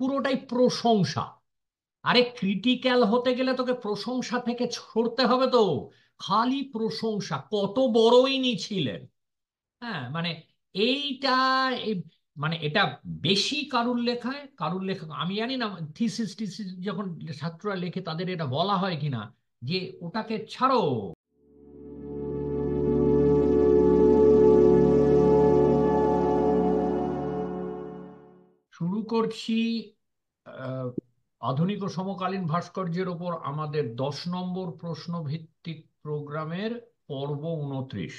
পুরোটাই প্রশংসা আরে ক্রিটিক্যাল হতে গেলে তোকে প্রশংসা থেকে ছড়তে হবে তো খালি প্রশংসা কত নি ছিলেন হ্যাঁ মানে এইটা মানে এটা বেশি কারুর লেখায় কারুর লেখা আমি জানি না থিসিস টিসিস যখন ছাত্ররা লেখে তাদের এটা বলা হয় কিনা যে ওটাকে ছাড়ো শুরু করছি আধুনিক ও সমকালীন ভাস্কর্যের ওপর আমাদের দশ নম্বর প্রশ্ন ভিত্তিক প্রোগ্রামের পর্ব উনত্রিশ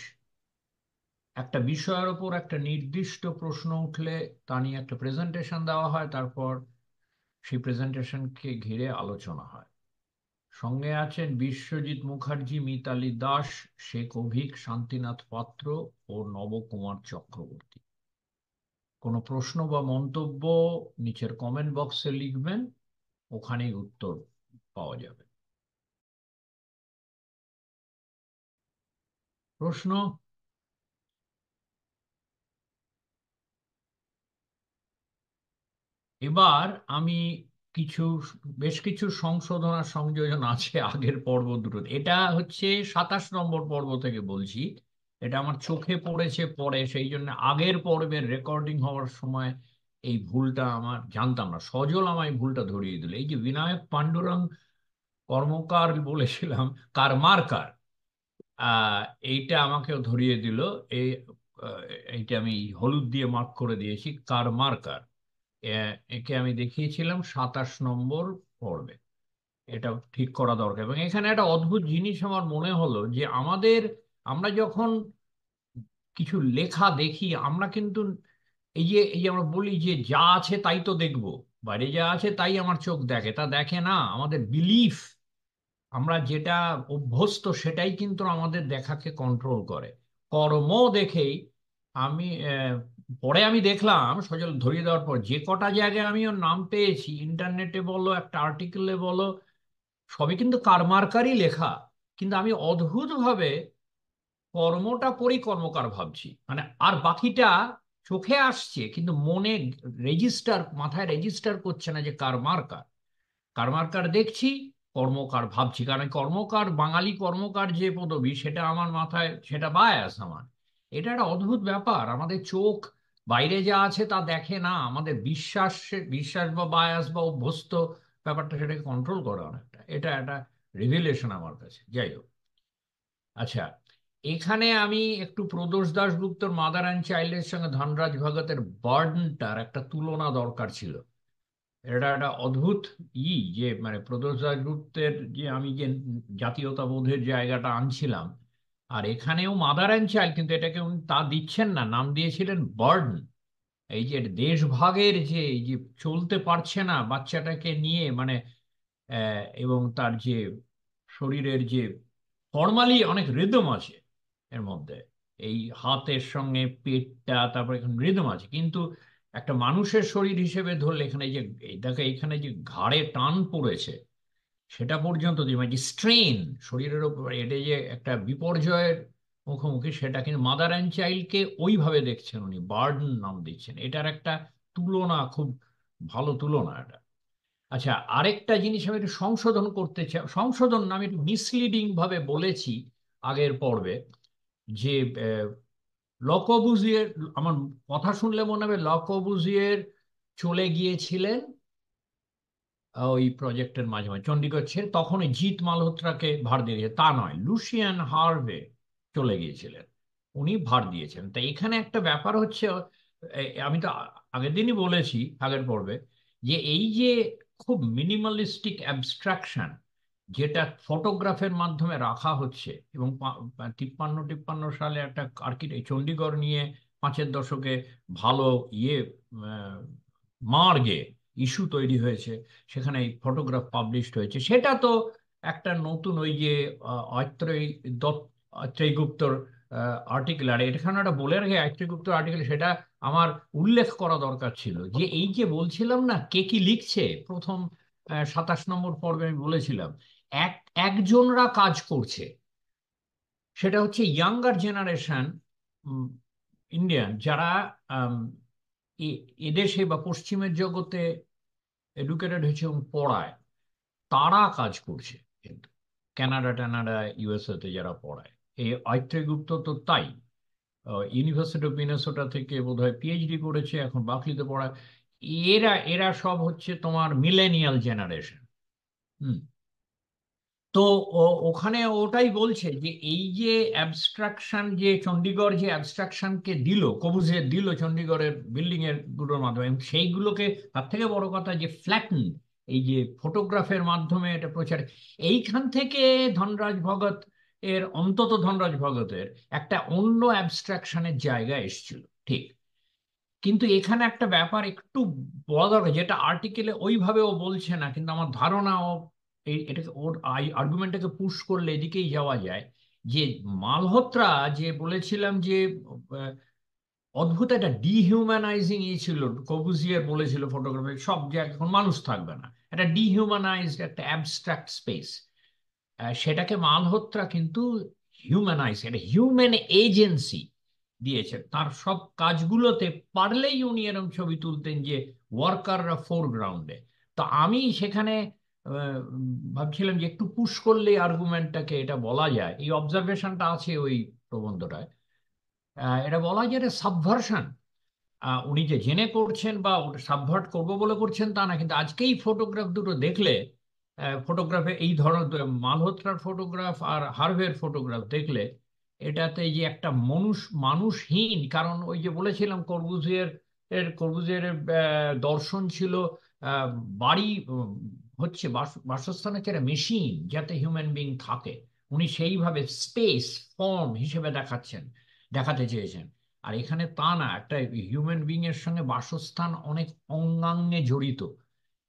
একটা বিষয়ের ওপর একটা নির্দিষ্ট প্রশ্ন উঠলে তা নিয়ে একটা প্রেজেন্টেশন দেওয়া হয় তারপর সেই প্রেজেন্টেশনকে ঘিরে আলোচনা হয় সঙ্গে আছেন বিশ্বজিৎ মুখার্জি মিতালি দাস শেখ অভিক শান্তিনাথ পাত্র ও নবকুমার চক্রবর্তী কোনো প্রশ্ন বা মন্তব্য নিচের কমেন্ট বক্সে লিখবেন ওখানেই উত্তর পাওয়া যাবে প্রশ্ন এবার আমি কিছু বেশ কিছু সংশোধন আর সংযোজন আছে আগের পর্ব দুটো এটা হচ্ছে সাতাশ নম্বর পর্ব থেকে বলছি এটা আমার চোখে পড়েছে পরে সেই জন্য আগের পর্বের রেকর্ডিং হওয়ার সময় এই ভুলটা আমার জানতাম না সজল আমায় ভুলটা ধরিয়ে দিল এই যে বিনায়ক পাণ্ডুরং কর্মকার বলেছিলাম কার মার্কার এইটা আমাকেও ধরিয়ে দিল এই এইটা আমি হলুদ দিয়ে মার্ক করে দিয়েছি কার মার্কার একে আমি দেখিয়েছিলাম সাতাশ নম্বর পর্বে এটা ঠিক করা দরকার এবং এখানে একটা অদ্ভুত জিনিস আমার মনে হলো যে আমাদের আমরা যখন কিছু লেখা দেখি আমরা কিন্তু এই যে এই যে আমরা বলি যে যা আছে তাই তো দেখব বাইরে যা আছে তাই আমার চোখ দেখে তা দেখে না আমাদের বিলিফ আমরা যেটা অভ্যস্ত সেটাই কিন্তু আমাদের দেখাকে কন্ট্রোল করে কর্ম দেখেই আমি পরে আমি দেখলাম সজল ধরিয়ে দেওয়ার পর যে কটা জায়গায় আমি ওর নাম পেয়েছি ইন্টারনেটে বলো একটা আর্টিকেলে বলো সবই কিন্তু কারমার্কারই লেখা কিন্তু আমি অদ্ভুতভাবে কর্মটা কর্মকার ভাবছি মানে আর বাকিটা চোখে আসছে কিন্তু মনে রেজিস্টার মাথায় রেজিস্টার করছে না যে কার মার্কার কার মার্কার দেখছি কর্মকার ভাবছি কারণ কর্মকার বাঙালি কর্মকার যে পদবি সেটা আমার মাথায় সেটা বায়াস আমার এটা একটা অদ্ভুত ব্যাপার আমাদের চোখ বাইরে যা আছে তা দেখে না আমাদের বিশ্বাস বিশ্বাস বা বায়াস বা অভ্যস্ত ব্যাপারটা সেটাকে কন্ট্রোল করে অনেকটা এটা একটা রিভিলেশন আমার কাছে যাই হোক আচ্ছা এখানে আমি একটু প্রদোষ দাশগুপ্তর মাদার অ্যান্ড চাইল্ডের সঙ্গে ধনরাজ ভগতের বার্ডনটার একটা তুলনা দরকার ছিল এটা একটা অদ্ভুত ই যে মানে প্রদোষ দাশগুপ্তের যে আমি যে জাতীয়তাবোধের জায়গাটা আনছিলাম আর এখানেও মাদার অ্যান্ড চাইল্ড কিন্তু এটাকে উনি তা দিচ্ছেন না নাম দিয়েছিলেন বার্ডন এই যে দেশভাগের যে এই যে চলতে পারছে না বাচ্চাটাকে নিয়ে মানে এবং তার যে শরীরের যে ফর্মালি অনেক রিদম আছে এর মধ্যে এই হাতের সঙ্গে পেটটা তারপরে এখানে রিদম আছে কিন্তু একটা মানুষের শরীর হিসেবে ধরলে এখানে যে দেখো এখানে যে ঘাড়ে টান পড়েছে সেটা পর্যন্ত মানে যে স্ট্রেন শরীরের ওপর মানে এটা যে একটা বিপর্যয়ের মুখোমুখি সেটা কিন্তু মাদার অ্যান্ড চাইল্ডকে ওইভাবে দেখছেন উনি বার্ডন নাম দিচ্ছেন এটার একটা তুলনা খুব ভালো তুলনা এটা আচ্ছা আরেকটা জিনিস আমি একটু সংশোধন করতে চাই সংশোধন না আমি একটু মিসলিডিং ভাবে বলেছি আগের পর্বে যে লকবুজিয়ের আমার কথা শুনলে মনে হবে লকবুজিয়ের চলে গিয়েছিলেন ওই প্রজেক্টের মাঝে মাঝে চণ্ডীগড় ছেড়ে তখন জিৎ মালহোত্রাকে ভার দিয়ে তা নয় লুসিয়ান হার্ভে চলে গিয়েছিলেন উনি ভার দিয়েছেন তা এখানে একটা ব্যাপার হচ্ছে আমি তো আগের দিনই বলেছি আগের পর্বে যে এই যে খুব মিনিমালিস্টিক অ্যাবস্ট্রাকশন যেটা ফটোগ্রাফের মাধ্যমে রাখা হচ্ছে এবং তিপ্পান্ন তিপ্পান্ন সালে একটা আর্কিটে চণ্ডীগড় নিয়ে পাঁচের দশকে ভালো ইয়ে মার্গে ইস্যু তৈরি হয়েছে সেখানে এই ফটোগ্রাফ পাবলিশড হয়েছে সেটা তো একটা নতুন ওই যে অত্রেয় দত্ত অত্রেয় গুপ্তর আর্টিকেল আর এখানে একটা বলে রাখি অত্রেয় গুপ্তর আর্টিকেল সেটা আমার উল্লেখ করা দরকার ছিল যে এই যে বলছিলাম না কে কি লিখছে প্রথম সাতাশ নম্বর পর্বে আমি বলেছিলাম এক একজনরা কাজ করছে সেটা হচ্ছে ইয়াঙ্গার জেনারেশন ইন্ডিয়ান যারা এদেশে বা পশ্চিমের জগতে এডুকেটেড হয়েছে এবং পড়ায় তারা কাজ করছে কিন্তু ক্যানাডা ট্যানাডা ইউএসএতে যারা পড়ায় এই ঐত্রীগুপ্ত তো তাই ইউনিভার্সিটি অফ মিনেসোটা থেকে বোধহয় পিএইচডি করেছে এখন বাকলিতে পড়ায় এরা এরা সব হচ্ছে তোমার মিলেনিয়াল জেনারেশন হুম তো ওখানে ওটাই বলছে যে এই যে অ্যাবস্ট্রাকশন যে চণ্ডীগড় যে অ্যাবস্ট্রাকশনকে দিল কবুজে দিল চণ্ডীগড়ের বিল্ডিং এর গুলোর মাধ্যমে সেইগুলোকে তার থেকে বড় কথা যে ফ্ল্যাটন এই যে ফটোগ্রাফের মাধ্যমে এটা প্রচার এইখান থেকে ধনরাজ ভগত এর অন্তত ধনরাজ ভগতের একটা অন্য অ্যাবস্ট্রাকশনের জায়গা এসছিল ঠিক কিন্তু এখানে একটা ব্যাপার একটু বলা দরকার যেটা আর্টিকেলে ওইভাবে ও বলছে না কিন্তু আমার ধারণা ও এই এটাকে ওর আই আর্গুমেন্টটাকে পুশ করলে এদিকেই যাওয়া যায় যে মালহোত্রা যে বলেছিলাম যে অদ্ভুত একটা ডিহিউম্যানাইজিং ইয়ে ছিল কবুজিয়ার বলেছিল ফটোগ্রাফি সব জায়গায় এখন মানুষ থাকবে না একটা ডিহিউম্যানাইজড একটা অ্যাবস্ট্রাক্ট স্পেস সেটাকে মালহোত্রা কিন্তু হিউম্যানাইজ একটা হিউম্যান এজেন্সি দিয়েছে তার সব কাজগুলোতে পারলেই উনি এরম ছবি তুলতেন যে ওয়ার্কাররা ফোরগ্রাউন্ডে তো আমি সেখানে ভাবছিলাম যে একটু পুশ করলে আর্গুমেন্টটাকে এটা বলা যায় এই অবজারভেশনটা আছে ওই প্রবন্ধটায় এটা বলা যায় এটা সাবভার্সন উনি যে জেনে করছেন বা সাবভার্ট করব বলে করছেন তা না কিন্তু আজকেই ফটোগ্রাফ দুটো দেখলে ফটোগ্রাফে এই ধরনের মালহোত্রার ফটোগ্রাফ আর হার্ভের ফটোগ্রাফ দেখলে এটাতে যে একটা মানুষ মানুষহীন কারণ ওই যে বলেছিলাম করবুজিয়ার এর কর্বুজের দর্শন ছিল বাড়ি হচ্ছে বাসস্থানের একটা মেশিন যাতে হিউম্যান বিং থাকে উনি সেইভাবে স্পেস ফর্ম হিসেবে দেখাচ্ছেন দেখাতে চেয়েছেন আর এখানে তা না একটা হিউম্যান বিং এর সঙ্গে বাসস্থান অনেক অঙ্গাঙ্গে জড়িত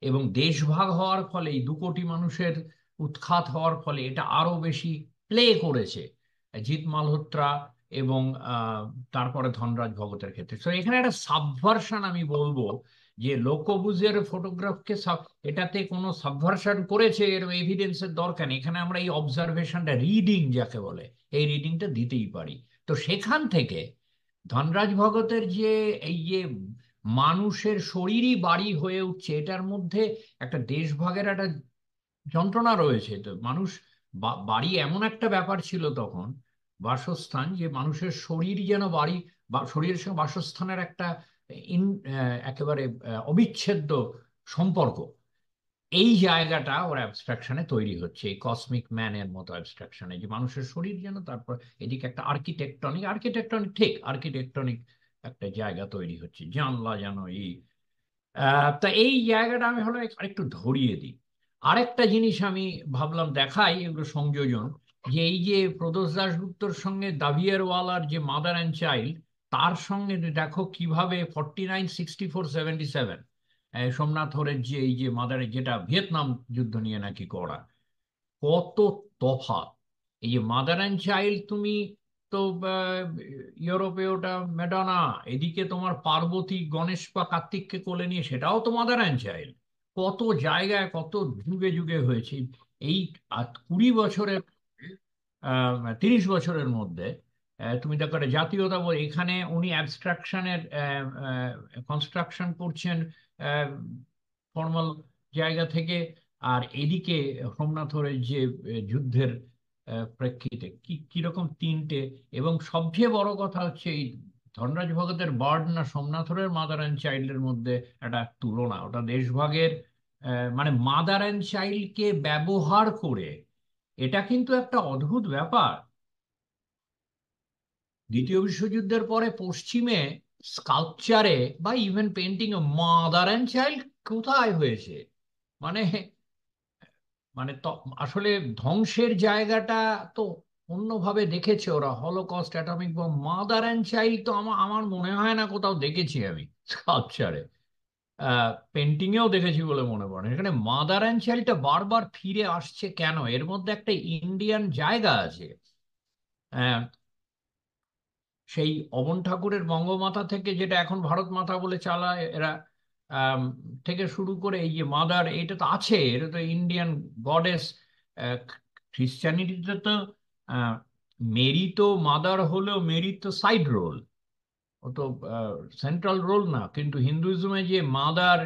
এবং দেশভাগ হওয়ার ফলে দু কোটি মানুষের উৎখাত হওয়ার ফলে এটা আরো বেশি প্লে করেছে জিৎ মালহোত্রা এবং তারপরে ধনরাজ ভগতের ক্ষেত্রে তো এখানে একটা সাবভার্সান আমি বলবো যে লোকবুজের ফটোগ্রাফকে এটাতে কোনো সাবভার্সন করেছে এর এভিডেন্সের দরকার নেই এখানে আমরা এই অবজারভেশনটা রিডিং যাকে বলে এই রিডিংটা দিতেই পারি তো সেখান থেকে ধনরাজ ভগতের যে এই যে মানুষের শরীরই বাড়ি হয়ে উঠছে এটার মধ্যে একটা দেশভাগের একটা যন্ত্রণা রয়েছে তো মানুষ বাড়ি এমন একটা ব্যাপার ছিল তখন বাসস্থান যে মানুষের শরীর যেন বাড়ি বা শরীরের সঙ্গে বাসস্থানের একটা ইন একেবারে অবিচ্ছেদ্য সম্পর্ক এই জায়গাটা ওর অ্যাবস্ট্রাকশনে তৈরি হচ্ছে এই কসমিক ম্যানের মতো অ্যাবস্ট্রাকশনে যে মানুষের শরীর যেন তারপর এদিকে একটা আর্কিটেকটনিক আর্কিটেকটনিক ঠিক আর্কিটেকটনিক একটা জায়গা তৈরি হচ্ছে জানলা যেন এই তা এই জায়গাটা আমি হলো আরেকটু ধরিয়ে দিই আরেকটা জিনিস আমি ভাবলাম দেখাই এগুলো সংযোজন যে এই যে প্রদোষ দাসগুপ্তর সঙ্গে দাবিয়ারওয়ালার যে মাদার অ্যান্ড চাইল্ড তার সঙ্গে দেখো কিভাবে forty nine sixty four seventy seven Somnath হরের যে এই যে মাদারে যেটা ভিয়েতনাম যুদ্ধ নিয়ে নাকি করা কত তফাৎ এই যে মাদার অ্যান্ড চাইল্ড তুমি তো ইউরোপে ওটা মেডানা এদিকে তোমার পার্বতী গণেশ বা কার্তিককে কোলে নিয়ে সেটাও তো মাদার অ্যান্ড চাইল্ড কত জায়গায় কত যুগে যুগে হয়েছে এই কুড়ি বছরের তিরিশ বছরের মধ্যে তুমি দেখো একটা জাতীয়তা এখানে উনি অ্যাবস্ট্রাকশনের কনস্ট্রাকশন করছেন ফর্মাল জায়গা থেকে আর এদিকে সোমনাথরের যে যুদ্ধের প্রেক্ষিতে কি কিরকম তিনটে এবং সবচেয়ে বড় কথা হচ্ছে এই ধনরাজ ভগতের বার্ড না সোমনাথরের মাদার অ্যান্ড চাইল্ডের মধ্যে একটা তুলনা ওটা দেশভাগের মানে মাদার অ্যান্ড চাইল্ডকে ব্যবহার করে এটা কিন্তু একটা অদ্ভুত ব্যাপার দ্বিতীয় বিশ্বযুদ্ধের পরে পশ্চিমে স্কাল্পচারে বা even painting mother and child কোথায় হয়েছে মানে মানে আসলে ধ্বংসের জায়গাটা তো অন্যভাবে দেখেছে ওরা holocaust atomic bomb mother and child তো আমার আমার মনে হয় না কোথাও দেখেছি আমি স্কাল্পচারে পেন্টিংয়েও দেখেছি বলে মনে পড়ে এখানে মাদার অ্যান্ড চাইল্ডটা বারবার ফিরে আসছে কেন এর মধ্যে একটা ইন্ডিয়ান জায়গা আছে সেই অমন ঠাকুরের বঙ্গমাতা থেকে যেটা এখন ভারত মাতা বলে চালায় এরা থেকে শুরু করে এই যে মাদার এটা তো আছে এটা তো ইন্ডিয়ান গডেস খ্রিস্টানিটিতে তো মেরি তো মাদার হলেও মেরি তো সাইড রোল ও তো সেন্ট্রাল রোল না কিন্তু হিন্দুইজমে যে মাদার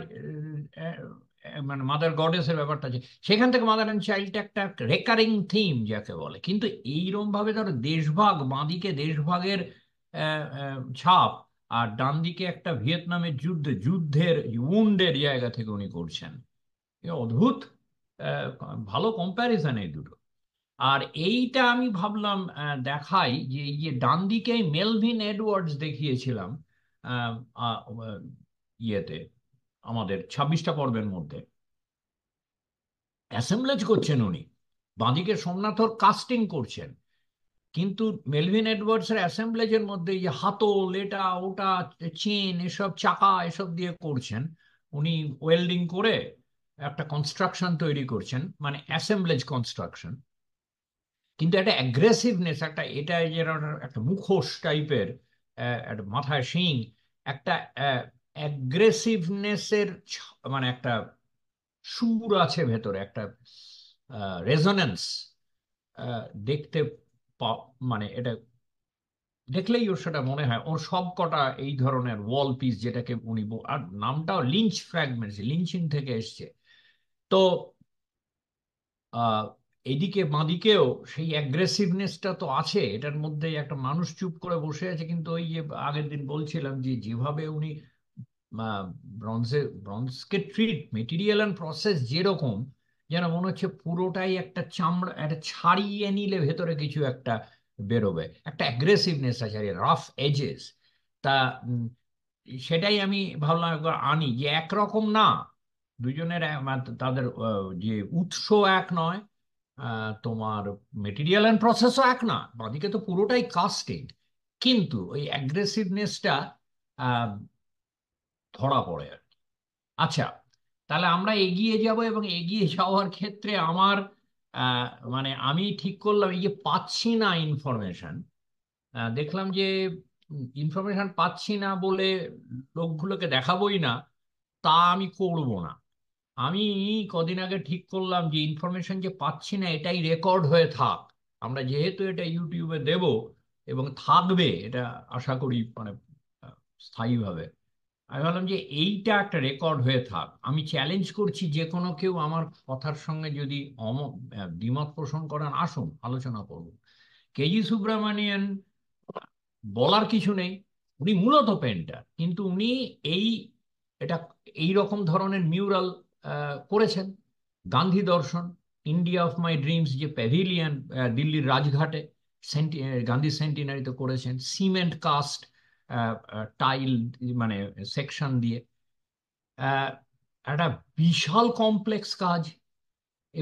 মানে মাদার গডেসের ব্যাপারটা আছে সেখান থেকে মাদার অ্যান্ড চাইল্ডটা একটা রেকারিং থিম যাকে বলে কিন্তু এইরকমভাবে ধরো দেশভাগ বাঁদিকে দেশভাগের ছাপ আর ডান দিকে একটা ভিয়েতনামের যুদ্ধে যুদ্ধের উন্ডের জায়গা থেকে উনি করছেন অদ্ভুত ভালো কম্প্যারিজন এই দুটো আর এইটা আমি ভাবলাম দেখাই যে এই যে ডান দিকে মেলভিন এডওয়ার্ডস দেখিয়েছিলাম ইয়েতে আমাদের ছাব্বিশটা পর্বের মধ্যে অ্যাসেম্বলেজ করছেন উনি বাঁদিকে সোমনাথর কাস্টিং করছেন কিন্তু মেলভিন এডওয়ার্ডসের অ্যাসেম্বলেজের মধ্যে এই যে হাতল এটা ওটা চেন এসব চাকা এসব দিয়ে করছেন উনি ওয়েল্ডিং করে একটা কনস্ট্রাকশন তৈরি করছেন মানে অ্যাসেম্বলেজ কনস্ট্রাকশন কিন্তু একটা অ্যাগ্রেসিভনেস একটা এটা যেন একটা মুখোশ টাইপের মাথায় শিং একটা অ্যাগ্রেসিভনেসের মানে একটা সুর আছে ভেতরে একটা রেজনেন্স দেখতে মানে এটা দেখলেই ওর সেটা মনে হয় ওর সব কটা এই ধরনের ওয়াল পিস যেটাকে উনি আর নামটাও লিঞ্চ ফ্র্যাগমেন্টস লিঞ্চিং থেকে এসছে তো এদিকে মাদিকেও সেই অ্যাগ্রেসিভনেসটা তো আছে এটার মধ্যে একটা মানুষ চুপ করে বসে আছে কিন্তু ওই যে আগের দিন বলছিলাম যে যেভাবে উনি ব্রঞ্জে ব্রঞ্জকে ট্রিট মেটেরিয়াল অ্যান্ড প্রসেস যেরকম যেন মনে হচ্ছে পুরোটাই একটা চামড়া একটা ছাড়িয়ে নিলে ভেতরে কিছু একটা বেরোবে একটা অ্যাগ্রেসিভনেস আছে আর রাফ এজেস তা সেটাই আমি ভাবলাম একবার আনি যে একরকম না দুজনের মানে তাদের যে উৎস এক নয় তোমার মেটেরিয়াল অ্যান্ড প্রসেসও এক না বাঁদিকে তো পুরোটাই কাস্টিং কিন্তু ওই অ্যাগ্রেসিভনেসটা ধরা পড়ে আর কি আচ্ছা তাহলে আমরা এগিয়ে যাব এবং এগিয়ে যাওয়ার ক্ষেত্রে আমার মানে আমি ঠিক করলাম এই যে পাচ্ছি না ইনফরমেশন দেখলাম যে ইনফরমেশন পাচ্ছি না বলে লোকগুলোকে দেখাবই না তা আমি করব না আমি কদিন আগে ঠিক করলাম যে ইনফরমেশন যে পাচ্ছি না এটাই রেকর্ড হয়ে থাক আমরা যেহেতু এটা ইউটিউবে দেব এবং থাকবে এটা আশা করি মানে স্থায়ীভাবে আমি ভাবলাম যে এইটা একটা রেকর্ড হয়ে থাক আমি চ্যালেঞ্জ করছি যে কোনো কেউ আমার কথার সঙ্গে যদি অম দ্বিমত পোষণ করেন আসুন আলোচনা করব কেজি সুব্রামানিয়ান বলার কিছু নেই উনি মূলত পেন্টার কিন্তু উনি এই এটা এই রকম ধরনের মিউরাল করেছেন Gandhi Darshan India of my dreams যে প্যাভিলিয়ান দিল্লির রাজঘাটে সেন্টি গান্ধী সেন্টিনারিতে করেছেন সিমেন্ট কাস্ট টাইল মানে সেকশন দিয়ে একটা বিশাল কমপ্লেক্স কাজ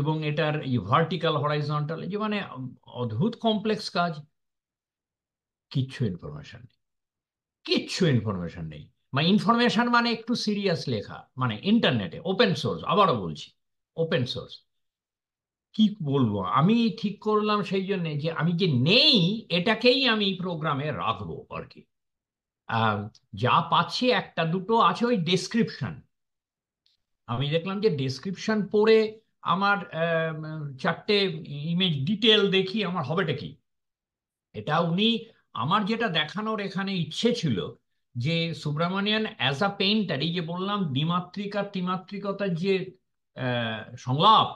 এবং এটার এই ভার্টিক্যাল হরাইজন্টাল যে মানে অদ্ভুত কমপ্লেক্স কাজ কিচ্ছু ইনফরমেশন নেই কিচ্ছু ইনফরমেশন নেই মানে ইনফরমেশন মানে একটু সিরিয়াস লেখা মানে ইন্টারনেটে ওপেন সোর্স আবারও বলছি ওপেন সোর্স কি বলবো আমি ঠিক করলাম সেই জন্যে যে আমি যে নেই এটাকেই আমি প্রোগ্রামে রাখবো আর কি যা পাচ্ছি একটা দুটো আছে ওই ডেসক্রিপশন আমি দেখলাম যে ডেসক্রিপশন পড়ে আমার চারটে ইমেজ ডিটেল দেখি আমার হবেটা কি এটা উনি আমার যেটা দেখানোর এখানে ইচ্ছে ছিল যে সুব্রামণিয়ান অ্যাজ আ পেইন্টার এই যে বললাম দ্বিমাত্রিক আর ত্রিমাত্রিকতার যে সংলাপ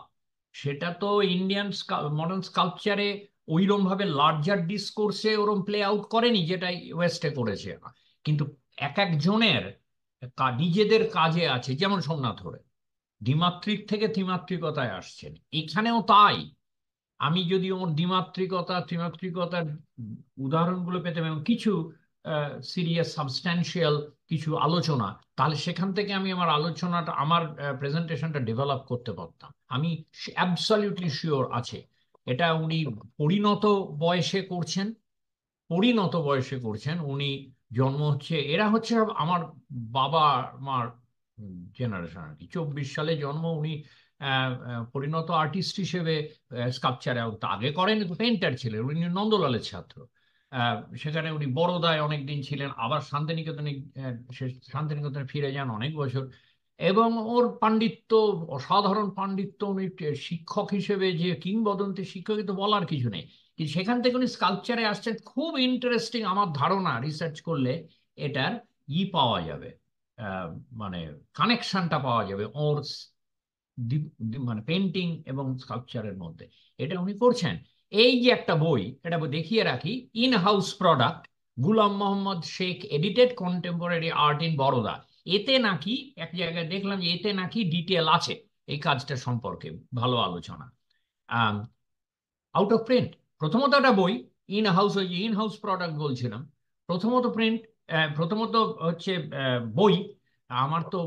সেটা তো ইন্ডিয়ান মডার্ন স্কাল্পচারে ওইরমভাবে লার্জার ডিসকোর্সে ওরম প্লে আউট করেনি যেটা ওয়েস্টে করেছে কিন্তু এক একজনের নিজেদের কাজে আছে যেমন সোমনাথ হরে দ্বিমাত্রিক থেকে ত্রিমাত্রিকতায় আসছেন এখানেও তাই আমি যদি ওর দ্বিমাত্রিকতা ত্রিমাত্রিকতার উদাহরণগুলো পেতাম এবং কিছু সিরিয়াস সাবস্ট্যান্সিয়াল কিছু আলোচনা তাহলে সেখান থেকে আমি আমার আলোচনাটা আমার প্রেজেন্টেশনটা ডেভেলপ করতে পারতাম আমি অ্যাবসলিউটলি শিওর আছে এটা উনি পরিণত বয়সে করছেন পরিণত বয়সে করছেন উনি জন্ম হচ্ছে এরা হচ্ছে আমার বাবা আমার জেনারেশন আর কি চব্বিশ সালে জন্ম উনি পরিণত আর্টিস্ট হিসেবে স্কাপচারে আগে করেন পেন্টার ছিলেন উনি নন্দলালের ছাত্র সেখানে উনি বড়দায় অনেকদিন ছিলেন আবার শান্তিনিকেতনে শান্তিনিকেতনে ফিরে যান অনেক বছর এবং ওর পাণ্ডিত্য অসাধারণ পাণ্ডিত্য উনি শিক্ষক হিসেবে যে কিংবদন্তি শিক্ষক তো বলার কিছু নেই কিন্তু সেখান থেকে উনি স্কাল্পচারে আসছেন খুব ইন্টারেস্টিং আমার ধারণা রিসার্চ করলে এটার ই পাওয়া যাবে মানে কানেকশনটা পাওয়া যাবে ওর মানে পেন্টিং এবং স্কাল্পচারের মধ্যে এটা উনি করছেন এই যে একটা বই এটা দেখিয়ে রাখি in house product Gulam Mohammed Sheikh edited contemporary art in Baroda এতে নাকি এক জায়গায় দেখলাম যে এতে নাকি ডিটেল আছে এই কাজটা সম্পর্কে ভালো আলোচনা আউট অফ প্রিন্ট প্রথমত একটা বই ইন হাউস ওই ইন হাউস প্রোডাক্ট বলছিলাম প্রথমত প্রিন্ট প্রথমত হচ্ছে বই আমার তো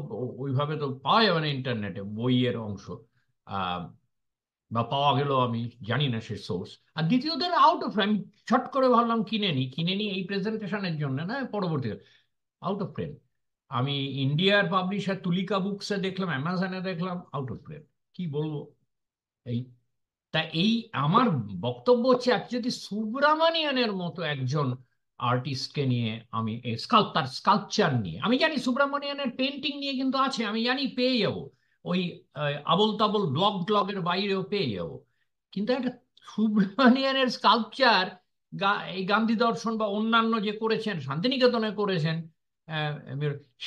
ওইভাবে তো পাওয়া যাবে না ইন্টারনেটে বইয়ের অংশ বা পাওয়া গেল আমি জানি না সে সোর্স আর দ্বিতীয়ত আউট অফ আমি ছট করে ভাবলাম কিনে নিই কিনে নিই এই প্রেজেন্টেশনের জন্য না পরবর্তীতে আউট অফ প্রিন্ট আমি ইন্ডিয়ার পাবলিশার তুলিকা বুকসে দেখলাম অ্যামাজনে দেখলাম আউট অফ প্রেম কি বলবো এই তা এই আমার বক্তব্য হচ্ছে যদি সুব্রামানিয়ানের মতো একজন আর্টিস্টকে নিয়ে আমি তার স্কাল্পচার নিয়ে আমি জানি সুব্রামানিয়ানের পেন্টিং নিয়ে কিন্তু আছে আমি জানি পেয়ে যাব ওই আবল তাবল ব্লগ ব্লগের বাইরেও পেয়ে যাব কিন্তু একটা সুব্রামানিয়ানের স্কাল্পচার এই গান্ধী দর্শন বা অন্যান্য যে করেছেন শান্তিনিকেতনে করেছেন হ্যাঁ,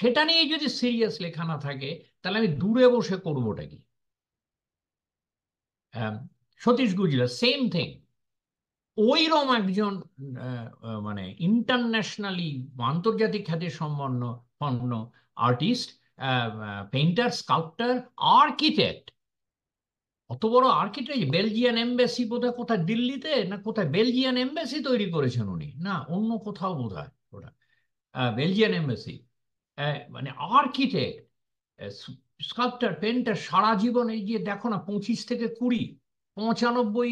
সেটা নিয়ে যদি সিরিয়াস লেখা না থাকে তাহলে আমি দূরে বসে করবোটা কি হ্যাঁ, সতীশ গুজরা সেম থিং ওইরম একজন মানে ইন্টারন্যাশনালি আন্তর্জাতিক খ্যাতি সম্পন্ন পণ্য আর্টিস্ট পেন্টার স্কাল্পটার আর্কিটেক্ট অত বড় আর্কিটেক্ট বেলজিয়ান এম্বাসি বোধহয় কোথায় দিল্লিতে না কোথায় বেলজিয়ান এম্বাসি তৈরি করেছেন উনি না অন্য কোথাও বোধ হয় বেলজিয়ান এমবেসি মানে আর্কিটেক্ট স্কাল্পচার পেন্টার সারা জীবন এই যে দেখো না পঁচিশ থেকে কুড়ি পঁচানব্বই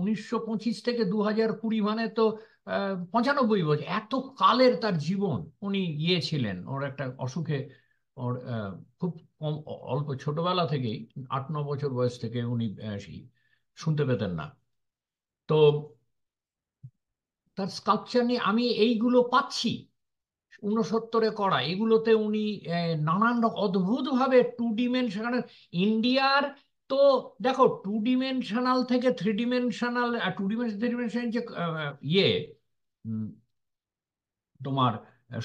উনিশশো পঁচিশ থেকে দু হাজার কুড়ি মানে তো পঁচানব্বই বছর এত কালের তার জীবন উনি ইয়ে ছিলেন ওর একটা অসুখে ওর খুব কম অল্প ছোটবেলা থেকেই আট ন বছর বয়স থেকে উনি শুনতে পেতেন না তো তার স্কাল্পচার নিয়ে আমি এইগুলো পাচ্ছি উনসত্তরে করা এগুলোতে উনি নানান অদ্ভুতভাবে টু ডিমেনশনাল ইন্ডিয়ার তো দেখো টু ডিমেনশনাল থেকে three dimensional two dimension three dimension যে ইয়ে তোমার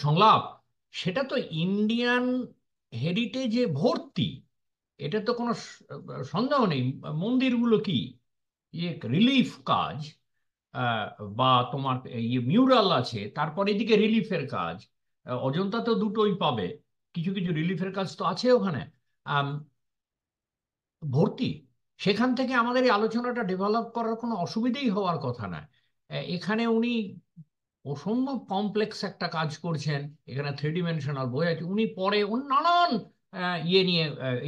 সংলাপ সেটা তো ইন্ডিয়ান হেরিটেজে ভর্তি এটা তো কোনো সন্দেহ নেই মন্দিরগুলো কি ইয়ে রিলিফ কাজ বা তোমার ইয়ে মিউরাল আছে তারপর এদিকে রিলিফের কাজ অজন্তা তো দুটোই পাবে কিছু কিছু রিলিফের কাজ তো আছে ওখানে ভর্তি সেখান থেকে আমাদের এই আলোচনাটা ডেভেলপ করার কোনো অসুবিধেই হওয়ার কথা না এখানে উনি অসম্ভব কমপ্লেক্স একটা কাজ করছেন এখানে থ্রি ডিমেনশনাল বই আছে উনি পরে নানান ইয়ে নিয়ে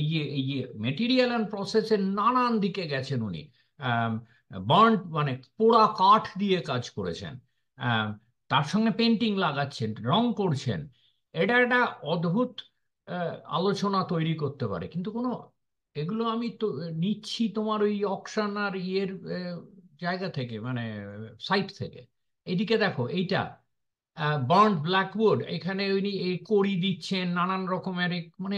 ইয়ে ইয়ে মেটেরিয়াল অ্যান্ড প্রসেসের নানান দিকে গেছেন উনি বার্ন মানে পোড়া কাঠ দিয়ে কাজ করেছেন তার সঙ্গে পেন্টিং লাগাচ্ছেন রং করছেন এটা একটা অদ্ভুত আলোচনা তৈরি করতে পারে কিন্তু কোনো এগুলো আমি তো নিচ্ছি তোমার ওই অকশান আর ইয়ের জায়গা থেকে মানে সাইট থেকে এদিকে দেখো এইটা বার্ন ব্ল্যাকবোর্ড এখানে উনি এই কড়ি দিচ্ছেন নানান রকমের মানে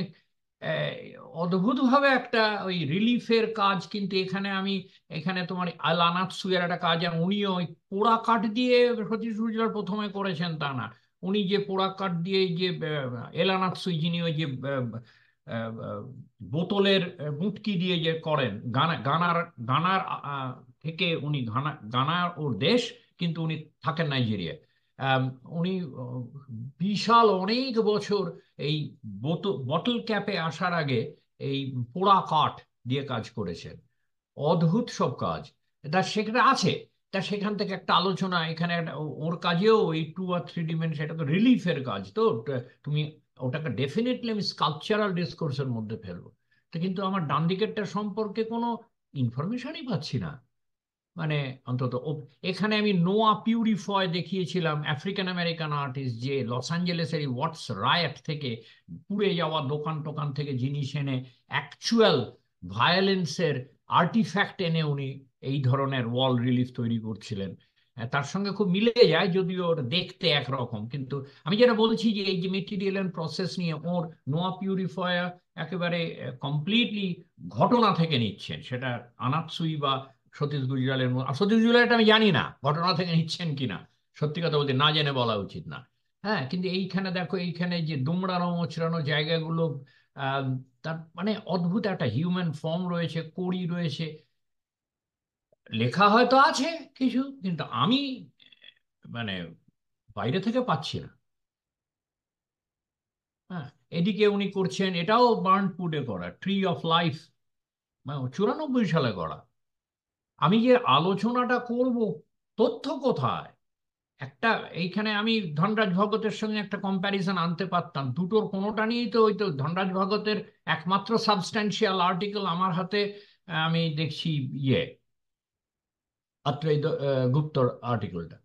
অদ্ভুতভাবে একটা ওই রিলিফের কাজ কিন্তু এখানে আমি এখানে তোমার আলানাথ একটা কাজ আর উনিও ওই পোড়া কাঠ দিয়ে সতীশ গুর্জর প্রথমে করেছেন তা না উনি যে পোড়া কাঠ দিয়ে যে এলানাথ সুই যিনি ওই যে বোতলের মুটকি দিয়ে যে করেন গানা গানার গানার থেকে উনি গানা গানার ওর দেশ কিন্তু উনি থাকেন নাইজেরিয়ায় Um, উনি বিশাল অনেক বছর এই বটল ক্যাপে আসার আগে এই পোড়া কাঠ দিয়ে কাজ করেছেন অদ্ভুত সব কাজ তা সেখানে আছে তা সেখান থেকে একটা আলোচনা এখানে ওর কাজেও এই টু আর থ্রি ডিমেনশন সেটা তো রিলিফের কাজ তো তুমি ওটাকে ডেফিনেটলি আমি স্কালচারাল ডিসকোর্সের মধ্যে ফেলবো তো কিন্তু আমার ডান দিকেরটা সম্পর্কে কোনো ইনফরমেশনই পাচ্ছি না মানে অন্তত এখানে আমি নোয়া পিউরিফয় দেখিয়েছিলাম আফ্রিকান আমেরিকান আর্টিস্ট যে লস অ্যাঞ্জেলেসের এই ওয়াটস রায়ট থেকে পুড়ে যাওয়া দোকান টোকান থেকে জিনিস এনে অ্যাকচুয়াল ভায়োলেন্সের আর্টিফ্যাক্ট এনে উনি এই ধরনের ওয়াল রিলিফ তৈরি করছিলেন তার সঙ্গে খুব মিলে যায় যদিও ওর দেখতে একরকম কিন্তু আমি যেটা বলছি যে এই যে মেটেরিয়াল অ্যান্ড প্রসেস নিয়ে ওর নোয়া পিউরিফায়ার একেবারে কমপ্লিটলি ঘটনা থেকে নিচ্ছেন সেটা আনাৎসুই বা সতীশ গুজরালের সতীশ গুজরালটা আমি জানি না ঘটনা থেকে নিচ্ছেন কিনা সত্যি কথা বলতে না জেনে বলা উচিত না হ্যাঁ কিন্তু এইখানে দেখো এইখানে যে দুমড়ানো মোচড়ানো জায়গাগুলো তার মানে অদ্ভুত একটা হিউম্যান ফর্ম রয়েছে কড়ি রয়েছে লেখা হয়তো আছে কিছু কিন্তু আমি মানে বাইরে থেকে পাচ্ছি না হ্যাঁ এদিকে উনি করছেন এটাও বার্নপুডে করা ট্রি অফ লাইফ চুরানব্বই সালে করা আমি যে আলোচনাটা করব তথ্য কোথায় একটা এইখানে আমি ধনরাজ ভগতের সঙ্গে একটা কম্প্যারিজন আনতে পারতাম দুটোর কোনোটা নিয়েই তো ওই তো ধনরাজ ভগতের একমাত্র সাবস্ট্যান্সিয়াল আর্টিকেল আমার হাতে আমি দেখছি ইয়ে আত্রেয় গুপ্তর আর্টিকেলটা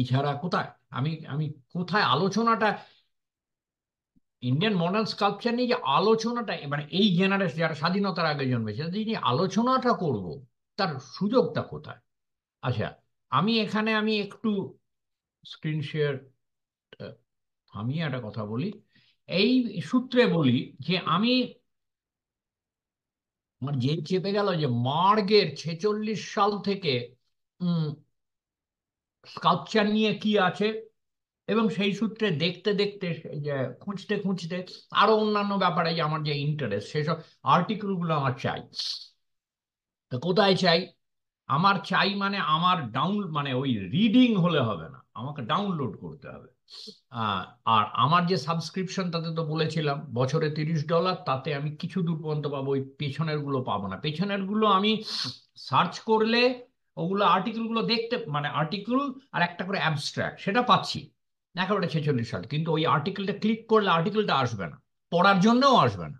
এছাড়া কোথায় আমি আমি কোথায় আলোচনাটা ইন্ডিয়ান মডার্ন স্কাল্পচার নিয়ে যে আলোচনাটা মানে এই জেনারেশন যারা স্বাধীনতার আগে জন্মেছে যে আলোচনাটা করব তার সুযোগটা কোথায় আচ্ছা আমি এখানে আমি একটু স্ক্রিন শেয়ার আমি একটা কথা বলি এই সূত্রে বলি যে আমি আমার যে চেপে গেল যে মার্গের ছেচল্লিশ সাল থেকে স্কাল্পচার নিয়ে কি আছে এবং সেই সূত্রে দেখতে দেখতে যে খুঁজতে খুঁজতে আরো অন্যান্য ব্যাপারে যে আমার যে ইন্টারেস্ট সেসব আর্টিকেলগুলো আমার চাই তো কোথায় চাই আমার চাই মানে আমার ডাউন মানে ওই রিডিং হলে হবে না আমাকে ডাউনলোড করতে হবে আর আমার যে সাবস্ক্রিপশন তাতে তো বলেছিলাম বছরে তিরিশ ডলার তাতে আমি কিছু দূর পর্যন্ত পাবো ওই পেছনেরগুলো পাবো না পেছনেরগুলো আমি সার্চ করলে ওগুলো আর্টিকেলগুলো দেখতে মানে আর্টিকেল আর একটা করে অ্যাবস্ট্র্যাক্ট সেটা পাচ্ছি একেবারে ছেচল্লিশ সাল কিন্তু ওই আর্টিকেলটা ক্লিক করলে আর্টিকেলটা আসবে না পড়ার জন্যও আসবে না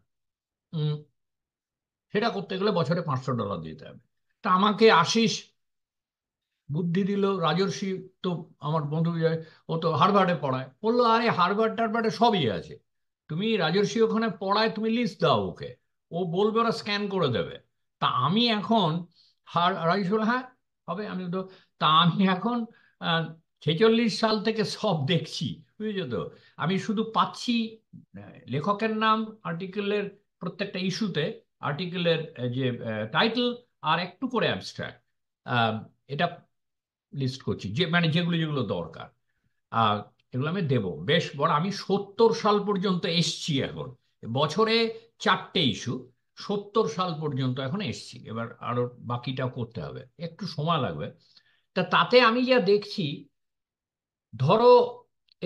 সেটা করতে গেলে বছরে পাঁচশো ডলার দিতে হবে তা আমাকে আশিস বুদ্ধি দিল রাজর্ষি তো আমার বন্ধু ও তো হারভার্ডে পড়ায় বললো আরে হারভার্ড টারভার্ডে সবই আছে তুমি রাজর্ষি ওখানে পড়ায় তুমি লিস্ট দাও ওকে ও বলবে ওরা স্ক্যান করে দেবে তা আমি এখন হার রাজর্ষি হ্যাঁ হবে আমি তো তা আমি এখন ছেচল্লিশ সাল থেকে সব দেখছি বুঝেছো তো আমি শুধু পাচ্ছি লেখকের নাম আর্টিকেলের প্রত্যেকটা ইস্যুতে আর্টিকেলের uh, যে টাইটেল uh, আর একটু করে অ্যাবস্ট্র্যাক্ট um, এটা লিস্ট করছি যে মানে যেগুলো যেগুলো দরকার এগুলো আমি দেব বেশ বড় আমি সত্তর সাল পর্যন্ত এসছি এখন বছরে চারটে ইস্যু সত্তর সাল পর্যন্ত এখন এসছি এবার আরও বাকিটাও করতে হবে একটু সময় লাগবে তা তাতে আমি যা দেখছি ধরো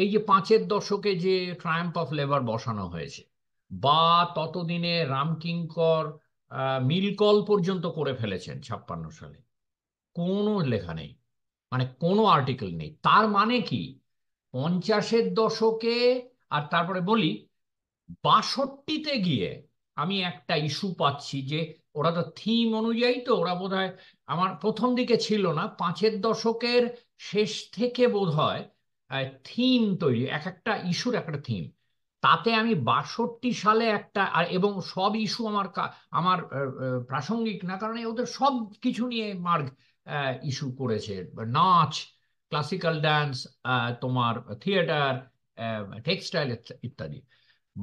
এই যে পাঁচের দশকে যে ট্রায়াম্প অফ লেবার বসানো হয়েছে বা ততদিনে রামকিঙ্কর মিলকল পর্যন্ত করে ফেলেছেন ছাপ্পান্ন সালে কোনো লেখা নেই মানে কোনো আর্টিকেল নেই তার মানে কি পঞ্চাশের দশকে আর তারপরে বলি বাষট্টিতে গিয়ে আমি একটা ইস্যু পাচ্ছি যে ওরা তো থিম অনুযায়ী তো ওরা বোধ আমার প্রথম দিকে ছিল না পাঁচের দশকের শেষ থেকে বোধ হয় থিম তৈরি এক একটা ইস্যুর একটা থিম তাতে আমি বাষট্টি সালে একটা আর এবং সব ইস্যু আমার আমার প্রাসঙ্গিক না কারণে ওদের সব কিছু নিয়ে মার্গ ইস্যু করেছে নাচ ক্লাসিক্যাল ড্যান্স তোমার থিয়েটার টেক্সটাইল ইত্যাদি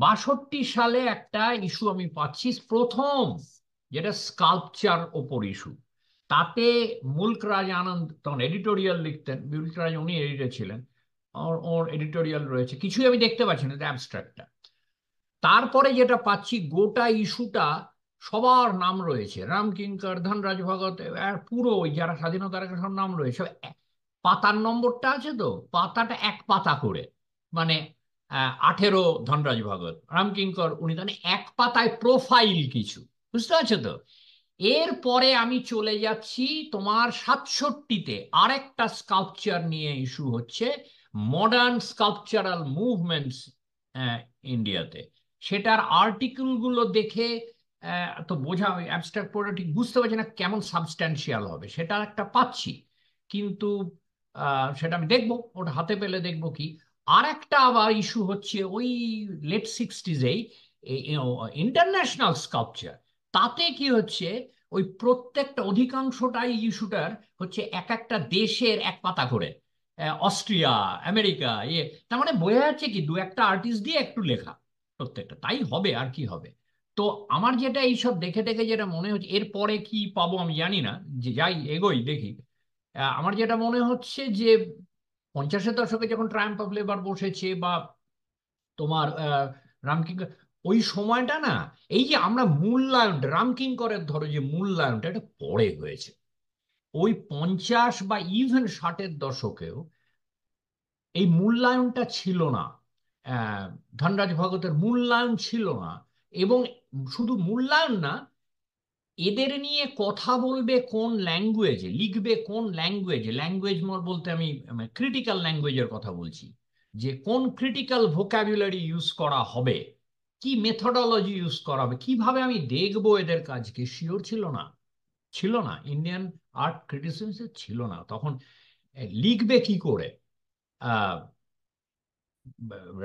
বাষট্টি সালে একটা ইস্যু আমি পাচ্ছি প্রথম যেটা স্কাল্পচার ওপর ইস্যু তাতে মুলকরাজ আনন্দ তখন এডিটোরিয়াল লিখতেন মুলকরাজ উনি এডিটর ছিলেন ওর এডিটোরিয়াল রয়েছে কিছুই আমি দেখতে পাচ্ছি না অ্যাবস্ট্রাক্টটা তারপরে যেটা পাচ্ছি গোটা ইস্যুটা সবার নাম রয়েছে রামকিঙ্কর ধনরাজ ভগত পুরো ওই যারা স্বাধীনতার সব নাম রয়েছে পাতার নম্বরটা আছে তো পাতাটা এক পাতা করে মানে আঠেরো ধনরাজ ভগত রামকিঙ্কর উনি তাহলে এক পাতায় প্রোফাইল কিছু বুঝতে পারছো তো এরপরে আমি চলে যাচ্ছি তোমার সাতষট্টিতে আরেকটা স্কাল্পচার নিয়ে ইস্যু হচ্ছে মডার্ন স্কাল্পচারাল মুভমেন্টস ইন্ডিয়াতে সেটার আর্টিকেলগুলো দেখে uh, তো বোঝা অ্যাবস্ট্রাক্ট পড়ে ঠিক বুঝতে পারছি না কেমন সাবস্ট্যান্সিয়াল হবে সেটা একটা পাচ্ছি কিন্তু uh, সেটা আমি দেখবো ওটা হাতে পেলে দেখবো কি আর একটা আবার ইস্যু হচ্ছে ওই লেট সিক্সটিজেই ইন্টারন্যাশনাল স্কাল্পচার তাতে কি হচ্ছে ওই প্রত্যেকটা অধিকাংশটাই ইস্যুটার হচ্ছে এক একটা দেশের এক পাতা করে অস্ট্রিয়া আমেরিকা ইয়ে তার মানে বয়ে আছে কি দু একটা আর্টিস্ট দিয়ে একটু লেখা প্রত্যেকটা তাই হবে আর কি হবে তো আমার যেটা এইসব দেখে দেখে যেটা মনে হচ্ছে এরপরে কি পাবো আমি জানি না যে যাই এগোই দেখি আমার যেটা মনে হচ্ছে যে পঞ্চাশের দশকে যখন ট্রাম্প অফ লেবার বসেছে বা তোমার রামকিঙ্কর ওই সময়টা না এই যে আমরা মূল্যায়নটা রামকিঙ্করের ধরো যে মূল্যায়নটা এটা পরে হয়েছে ওই পঞ্চাশ বা ইভেন ষাটের দশকেও এই মূল্যায়নটা ছিল না ধনরাজ ভগতের মূল্যায়ন ছিল না এবং শুধু মূল্যায়ন না এদের নিয়ে কথা বলবে কোন ল্যাঙ্গুয়েজে লিখবে কোন ল্যাঙ্গুয়েজে ল্যাঙ্গুয়েজ বলতে আমি ক্রিটিক্যাল মানে ল্যাঙ্গুয়েজের কথা বলছি যে কোন ক্রিটিক্যাল ভোক্যাবুলারি ইউজ করা হবে কি মেথডোলজি ইউজ করা হবে কিভাবে আমি দেখবো এদের কাজকে শিওর ছিল না ছিল না ইন্ডিয়ান আর্ট ক্রিটিসিজমসে ছিল না তখন লিখবে কি করে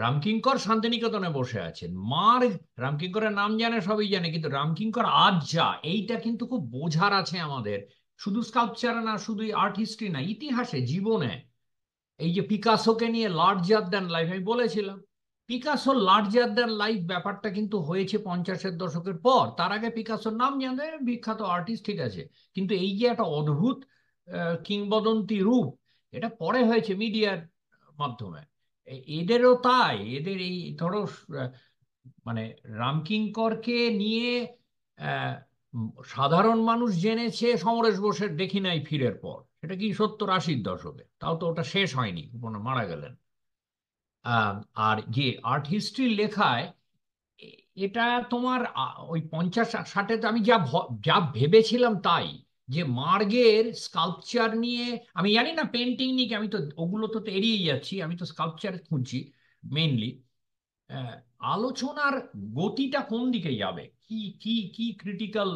রামকিঙ্কর শান্তিনিকেতনে বসে আছেন মার রামকিঙ্করের নাম জানে সবই জানে কিন্তু রামকিঙ্কর আজ যা এইটা কিন্তু খুব বোঝার আছে আমাদের শুধু স্কাল্পচারে না শুধু আর্ট হিস্ট্রি না ইতিহাসে জীবনে এই যে পিকাসোকে নিয়ে লার্জার দেন লাইফ আমি বলেছিলাম পিকাসো লার্জার দ্যান লাইফ ব্যাপারটা কিন্তু হয়েছে পঞ্চাশের দশকের পর তার আগে পিকাসোর নাম জানে বিখ্যাত আর্টিস্ট ঠিক আছে কিন্তু এই যে একটা অদ্ভুত কিংবদন্তি রূপ এটা পরে হয়েছে মিডিয়ার মাধ্যমে এদেরও তাই এদের এই ধরো মানে রামকিঙ্করকে নিয়ে সাধারণ মানুষ জেনেছে সমরেশ বোসের দেখি নাই ফিরের পর সেটা কি সত্তর আশির দশকে তাও তো ওটা শেষ হয়নি মারা গেলেন আর যে আর্ট হিস্ট্রি লেখায় এটা তোমার ওই পঞ্চাশ ষাটে আমি যা যা ভেবেছিলাম তাই যে মার্গের স্কাল্পচার নিয়ে আমি জানি না পেন্টিং নিয়ে কি আমি তো ওগুলো তো এড়িয়ে যাচ্ছি আমি তো স্কাল্পচার খুঁজছি মেনলি আলোচনার গতিটা কোন দিকে যাবে কি কি কি ক্রিটিক্যাল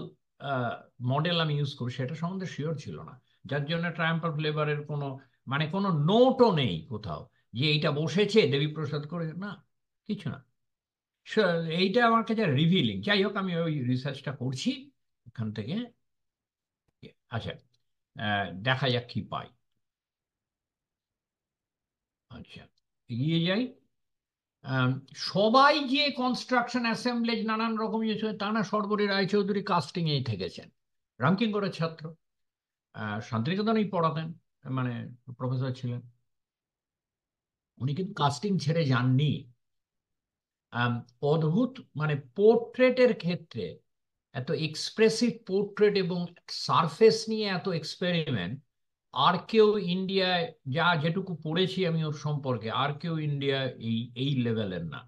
মডেল আমি ইউজ করি সেটা সম্বন্ধে শিওর ছিল না যার জন্য অফ ফ্লেভারের কোনো মানে কোনো নোটও নেই কোথাও যে এইটা বসেছে দেবীপ্রসাদ করে না কিছু না এইটা আমার কাছে রিভিলিং যাই হোক আমি ওই রিসার্চটা করছি ওখান থেকে আচ্ছা দেখা যাক কি পাই আচ্ছা এগিয়ে যাই সবাই যে কনস্ট্রাকশন অ্যাসেম্বলেজ নানান রকম ইয়ে তা না সর্বরী রায়চৌধুরী কাস্টিংয়েই থেকেছেন রামকিং করে ছাত্র শান্তিনিকেতনেই পড়াতেন মানে প্রফেসর ছিলেন উনি কিন্তু কাস্টিং ছেড়ে যাননি অদ্ভুত মানে পোর্ট্রেটের ক্ষেত্রে এত এক্সপ্রেসিভ পোর্ট্রেট এবং সারফেস নিয়ে এত এক্সপেরিমেন্ট আর কেউ ইন্ডিয়ায় যা যেটুকু পড়েছি আমি ওর সম্পর্কে আর কেউ ইন্ডিয়ায় এই এই লেভেলের না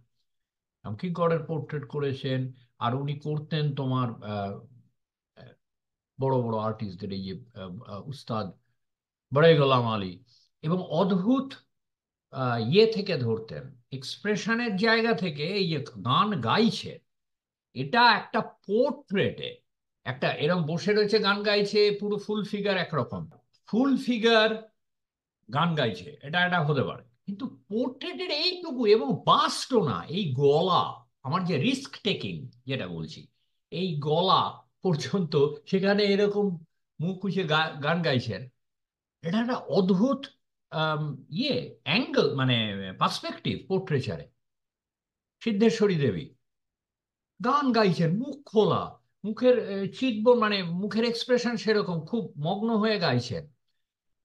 গডের পোর্ট্রেট করেছেন আর উনি করতেন তোমার বড় বড় আর্টিস্টদের এই যে উস্তাদ বড়াই গোলাম আলী এবং অদ্ভুত ইয়ে থেকে ধরতেন এক্সপ্রেশনের জায়গা থেকে এই যে গান গাইছে এটা একটা পোর্ট্রেটে একটা এরম বসে রয়েছে গান গাইছে পুরো ফুল ফিগার একরকম ফুল ফিগার গান গাইছে এটা এটা হতে পারে কিন্তু পোর্ট্রেটের এইটুকু এবং বাস্টও না এই গলা আমার যে রিস্ক টেকিং যেটা বলছি এই গলা পর্যন্ত সেখানে এরকম মুখ খুঁজে গান গাইছেন এটা একটা অদ্ভুত ইয়ে অ্যাঙ্গেল মানে পার্সপেকটিভ পোর্ট্রেচারে সিদ্ধেশ্বরী দেবী গান গাইছেন মুখ খোলা মুখের চিকবোন মানে মুখের এক্সপ্রেশন সেরকম খুব মগ্ন হয়ে গাইছেন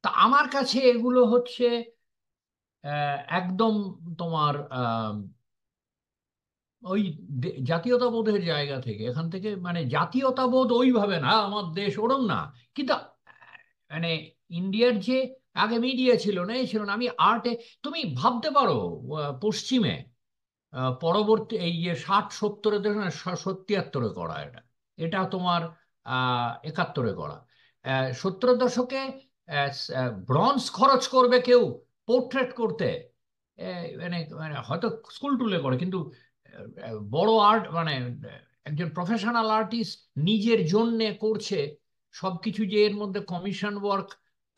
তা আমার কাছে এগুলো হচ্ছে একদম তোমার ওই জাতীয়তাবোধের জায়গা থেকে এখান থেকে মানে জাতীয়তাবোধ ওইভাবে না আমার দেশ ওরম না কিন্তু মানে ইন্ডিয়ার যে আগে মিডিয়া ছিল না এই ছিল না আমি আর্টে তুমি ভাবতে পারো পশ্চিমে পরবর্তী এই যে ষাট সত্তরে দেখো না সত্তিয়াত্তরে করা এটা এটা তোমার একাত্তরে করা সত্তরের দশকে ব্রঞ্জ খরচ করবে কেউ পোর্ট্রেট করতে মানে মানে হয়তো স্কুল টুলে করে কিন্তু বড় আর্ট মানে একজন প্রফেশনাল আর্টিস্ট নিজের জন্যে করছে সব কিছু যে এর মধ্যে কমিশন ওয়ার্ক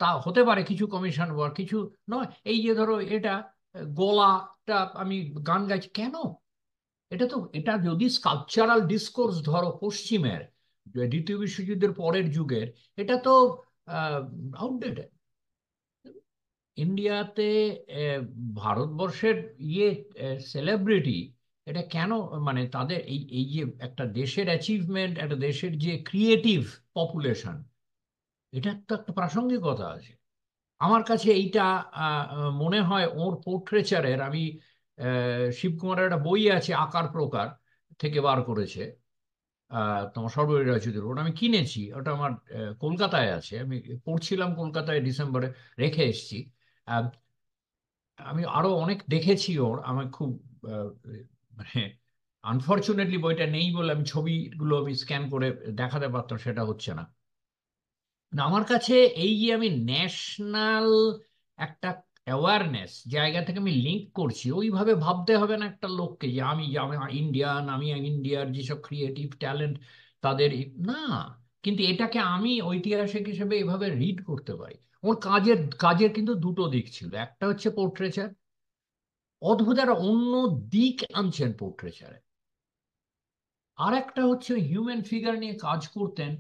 তা হতে পারে কিছু কমিশন বল কিছু নয় এই যে ধরো এটা গোলাটা আমি গান গাইছি কেন এটা তো এটা যদি কালচারাল ডিসকোর্স ধরো পশ্চিমের দ্বিতীয় বিশ্বযুদ্ধের পরের যুগের এটা তো আউটডেটেড ইন্ডিয়াতে ভারতবর্ষের ইয়ে সেলিব্রিটি এটা কেন মানে তাদের এই এই যে একটা দেশের অ্যাচিভমেন্ট একটা দেশের যে ক্রিয়েটিভ পপুলেশন এটা একটা একটা প্রাসঙ্গিকতা আছে আমার কাছে এইটা মনে হয় ওর পোর্ট্রেচারের আমি শিবকুমারের একটা বই আছে আকার প্রকার থেকে বার করেছে তোমার সর্বরী রচুদের ওটা আমি কিনেছি ওটা আমার কলকাতায় আছে আমি পড়ছিলাম কলকাতায় ডিসেম্বরে রেখে এসছি আমি আরো অনেক দেখেছি ওর আমার খুব মানে আনফর্চুনেটলি বইটা নেই বলে আমি ছবিগুলো আমি স্ক্যান করে দেখাতে পারতাম সেটা হচ্ছে না না আমার কাছে এই যে আমি ন্যাশনাল একটা অ্যাওয়ারনেস জায়গা থেকে আমি লিঙ্ক করছি ওইভাবে ভাবতে হবে না একটা লোককে যে আমি আমি ইন্ডিয়ান আমি ইন্ডিয়ার যেসব ক্রিয়েটিভ ট্যালেন্ট তাদের না কিন্তু এটাকে আমি ঐতিহাসিক হিসেবে এভাবে রিড করতে পারি ওর কাজের কাজের কিন্তু দুটো দিক ছিল একটা হচ্ছে পোর্ট্রেচার অদ্ভুত আর অন্য দিক আনছেন পোর্ট্রেচারে আর একটা হচ্ছে হিউম্যান ফিগার নিয়ে কাজ করতেন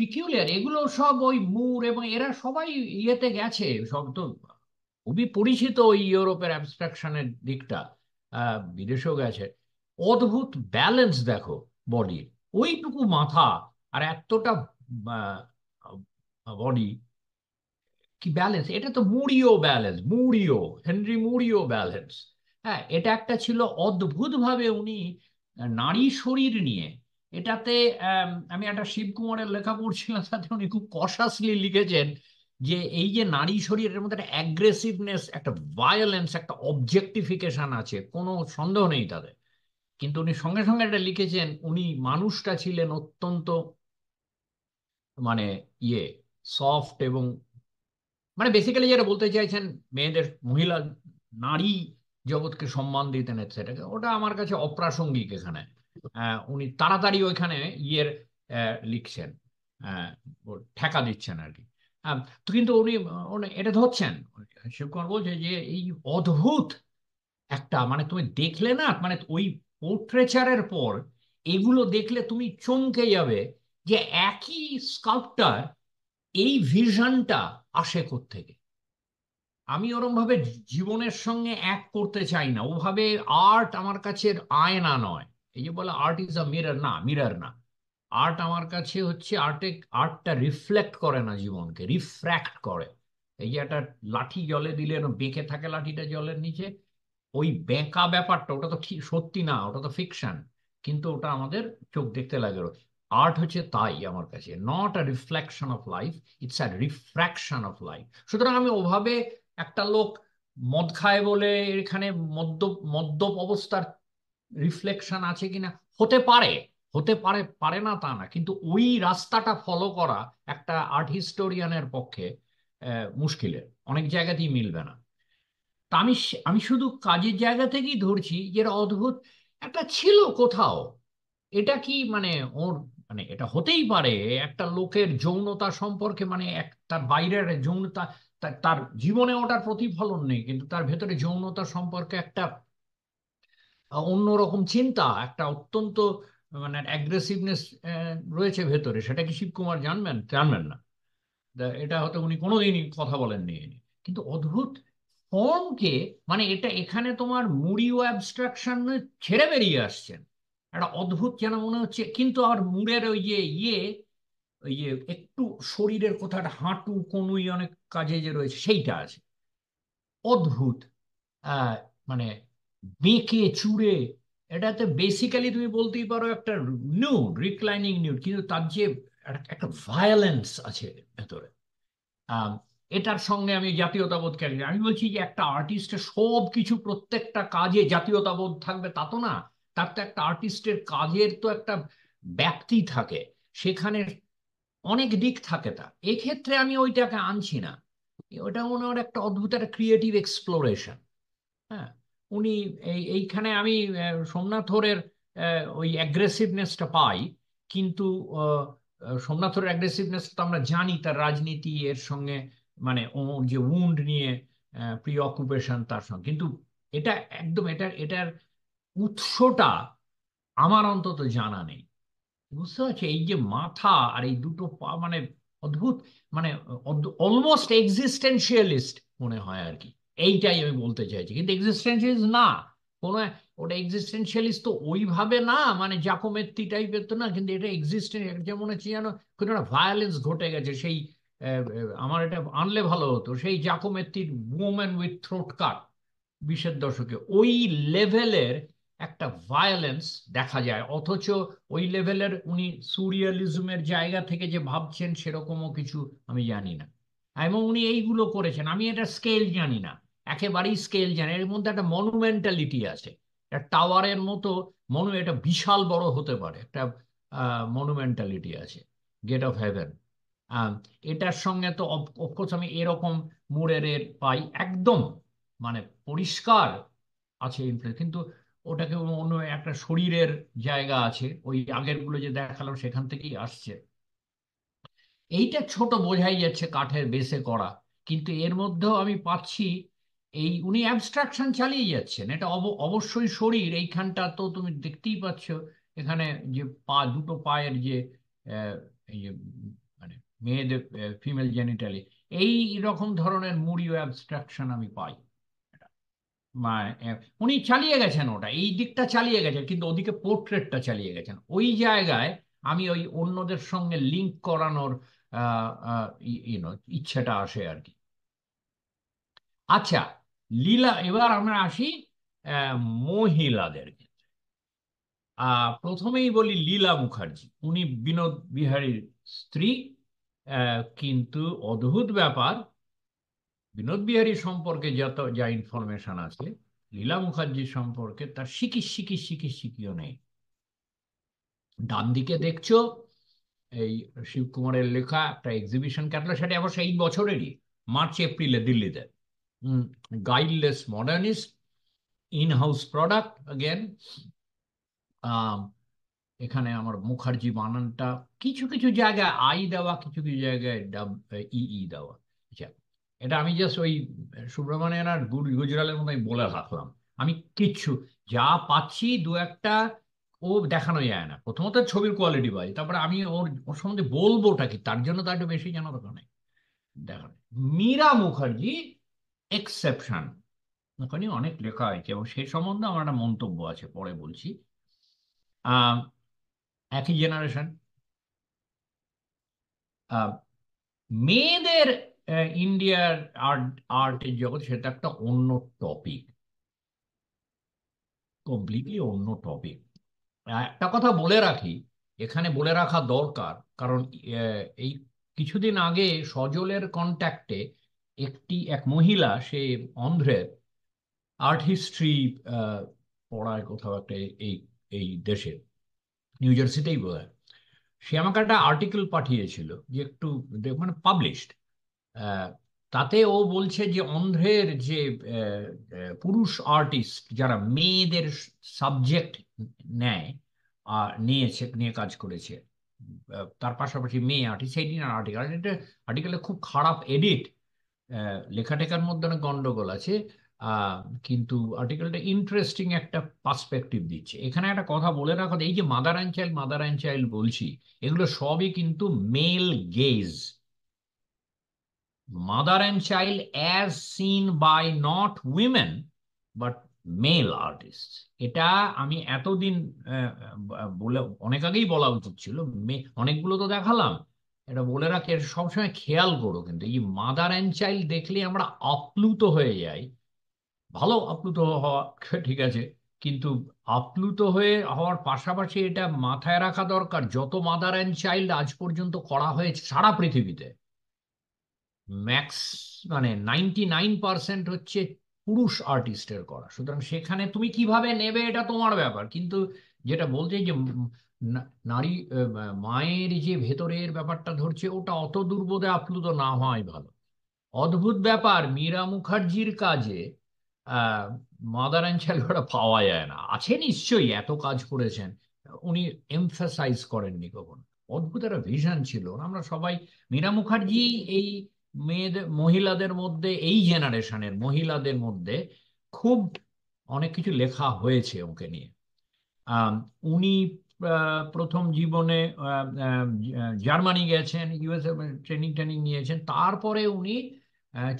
পিকিউলিয়ার এগুলো সব ওই মুর এবং এরা সবাই ইয়েতে গেছে সব তো খুবই পরিচিত ওই ইউরোপের অ্যাবস্ট্রাকশনের দিকটা বিদেশেও গেছে অদ্ভুত ব্যালেন্স দেখো বডির ওইটুকু মাথা আর এতটা বডি কি ব্যালেন্স এটা তো মুড়িও ব্যালেন্স মুড়িও হেনরি মুড়িও ব্যালেন্স হ্যাঁ এটা একটা ছিল অদ্ভুতভাবে উনি নারী শরীর নিয়ে এটাতে আমি একটা শিবকুমারের লেখা পড়ছিলাম তাতে উনি খুব কশাসলি লিখেছেন যে এই যে নারী শরীরের মধ্যে একটা অ্যাগ্রেসিভনেস একটা ভায়োলেন্স একটা অবজেক্টিফিকেশন আছে কোনো সন্দেহ নেই তাদের কিন্তু উনি সঙ্গে সঙ্গে এটা লিখেছেন উনি মানুষটা ছিলেন অত্যন্ত মানে ইয়ে সফট এবং মানে বেসিক্যালি যেটা বলতে চাইছেন মেয়েদের মহিলা নারী জগৎকে সম্মান দিতেন সেটাকে ওটা আমার কাছে অপ্রাসঙ্গিক এখানে উনি তাড়াতাড়ি ওইখানে ইয়ের লিখছেন ঠেকা দিচ্ছেন আর কি কিন্তু উনি এটা ধরছেন শিবকুমার বলছে যে এই অদ্ভুত একটা মানে তুমি দেখলে না মানে ওই পোর্ট্রেচারের পর এগুলো দেখলে তুমি চমকে যাবে যে একই স্কাল্পটার এই ভিশনটা আসে থেকে আমি ওরমভাবে জীবনের সঙ্গে এক করতে চাই না ওভাবে আর্ট আমার কাছে আয়না নয় এই যে বলে আর্ট ইজ আ মিরার না মিরার না আর্ট আমার কাছে হচ্ছে আর্টে আর্টটা রিফ্লেক্ট করে না জীবনকে রিফ্র্যাক্ট করে এই যে একটা লাঠি জলে দিলে বেঁকে থাকে লাঠিটা জলের নিচে ওই বেঁকা ব্যাপারটা ওটা তো ঠিক সত্যি না ওটা তো ফিকশন কিন্তু ওটা আমাদের চোখ দেখতে লাগে আর্ট হচ্ছে তাই আমার কাছে not a reflection of life it's a refraction of life সুতরাং আমি ওভাবে একটা লোক মদ খায় বলে এখানে মদ্যপ মদ্যপ অবস্থার রিফ্লেকশন আছে কিনা হতে পারে হতে পারে পারে না তা না কিন্তু ওই রাস্তাটা ফলো করা একটা আর্ট হিস্টোরিয়ানের পক্ষে মুশকিলের অনেক জায়গাতেই মিলবে না তা আমি আমি শুধু কাজের জায়গা থেকেই ধরছি যে অদ্ভুত একটা ছিল কোথাও এটা কি মানে ওর মানে এটা হতেই পারে একটা লোকের যৌনতা সম্পর্কে মানে এক তার বাইরের যৌনতা তার জীবনে ওটার প্রতিফলন নেই কিন্তু তার ভেতরে যৌনতা সম্পর্কে একটা অন্যরকম চিন্তা একটা অত্যন্ত মানে অ্যাগ্রেসিভনেস রয়েছে ভেতরে সেটা কি শিবকুমার জানবেন জানবেন না এটা হয়তো উনি কোনোদিনই কথা বলেননি কিন্তু অদ্ভুত ফর্মকে মানে এটা এখানে তোমার মুড়ি ও অ্যাবস্ট্রাকশন ছেড়ে বেরিয়ে আসছেন একটা অদ্ভুত যেন মনে হচ্ছে কিন্তু আর মুড়ের ওই যে ইয়ে ওই যে একটু শরীরের কোথাও হাঁটু কনুই অনেক কাজে যে রয়েছে সেইটা আছে অদ্ভুত মানে বেঁকে চুড়ে এটাতে বেসিক্যালি তুমি বলতেই পারো একটা নিউড রিক্লাইনিং নিউড কিন্তু তার যে একটা ভায়োলেন্স আছে ভেতরে এটার সঙ্গে আমি জাতীয়তাবোধ খেলি আমি বলছি যে একটা আর্টিস্টের সব কিছু প্রত্যেকটা কাজে জাতীয়তাবোধ থাকবে তা তো না তার তো একটা আর্টিস্টের কাজের তো একটা ব্যাপ্তি থাকে সেখানে অনেক দিক থাকে তা এক্ষেত্রে আমি ওইটাকে আনছি না ওটা হয় একটা অদ্ভুত একটা ক্রিয়েটিভ এক্সপ্লোরেশন হ্যাঁ উনি এইখানে আমি সোমনাথ হোরের ওই অ্যাগ্রেসিভনেসটা পাই কিন্তু সোমনাথ অ্যাগ্রেসিভনেস তো আমরা জানি তার রাজনীতি এর সঙ্গে মানে যে উন্ড নিয়ে প্রি অকুপেশন তার সঙ্গে কিন্তু এটা একদম এটার এটার উৎসটা আমার অন্তত জানা নেই বুঝতে পারছি এই যে মাথা আর এই দুটো পা মানে অদ্ভুত মানে অলমোস্ট এক্সিস্টেন্সিয়ালিস্ট মনে হয় আর কি এইটাই আমি বলতে চাইছি কিন্তু এক্সিস্টেন্সিয়ালিস্ট না কোনো ওটা এক্সিস্টেন্সিয়ালিস্ট তো ওইভাবে না মানে জাকোমেত্তি টাইপের তো না কিন্তু এটা এক্সিস্টেন্স যেমন হচ্ছে যেন কোনো একটা ভায়োলেন্স ঘটে গেছে সেই আমার এটা আনলে ভালো হতো সেই জাকোমেত্তির ওমেন উইথ থ্রোট কাট বিশের দশকে ওই লেভেলের একটা ভায়োলেন্স দেখা যায় অথচ ওই লেভেলের উনি সুরিয়ালিজমের জায়গা থেকে যে ভাবছেন সেরকমও কিছু আমি জানি না এবং উনি এইগুলো করেছেন আমি এটা স্কেল জানি না একেবারেই স্কেল জানি এর মধ্যে একটা মনুমেন্টালিটি আছে একটা টাওয়ারের মতো মনু এটা বিশাল বড় হতে পারে একটা মনুমেন্টালিটি আছে গেট অফ হেভেন এটার সঙ্গে তো অফকোর্স আমি এরকম মুরের পাই একদম মানে পরিষ্কার আছে ইনফ্লুয়েন্স কিন্তু ওটাকে অন্য একটা শরীরের জায়গা আছে ওই আগেরগুলো যে দেখালাম সেখান থেকেই আসছে এইটা ছোট বোঝাই যাচ্ছে কাঠের বেসে করা কিন্তু এর মধ্যেও আমি পাচ্ছি এই উনি অ্যাবস্ট্রাকশন চালিয়ে যাচ্ছেন এটা অবশ্যই শরীর এইখানটা তো তুমি দেখতেই পাচ্ছ এখানে যে পা দুটো পায়ের যে মানে মেয়েদের ফিমেল জেনিটালি এই রকম ধরনের মুড়িও অ্যাবস্ট্রাকশন আমি পাই উনি চালিয়ে গেছেন ওটা এই দিকটা চালিয়ে গেছেন কিন্তু ওদিকে পোর্ট্রেটটা চালিয়ে গেছেন ওই জায়গায় আমি ওই অন্যদের সঙ্গে লিঙ্ক করানোর ইউনো ইচ্ছাটা আসে আর কি আচ্ছা লীলা এবার আমরা আসি মহিলাদের ক্ষেত্রে প্রথমেই বলি লীলা মুখার্জি উনি বিনোদ বিহারীর স্ত্রী কিন্তু অদ্ভুত ব্যাপার বিনোদ বিহারী সম্পর্কে যত যা ইনফরমেশন আছে লীলা মুখার্জি সম্পর্কে তার সিকি সিকি সিকি শিখিও নেই ডান দিকে দেখছো এই শিবকুমারের লেখা একটা এক্সিবিশন ক্যাটালগ সেটা অবশ্য এই বছরেরই মার্চ এপ্রিলে দিল্লিতে guideless modernist in house product again এখানে আমার মুখার্জি বানানটা কিছু কিছু জায়গায় আই দেওয়া কিছু কিছু জায়গায় ডাব ই ই দেওয়া আচ্ছা এটা আমি জাস্ট ওই সুব্রহ্মণ্যন আর গুজরালের মতো বলে রাখলাম আমি কিচ্ছু যা পাচ্ছি দু একটা ও দেখানো যায় না প্রথমত ছবির কোয়ালিটি বাজে তারপরে আমি ওর ওর সম্বন্ধে বলবোটা কি তার জন্য তার একটু বেশি জানা দরকার নেই দেখা মীরা মুখার্জি এক্সেপশন ওখানে অনেক লেখা হয়েছে এবং সে সম্বন্ধে আমার একটা মন্তব্য আছে পরে বলছি একই জেনারেশন মেয়েদের ইন্ডিয়ার আর্ট আর্টের জগৎ সেটা একটা অন্য টপিক কমপ্লিটলি অন্য টপিক একটা কথা বলে রাখি এখানে বলে রাখা দরকার কারণ এই কিছুদিন আগে সজলের কন্ট্যাক্টে একটি এক মহিলা সে অন্ধ্রের আর্ট হিস্ট্রি পড়ায় কোথাও একটা এই এই দেশে নিউ জার্সিতেই বোধ হয় সে আমাকে একটা আর্টিকেল পাঠিয়েছিল যে একটু মানে পাবলিশড তাতে ও বলছে যে অন্ধ্রের যে পুরুষ আর্টিস্ট যারা মেয়েদের সাবজেক্ট নেয় আর নিয়েছে নিয়ে কাজ করেছে তার পাশাপাশি মেয়ে আর্টিস্ট সেই নিয়ে আর্টিকেল এটা আর্টিকেলে খুব খারাপ এডিট লেখা টেকার মধ্যে অনেক গন্ডগোল আছে কিন্তু আর্টিকেলটা ইন্টারেস্টিং একটা পার্সপেক্টিভ দিচ্ছে এখানে একটা কথা বলে রাখো এই যে mother and child mother and child বলছি এগুলো সবই কিন্তু male gaze mother and child as seen by not women but male artist এটা আমি এতদিন বলে অনেক আগেই বলা উচিত ছিল অনেকগুলো তো দেখালাম এটা বলে রাখি এটা সবসময় খেয়াল করো কিন্তু এই মাদার অ্যান্ড চাইল্ড দেখলে আমরা আপ্লুত হয়ে যাই ভালো আপ্লুত হওয়া ঠিক আছে কিন্তু আপ্লুত হয়ে হওয়ার পাশাপাশি এটা মাথায় রাখা দরকার যত মাদার অ্যান্ড চাইল্ড আজ পর্যন্ত করা হয়েছে সারা পৃথিবীতে ম্যাক্স মানে নাইনটি নাইন পার্সেন্ট হচ্ছে পুরুষ আর্টিস্টের করা সুতরাং সেখানে তুমি কিভাবে নেবে এটা তোমার ব্যাপার কিন্তু যেটা বলছে যে নারী মায়ের যে ভেতরের ব্যাপারটা ধরছে ওটা অত দুর্বোধে আপ্লুত না হয় ভালো অদ্ভুত ব্যাপার মীরা মুখার্জির কাজে মাদার অ্যান্ড ওটা পাওয়া যায় না আছে নিশ্চয়ই এত কাজ করেছেন উনি এমফাসাইজ করেননি কখন অদ্ভুত একটা ভিশন ছিল আমরা সবাই মীরা মুখার্জি এই মেয়েদের মহিলাদের মধ্যে এই জেনারেশনের মহিলাদের মধ্যে খুব অনেক কিছু লেখা হয়েছে ওকে নিয়ে উনি প্রথম জীবনে জার্মানি গেছেন ইউএসএ ট্রেনিং ট্রেনিং নিয়েছেন তারপরে উনি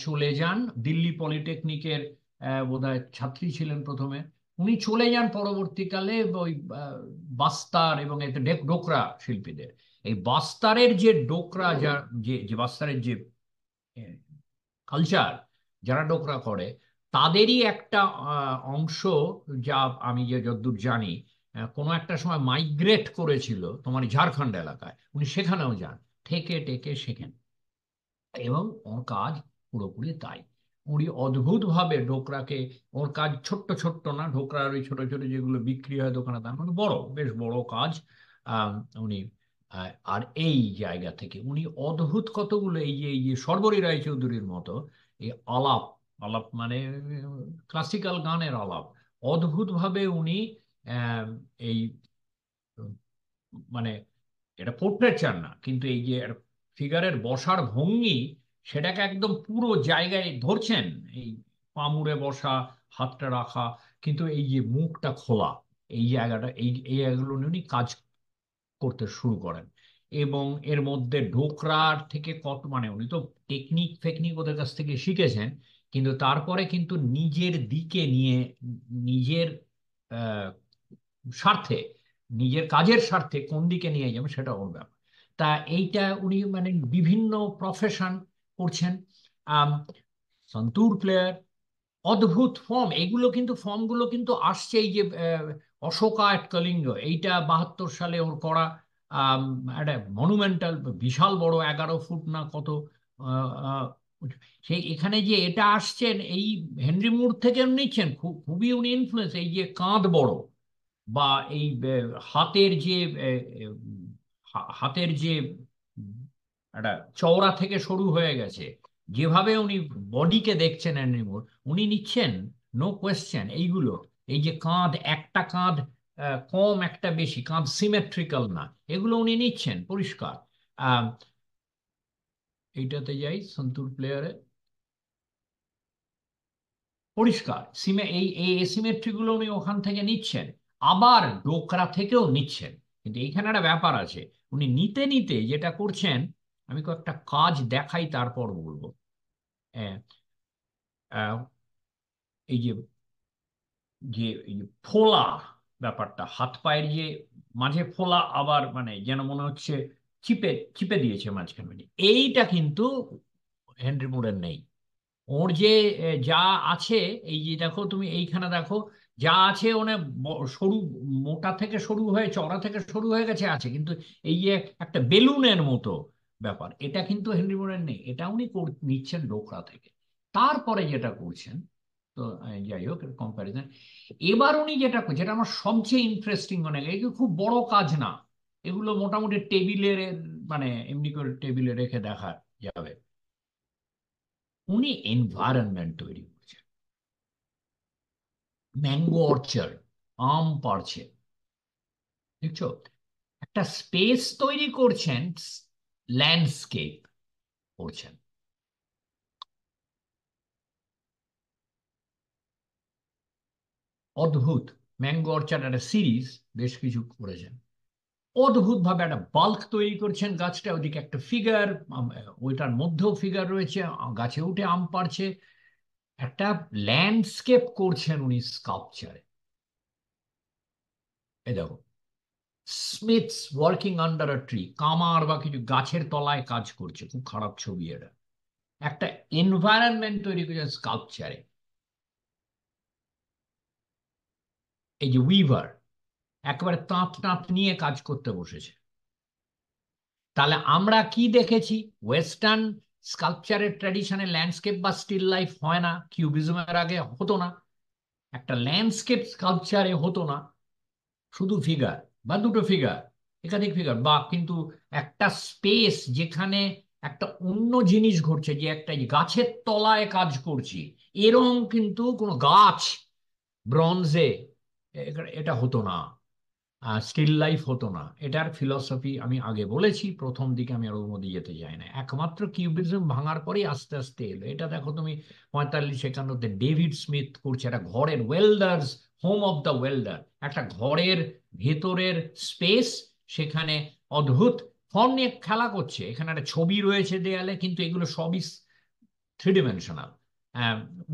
চলে যান দিল্লি পলিটেকনিকের বোধহয় ছাত্রী ছিলেন প্রথমে উনি চলে যান পরবর্তীকালে ওই বাস্তার এবং এতে ডোকরা শিল্পীদের এই বাস্তারের যে ডোকরা যা যে বাস্তারের যে কালচার যারা ডোকরা করে তাদেরই একটা অংশ যা আমি যে যদ্দূর জানি কোনো একটা সময় মাইগ্রেট করেছিল তোমার ঝাড়খণ্ড এলাকায় উনি সেখানেও যান ঠেকে টেকে শেখেন এবং ওর কাজ পুরোপুরি তাই উনি অদ্ভুতভাবে ঢোকরাকে ওর কাজ ছোট্ট ছোট্ট না ঢোকরার ওই ছোট ছোট যেগুলো বিক্রি হয় দোকানে তার মানে বড় বেশ বড় কাজ উনি আর এই জায়গা থেকে উনি অদ্ভুত কতগুলো এই যে এই যে সর্বরী রায়চৌধুরীর মতো এই আলাপ আলাপ মানে ক্লাসিক্যাল গানের আলাপ অদ্ভুতভাবে উনি এই মানে এটা পোর্ট্রেট চান না কিন্তু এই যে ফিগারের বসার ভঙ্গি সেটাকে একদম পুরো জায়গায় ধরছেন এই পামুড়ে বসা হাতটা রাখা কিন্তু এই যে মুখটা খোলা এই জায়গাটা এই এই জায়গাগুলো উনি কাজ করতে শুরু করেন এবং এর মধ্যে ঢোকরার থেকে কত মানে উনি তো টেকনিক ফেকনিক ওদের কাছ থেকে শিখেছেন কিন্তু তারপরে কিন্তু নিজের দিকে নিয়ে নিজের স্বার্থে নিজের কাজের স্বার্থে কোন দিকে নিয়ে যাবেন সেটা ওর ব্যাপার তা এইটা উনি মানে বিভিন্ন প্রফেশন করছেন সন্তুর প্লেয়ার অদ্ভুত ফর্ম এগুলো কিন্তু ফর্মগুলো কিন্তু আসছে এই যে অশোকা এট কলিঙ্গ এইটা বাহাত্তর সালে ওর করা একটা মনুমেন্টাল বিশাল বড় এগারো ফুট না কত সেই এখানে যে এটা আসছেন এই হেনরি মুর থেকে নিচ্ছেন খুব খুবই উনি ইনফ্লুয়েন্স এই যে কাঁধ বড় বা এই হাতের যে হাতের যে একটা চওড়া থেকে সরু হয়ে গেছে যেভাবে উনি বডিকে দেখছেন হেনরি মুর উনি নিচ্ছেন নো কোয়েশ্চেন এইগুলো এই যে কাঁধ একটা কাঁধ কম একটা বেশি কাঁধ সিমেট্রিক্যাল না এগুলো উনি নিচ্ছেন পরিষ্কার এইটাতে যাই সন্তুর প্লেয়ারে পরিষ্কার সিমে এই এই এসিমেট্রিগুলো উনি ওখান থেকে নিচ্ছেন আবার ডোকরা থেকেও নিচ্ছেন কিন্তু এইখানে একটা ব্যাপার আছে উনি নিতে নিতে যেটা করছেন আমি কয়েকটা কাজ দেখাই তারপর বলবো হ্যাঁ, এই যে যে ফোলা ব্যাপারটা হাত পায়ের যে মাঝে ফোলা আবার মানে যেন মনে হচ্ছে চিপে চিপে দিয়েছে মাঝখান মানে এইটা কিন্তু হেনরি মুরের নেই ওর যে যা আছে এই যে দেখো তুমি এইখানে দেখো যা আছে ওনে সরু মোটা থেকে সরু হয়ে চড়া থেকে সরু হয়ে গেছে আছে কিন্তু এই যে একটা বেলুনের মতো ব্যাপার এটা কিন্তু হেনরি মোডের নেই এটা উনি নিচ্ছেন ডোকরা থেকে তারপরে যেটা করছেন তো যাই হোক কম্প্যারিজন এবার উনি যেটা যেটা আমার সবচেয়ে ইন্টারেস্টিং মনে লাগে খুব বড় কাজ না এগুলো মোটামুটি টেবিলের মানে এমনি করে টেবিলে রেখে দেখা যাবে উনি এনভায়রনমেন্ট তৈরি করেছেন ম্যাঙ্গো অর্চার্ড আম পারছে দেখছো একটা স্পেস তৈরি করছেন ল্যান্ডস্কেপ করছেন অদ্ভুত ম্যাঙ্গো অর্চার একটা সিরিজ বেশ কিছু করেছেন অদ্ভুতভাবে একটা বাল্ক তৈরি করছেন গাছটা ওদিকে একটা ফিগার ওইটার মধ্যেও ফিগার রয়েছে গাছে উঠে আম পারছে একটা ল্যান্ডস্কেপ করছেন উনি স্কাল্পচারে এ দেখো smiths working under a tree কামার বা কিছু গাছের তলায় কাজ করছে খুব খারাপ ছবি এটা একটা এনভায়রনমেন্ট তৈরি করেছেন স্কাল্পচারে এই যে উইভার একেবারে তাঁত তাঁত নিয়ে কাজ করতে বসেছে তাহলে আমরা কি দেখেছি ওয়েস্টার্ন স্কাল্পচারের ট্র্যাডিশনে ল্যান্ডস্কেপ বা স্টিল লাইফ হয় না কিউবিজমের আগে হতো না একটা ল্যান্ডস্কেপ স্কাল্পচারে হতো না শুধু ফিগার বা দুটো ফিগার একাধিক ফিগার বা কিন্তু একটা স্পেস যেখানে একটা অন্য জিনিস ঘটছে যে একটা গাছের তলায় কাজ করছি এরম কিন্তু কোনো গাছ ব্রঞ্জে এটা হতো না স্টিল লাইফ হতো না এটার ফিলসফি আমি আগে বলেছি প্রথম দিকে আমি আর ওর মধ্যে যেতে চাই না একমাত্র কিউবিজম ভাঙার পরেই আস্তে আস্তে এলো এটা দেখো তুমি পঁয়তাল্লিশ একান্নতে ডেভিড স্মিথ করছে একটা ঘরের welders home of the welder একটা ঘরের ভেতরের স্পেস সেখানে অদ্ভুত ফর্ম নিয়ে খেলা করছে এখানে একটা ছবি রয়েছে দেয়ালে কিন্তু এগুলো সবই থ্রি ডিমেনশনাল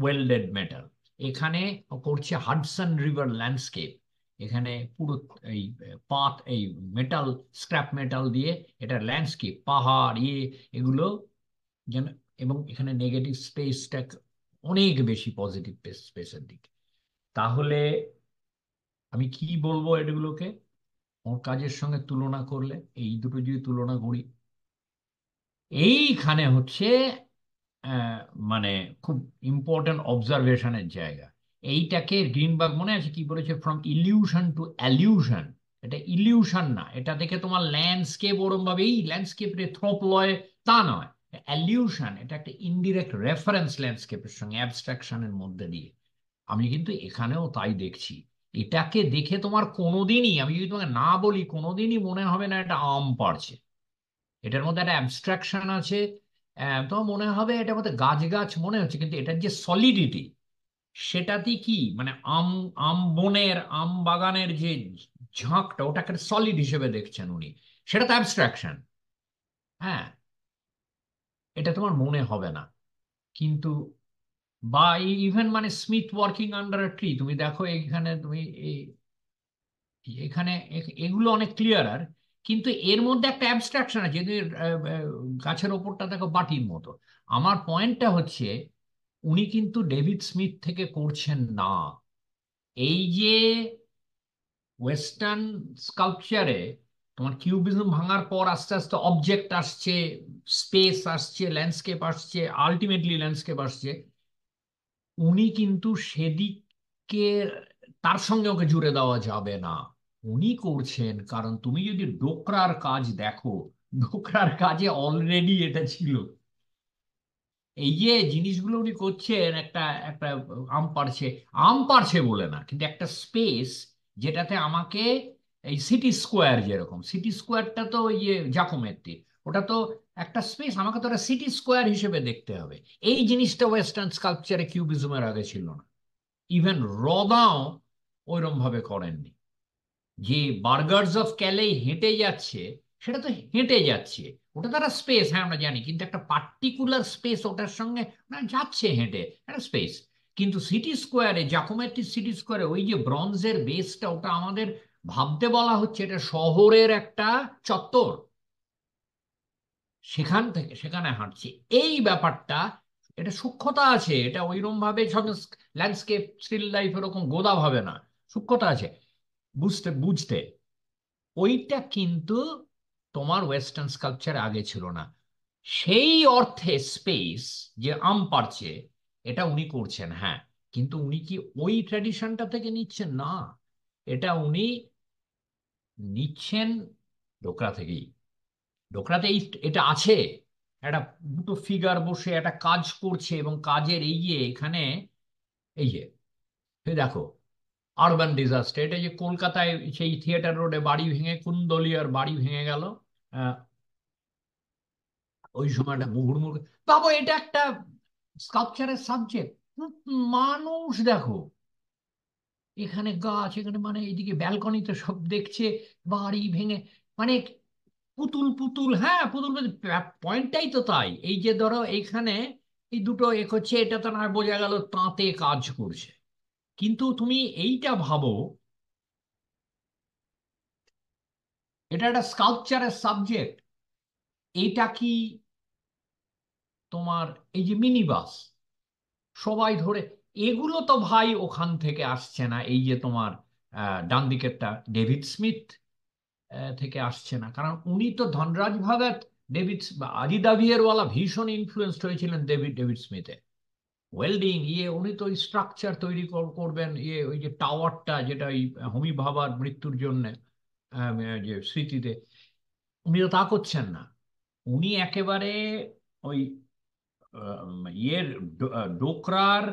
ওয়েল্ডেড মেটাল এখানে করছে হাডসন রিভার ল্যান্ডস্কেপ এখানে পুরো এই পাত এই মেটাল স্ক্র্যাপ মেটাল দিয়ে এটা ল্যান্ডস্কেপ পাহাড় ইয়ে এগুলো যেন এবং এখানে নেগেটিভ স্পেসটা অনেক বেশি পজিটিভ স্পেসের দিকে তাহলে আমি কি বলবো এগুলোকে ওর কাজের সঙ্গে তুলনা করলে এই দুটো যদি তুলনা করি এইখানে হচ্ছে হ্যাঁ, মানে খুব ইম্পর্টেন্ট অবজারভেশনের জায়গা এইটাকে গ্রিনবার্গ মনে আছে কি বলেছে ফ্রম ইলিউশন টু অ্যালিউশন এটা ইলিউশন না এটা দেখে তোমার ল্যান্ডস্কেপ ওরমভাবে এই ল্যান্ডস্কেপ থ্রোপ লয় তা নয় অ্যালিউশন এটা একটা ইনডিরেক্ট রেফারেন্স ল্যান্ডস্কেপের সঙ্গে অ্যাবস্ট্রাকশনের মধ্যে দিয়ে আমি কিন্তু এখানেও তাই দেখছি এটাকে দেখে তোমার কোনোদিনই আমি যদি তোমাকে না বলি কোনোদিনই মনে হবে না এটা আম পারছে এটার মধ্যে একটা অ্যাবস্ট্রাকশন আছে তো মনে হবে এটা মধ্যে গাছ গাছ মনে হচ্ছে কিন্তু এটার যে সলিডিটি সেটাতে কি মানে আম আম বনের আম বাগানের যে ঝাঁকটা ওটাকে সলিড হিসেবে দেখছেন উনি সেটা তো অ্যাবস্ট্রাকশন হ্যাঁ এটা তোমার মনে হবে না কিন্তু বা ইভেন মানে smith working under a tree তুমি দেখো এখানে তুমি এই এখানে এগুলো অনেক ক্লিয়ার আর কিন্তু এর মধ্যে একটা অ্যাবস্ট্রাকশন আছে যদি গাছের ওপরটা দেখো বাটির মতো আমার পয়েন্টটা হচ্ছে উনি কিন্তু ডেভিড স্মিথ থেকে করছেন না এই যে ওয়েস্টার্ন স্কাল্পচারে তোমার কিউবিজম ভাঙার পর আস্তে আস্তে অবজেক্ট আসছে স্পেস আসছে ল্যান্ডস্কেপ আসছে আলটিমেটলি ল্যান্ডস্কেপ আসছে উনি কিন্তু সেদিকে তার সঙ্গে ওকে জুড়ে দেওয়া যাবে না উনি করছেন কারণ তুমি যদি ডোকরার কাজ দেখো ডোকরার কাজে অলরেডি এটা ছিল এই যে জিনিসগুলো উনি করছেন একটা একটা আম পারছে আম পারছে বলে না কিন্তু একটা স্পেস যেটাতে আমাকে এই সিটি স্কোয়ার যেরকম সিটি স্কোয়ারটা তো ওই যে জাকুমেত্তি ওটা তো একটা স্পেস আমাকে তো ওটা সিটি স্কোয়ার হিসেবে দেখতে হবে এই জিনিসটা ওয়েস্টার্ন স্কালচারে কিউবিজমের আগে ছিল না ইভেন রদাও ওইরমভাবে করেননি যে বার্গার্স অফ ক্যালে হেঁটে যাচ্ছে সেটা তো হেঁটে যাচ্ছে ওটা তারা স্পেস হ্যাঁ আমরা জানি কিন্তু একটা পার্টিকুলার স্পেস ওটার সঙ্গে না যাচ্ছে হেঁটে একটা স্পেস কিন্তু সিটি স্কোয়ারে জাকোমেট্রি সিটি স্কোয়ারে ওই যে ব্রঞ্জের বেসটা ওটা আমাদের ভাবতে বলা হচ্ছে এটা শহরের একটা চত্বর সেখান থেকে সেখানে হাঁটছে এই ব্যাপারটা এটা সূক্ষ্মতা আছে এটা ওইরকম ভাবে সব ল্যান্ডস্কেপ স্টিল লাইফ এরকম গোদা ভাবে না সূক্ষ্মতা আছে বুঝতে বুঝতে ওইটা কিন্তু তোমার ওয়েস্টার্ন স্কালচার আগে ছিল না সেই অর্থে স্পেস যে আম পারছে এটা উনি করছেন হ্যাঁ কিন্তু উনি কি ওই ট্র্যাডিশনটা থেকে নিচ্ছেন না এটা উনি নিচ্ছেন ডোকরা থেকেই ডোকরাতে এই এটা আছে একটা দুটো ফিগার বসে একটা কাজ করছে এবং কাজের এই যে এখানে এই যে দেখো আরবান ডিজাস্টার এটা যে কলকাতায় সেই থিয়েটার রোডে বাড়ি ভেঙে আর বাড়ি ভেঙে গেল ওই সময়টা মুহুর্মুহ ভাবো এটা একটা স্কাল্পচারের সাবজেক্ট মানুষ দেখো এখানে গাছ এখানে মানে এইদিকে ব্যালকনিতে সব দেখছে বাড়ি ভেঙে মানে পুতুল পুতুল হ্যাঁ পুতুল পয়েন্টটাই তো তাই এই যে ধরো এইখানে এই দুটো এক হচ্ছে এটা তো না বোঝা গেল তাঁতে কাজ করছে কিন্তু তুমি এইটা ভাবো এটা একটা স্কাল্পচারের সাবজেক্ট এইটা কি তোমার এই যে মিনি বাস সবাই ধরে এগুলো তো ভাই ওখান থেকে আসছে না এই যে তোমার ডান দিকেরটা ডেভিড স্মিথ থেকে আসছে না কারণ উনি তো ধনরাজ ভাগাত ডেভিড আজিদা ভিয়েরওয়ালা ভীষণ ইনফ্লুয়েসড হয়েছিলেন ডেভিড ডেভিড স্মিথে ওয়েল্ডিং ইয়ে উনি তো ওই স্ট্রাকচার তৈরি করবেন ইয়ে ওই যে টাওয়ারটা যেটা ওই হোমি ভাবার মৃত্যুর জন্যে যে স্মৃতিতে উনি তো তা করছেন না উনি একেবারে ওই ইয়ের ডোকরার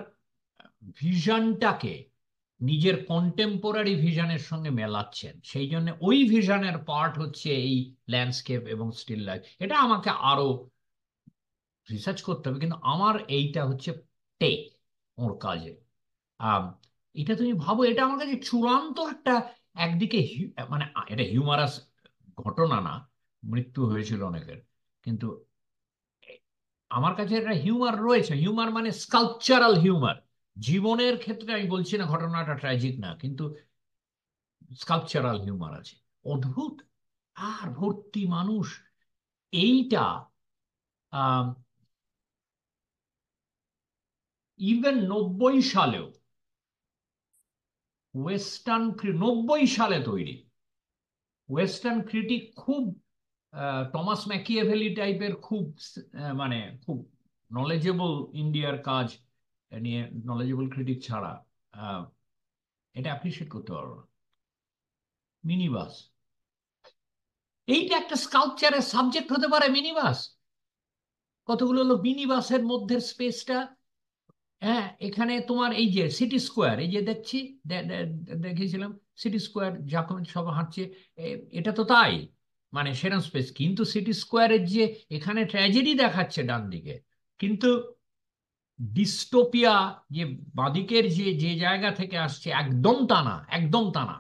ভিশনটাকে নিজের কন্টেম্পোরারি ভিশনের সঙ্গে মেলাচ্ছেন সেই জন্য ওই ভিশনের পার্ট হচ্ছে এই ল্যান্ডস্কেপ এবং স্টিল লাইফ এটা আমাকে আরো রিসার্চ করতে হবে কিন্তু আমার এইটা হচ্ছে টেক ওর কাজে এটা তুমি ভাবো এটা আমার কাছে চূড়ান্ত একটা একদিকে মানে এটা হিউমারাস ঘটনা না মৃত্যু হয়েছিল অনেকের কিন্তু আমার কাছে একটা হিউমার রয়েছে হিউমার মানে স্কালচারাল হিউমার জীবনের ক্ষেত্রে আমি বলছি না ঘটনাটা ট্র্যাজিক না কিন্তু স্কালচারাল হিউমার আছে অদ্ভুত আর ভর্তি মানুষ এইটা ইভেন নব্বই সালেও ওয়েস্টার্ন নব্বই সালে তৈরি ওয়েস্টার্ন ক্রিটিক খুব টমাস ম্যাকিয়েভেলি টাইপের খুব মানে খুব নলেজেবল ইন্ডিয়ার কাজ নিয়ে নলেজেবল ক্রিটিক ছাড়া এটা অ্যাপ্রিসিয়েট করতে পারবো মিনিবাস এইটা একটা স্কাল্পচারের সাবজেক্ট হতে পারে মিনিবাস কতগুলো হলো মিনিবাসের মধ্যের স্পেসটা হ্যাঁ এখানে তোমার এই যে সিটি স্কোয়ার এই যে দেখছি দেখেছিলাম সিটি স্কোয়ার যখন সব হাঁটছে এটা তো তাই মানে সেরম স্পেস কিন্তু সিটি স্কোয়ারের যে এখানে ট্র্যাজেডি দেখাচ্ছে ডান দিকে কিন্তু ডিস্টোপিয়া যে বাদিকের যে যে জায়গা থেকে আসছে একদম টানা একদম টানা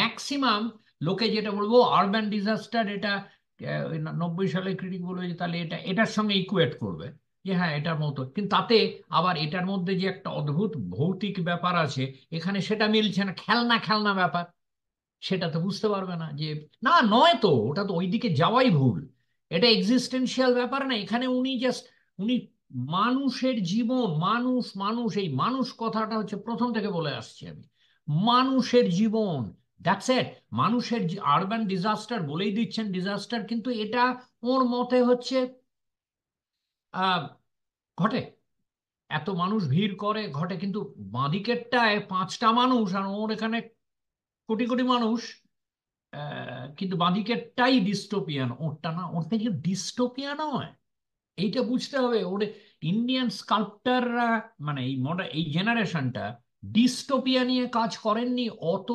ম্যাক্সিমাম লোকে যেটা বলবো আরবান ডিজাস্টার এটা নব্বই সালে ক্রিটিক বলবে যে তাহলে এটা এটার সঙ্গে ইকুয়েট করবে যে হ্যাঁ এটার মতো কিন্তু তাতে আবার এটার মধ্যে যে একটা অদ্ভুত ভৌতিক ব্যাপার আছে এখানে সেটা মিলছে না খেলনা খেলনা ব্যাপার সেটা তো বুঝতে পারবে না যে না নয় তো ওটা তো ওইদিকে যাওয়াই ভুল এটা এক্সিস্টেন্সিয়াল ব্যাপার না এখানে উনি জাস্ট উনি মানুষের জীবন মানুষ মানুষ এই মানুষ কথাটা হচ্ছে প্রথম থেকে বলে আসছি আমি মানুষের জীবন দ্যাটস এট মানুষের আরবান ডিজাস্টার বলেই দিচ্ছেন ডিজাস্টার কিন্তু এটা ওর মতে হচ্ছে ঘটে এত মানুষ ভিড় করে ঘটে কিন্তু বাঁদিকেরটায় পাঁচটা মানুষ আর ওর এখানে কোটি কোটি মানুষ কিন্তু বাঁদিকেরটাই ডিস্টোপিয়ান ওরটা না ওরটা কি ডিস্টোপিয়া নয় এইটা বুঝতে হবে ওর ইন্ডিয়ান স্কাল্পটাররা মানে এই মডার্ন এই জেনারেশনটা ডিস্টোপিয়া নিয়ে কাজ করেননি অত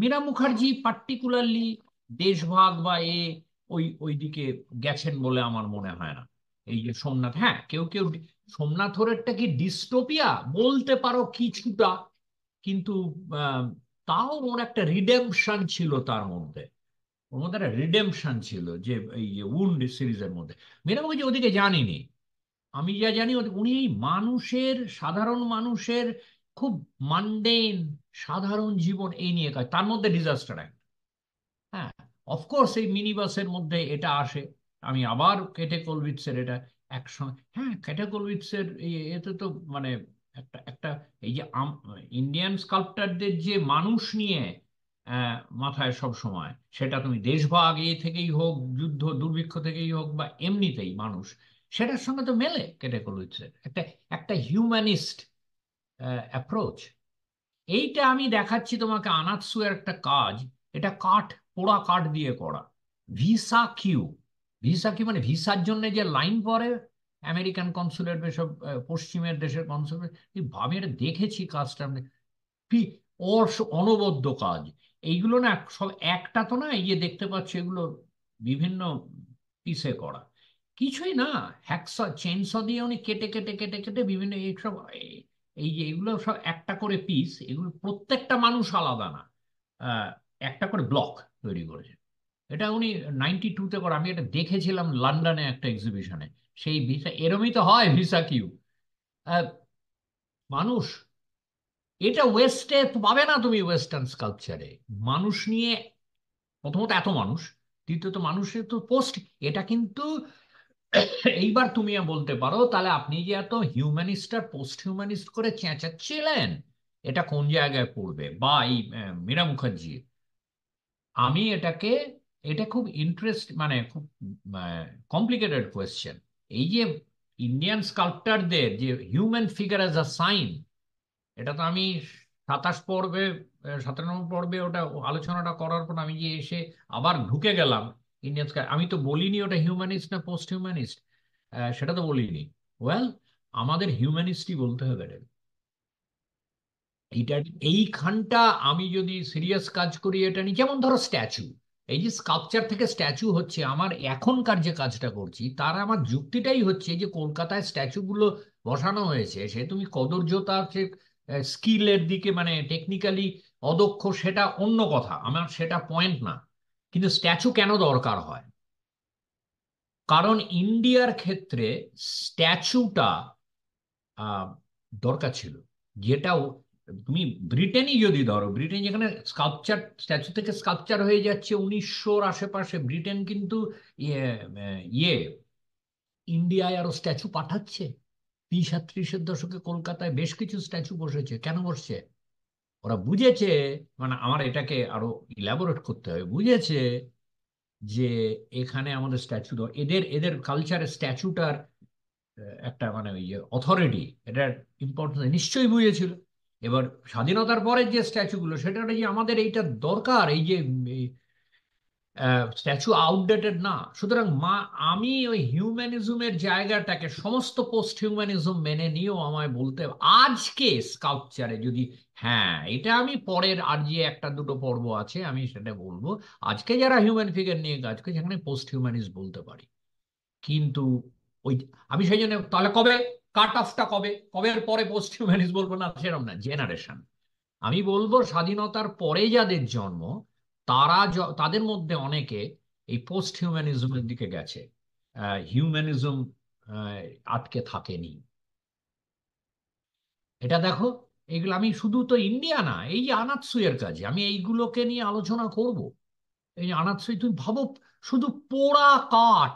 মীরা মুখার্জি পার্টিকুলারলি দেশভাগ বা এ ওই ওইদিকে গেছেন বলে আমার মনে হয় না এই যে সোমনাথ হ্যাঁ কেউ কেউ সোমনাথ একটা কি ডিস্টোপিয়া বলতে পারো কিছুটা কিন্তু তাও ওর একটা রিডেমশন ছিল তার মধ্যে ওর মধ্যে একটা রিডেমশন ছিল যে এই যে উন্ড সিরিজের মধ্যে মেরামকে যে ওদিকে জানিনি আমি যা জানি উনি এই মানুষের সাধারণ মানুষের খুব মান্ডেন সাধারণ জীবন এই নিয়ে কাজ তার মধ্যে ডিজাস্টার অ্যাক্ট হ্যাঁ অফকোর্স এই মিনিবাসের মধ্যে এটা আসে আমি আবার কেটে কলবিৎসের এটা একসঙ্গে হ্যাঁ কেটে কলবিৎসের এতে তো মানে একটা একটা এই যে ইন্ডিয়ান স্কাল্পটারদের যে মানুষ নিয়ে মাথায় সব সময় সেটা তুমি দেশভাগ এ থেকেই হোক যুদ্ধ দুর্ভিক্ষ থেকেই হোক বা এমনিতেই মানুষ সেটার সঙ্গে তো মেলে কেটে কলবিৎসের একটা একটা হিউম্যানিস্ট অ্যাপ্রোচ এইটা আমি দেখাচ্ছি তোমাকে আনাৎসু একটা কাজ এটা কাঠ পোড়া কাঠ দিয়ে করা ভিসা কিউ ভিসা কি মানে ভিসার জন্য যে লাইন পড়ে আমেরিকান কনসুলেট এসব পশ্চিমের দেশের কনসুলেট আমি এটা দেখেছি কাজটা অনবদ্য কাজ এইগুলো না সব একটা তো না এই যে দেখতে পাচ্ছি এগুলো বিভিন্ন পিসে করা কিছুই না হ্যাকসা চেনস দিয়ে উনি কেটে কেটে কেটে কেটে বিভিন্ন এইসব এই যে এগুলো সব একটা করে পিস এগুলো প্রত্যেকটা মানুষ আলাদা না একটা করে ব্লক তৈরি করেছে এটা উনি নাইনটি টুতে করে আমি এটা দেখেছিলাম লন্ডনে একটা এক্সিবিশনে সেই ভিসা এরমই তো হয় ভিসা কিউ মানুষ এটা ওয়েস্টে পাবে না তুমি ওয়েস্টার্ন স্কাল্পচারে মানুষ নিয়ে প্রথমত এত মানুষ দ্বিতীয়ত মানুষের তো পোস্ট এটা কিন্তু এইবার তুমি বলতে পারো তাহলে আপনি যে এত হিউম্যানিস্ট আর পোস্ট হিউম্যানিস্ট করে চেঁচাচ্ছিলেন এটা কোন জায়গায় পড়বে বা এই মীরা মুখার্জি আমি এটাকে এটা খুব ইন্টারেস্ট মানে খুব কমপ্লিকেটেড মানে কোয়েশ্চেন এই যে ইন্ডিয়ান স্কাল্পটারদের যে human figure as a sign এটা তো আমি সাতাশ পর্বে সাতানব্বই পর্বে ওটা আলোচনাটা করার পর আমি যে এসে আবার ঢুকে গেলাম ইন্ডিয়ান স্কাল আমি তো বলিনি ওটা হিউম্যানিস্ট না পোস্ট হিউম্যানিস্ট সেটা তো বলিনি ওয়েল আমাদের হিউম্যানিস্টই বলতে হবে রে এইটা এইখানটা আমি যদি সিরিয়াস কাজ করি এটা নিয়ে যেমন ধরো স্ট্যাচু এই যে স্কাল্পচার থেকে স্ট্যাচু হচ্ছে আমার এখনকার যে কাজটা করছি তার আমার যুক্তিটাই হচ্ছে যে কলকাতায় স্ট্যাচুগুলো বসানো হয়েছে সে তুমি কদর্যতা সে স্কিলের দিকে মানে টেকনিক্যালি অদক্ষ সেটা অন্য কথা আমার সেটা পয়েন্ট না কিন্তু স্ট্যাচু কেন দরকার হয় কারণ ইন্ডিয়ার ক্ষেত্রে স্ট্যাচুটা দরকার ছিল যেটা তুমি ব্রিটেনই যদি ধরো ব্রিটেন যেখানে স্কাল্পচার স্ট্যাচু থেকে স্কাল্পচার হয়ে যাচ্ছে উনিশশোর আশেপাশে ব্রিটেন কিন্তু ইয়ে, ইয়ে ইন্ডিয়ায় আরো স্ট্যাচু পাঠাচ্ছে আর ত্রিশের দশকে কলকাতায় বেশ কিছু স্ট্যাচু বসেছে কেন বসছে ওরা বুঝেছে মানে আমার এটাকে আরো ইলাবোরেট করতে হবে বুঝেছে যে এখানে আমাদের স্ট্যাচু এদের এদের কালচারের স্ট্যাচুটার একটা মানে অথরিটি ইয়ে, এটার ইম্পর্টেন্স নিশ্চয়ই বুঝেছিল এবার স্বাধীনতার পরে যে স্ট্যাচুগুলো সেটা যে আমাদের এইটা দরকার এই যে স্ট্যাচু আউটডেটেড না সুতরাং মা আমি ওই হিউম্যানিজমের জায়গাটাকে সমস্ত পোস্ট হিউম্যানিজম মেনে নিয়েও আমায় বলতে আজকে স্কাল্পচারে যদি হ্যাঁ এটা আমি পরের আর যে একটা দুটো পর্ব আছে আমি সেটা বলবো আজকে যারা হিউম্যান ফিগার নিয়ে কাজ করে সেখানে পোস্ট হিউম্যানিজম বলতে পারি কিন্তু ওই আমি সেই জন্য তাহলে কবে কাট অফটা কবে কবের পরে পোস্ট হিউম্যানিস্ট বলবো না সেরকম না জেনারেশন আমি বলবো স্বাধীনতার পরে যাদের জন্ম তারা তাদের মধ্যে অনেকে এই পোস্ট হিউম্যানিজমের দিকে গেছে হিউম্যানিজম আটকে থাকেনি এটা দেখো এগুলো আমি শুধু তো ইন্ডিয়া না এই যে আনাৎসুয়ের কাজে আমি এইগুলোকে নিয়ে আলোচনা করব এই আনাৎসুই তুমি ভাবো শুধু পোড়া কাঠ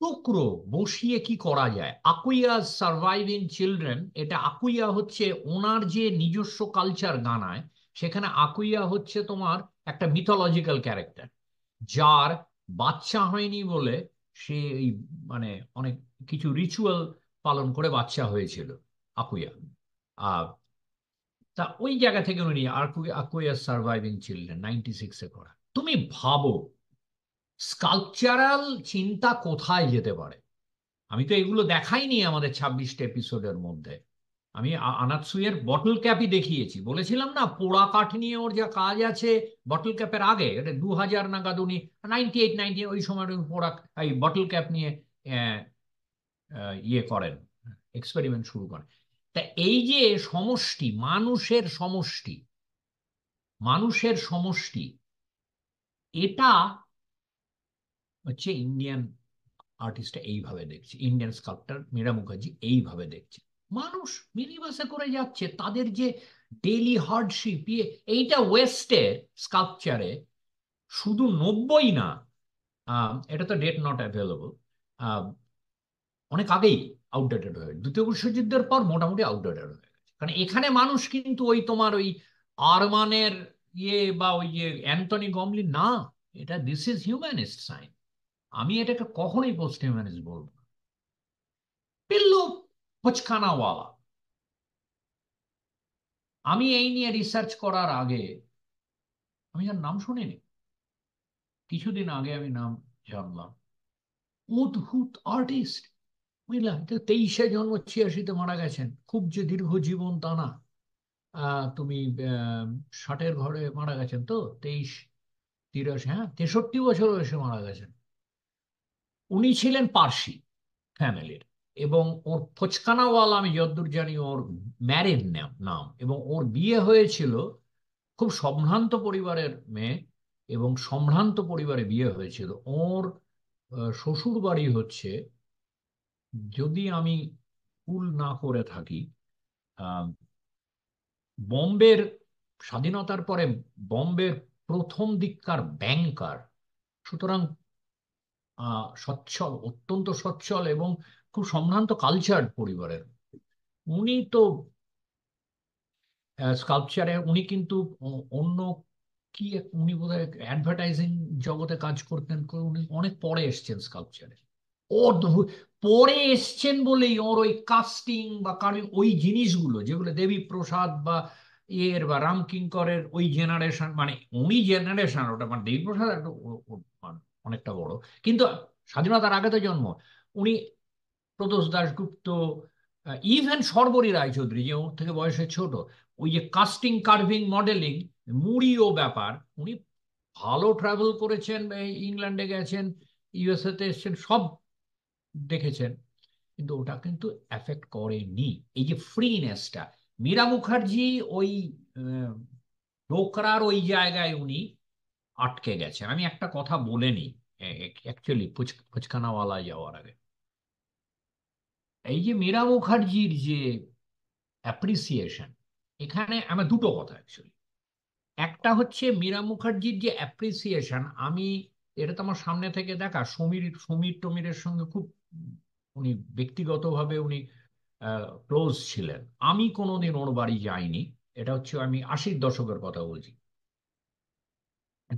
টুকরো বসিয়ে কি করা যায় আকুইয়া সার্ভাইভিং চিলড্রেন এটা আকুইয়া হচ্ছে ওনার যে নিজস্ব কালচার গানায় সেখানে আকুইয়া হচ্ছে তোমার একটা মিথোলজিক্যাল ক্যারেক্টার যার বাচ্চা হয়নি বলে সে এই মানে অনেক কিছু রিচুয়াল পালন করে বাচ্চা হয়েছিল আকুইয়া আর তা ওই জায়গা থেকে উনি আকুইয়া সার্ভাইভিং চিলড্রেন নাইনটি সিক্সে করা তুমি ভাবো স্কাল্পচারাল চিন্তা কোথায় যেতে পারে আমি তো এগুলো দেখাইনি আমাদের ছাব্বিশটা এপিসোডের মধ্যে আমি আনাতসুইয়ের বটল ক্যাপই দেখিয়েছি বলেছিলাম না পোড়া কাঠ নিয়ে ওর যা কাজ আছে বটল ক্যাপের আগে এটা দু হাজার নাগাদ উনি নাইনটি এইট নাইনটি ওই সময় পোড়া এই বটল ক্যাপ নিয়ে ইয়ে করেন এক্সপেরিমেন্ট শুরু করেন তা এই যে সমষ্টি মানুষের সমষ্টি মানুষের সমষ্টি এটা হচ্ছে ইন্ডিয়ান আর্টিস্টটা এইভাবে দেখছে ইন্ডিয়ান স্কাল্পটার মীরা মুখার্জি এইভাবে দেখছে মানুষ মিনি বাসে করে যাচ্ছে তাদের যে ডেলি ইয়ে, হার্ডশিপ এইটা ওয়েস্টে স্কাল্পচারে শুধু নব্বই না এটা তো ডেট নট অ্যাভেলেবল অনেক আগেই আউটডেটেড হয়ে দ্বিতীয় বিশ্বযুদ্ধের পর মোটামুটি আউটডেটেড হয়ে গেছে কারণ এখানে মানুষ কিন্তু ওই তোমার ওই আরমানের ইয়ে বা ওই ইয়ে অ্যান্টনি গমলি না এটা দিস ইজ হিউম্যানিস্ট সাইন আমি এটাকে কখনোই পোস্ট হিউম্যানিস্ট বলবো পিল্লু পুচখানাওয়ালা আমি এই নিয়ে রিসার্চ করার আগে আমি যার নাম শুনিনি কিছুদিন আগে আমি নাম জানলাম অদ্ভুত আর্টিস্ট বুঝলা তেইশে জন্ম ছিয়াশিতে মারা গেছেন খুব যে দীর্ঘ জীবন তা না তুমি ষাটের ঘরে মারা গেছেন তো তেইশ তিরাশি হ্যাঁ তেষট্টি বছর বয়সে মারা গেছেন উনি ছিলেন পার্সি ফ্যামিলির এবং ওর ফোচকানাওয়ালা আমি যদ্দূর জানি ওর ম্যারিড নাম এবং ওর বিয়ে হয়েছিল খুব সম্ভ্রান্ত পরিবারের মেয়ে এবং সম্ভ্রান্ত পরিবারে বিয়ে হয়েছিল ওর শ্বশুর বাড়ি হচ্ছে যদি আমি কুল না করে থাকি বম্বের স্বাধীনতার পরে বম্বের প্রথম দিককার ব্যাংকার সুতরাং সচ্ছল অত্যন্ত সচ্ছল এবং খুব সম্ভ্রান্ত কালচার পরিবারের উনি তো স্কাল্পচারে উনি কিন্তু অন্য কি উনি হয় অ্যাডভার্টাইজিং জগতে কাজ করতেন উনি অনেক পরে এসছেন স্কাল্পচারে ওর পরে এসছেন বলেই ওর ওই কাস্টিং বা কারণ ওই জিনিসগুলো যেগুলো দেবী প্রসাদ বা এর বা রামকিঙ্করের ওই জেনারেশন মানে উনি জেনারেশন ওটা মানে দেবী প্রসাদ অনেকটা বড় কিন্তু স্বাধীনতার আগে তো জন্ম উনি প্রদোষ দাশগুপ্ত ইভেন সর্বরী রায়চৌধুরী যে ওর থেকে বয়সে ছোট ওই যে কাস্টিং কার্ভিং মডেলিং মুড়িও ব্যাপার উনি ভালো ট্রাভেল করেছেন ইংল্যান্ডে গেছেন ইউএসএতে এসছেন সব দেখেছেন কিন্তু ওটা কিন্তু অ্যাফেক্ট করেনি এই যে ফ্রিনেসটা মীরা মুখার্জি ওই ডোকরার ওই জায়গায় উনি আটকে গেছে আমি একটা কথা বলে নিই অ্যাকচুয়ালি ফুচকানাওয়ালা যাওয়ার আগে এই যে মীরা মুখার্জির যে অ্যাপ্রিসিয়েশন এখানে আমার দুটো কথা অ্যাকচুয়ালি একটা হচ্ছে মীরা মুখার্জির যে অ্যাপ্রিসিয়েশন আমি এটা তো আমার সামনে থেকে দেখা সমীর সমীর টমিরের সঙ্গে খুব উনি ব্যক্তিগতভাবে উনি ক্লোজ ছিলেন আমি কোনোদিন ওর বাড়ি যাইনি এটা হচ্ছে আমি আশির দশকের কথা বলছি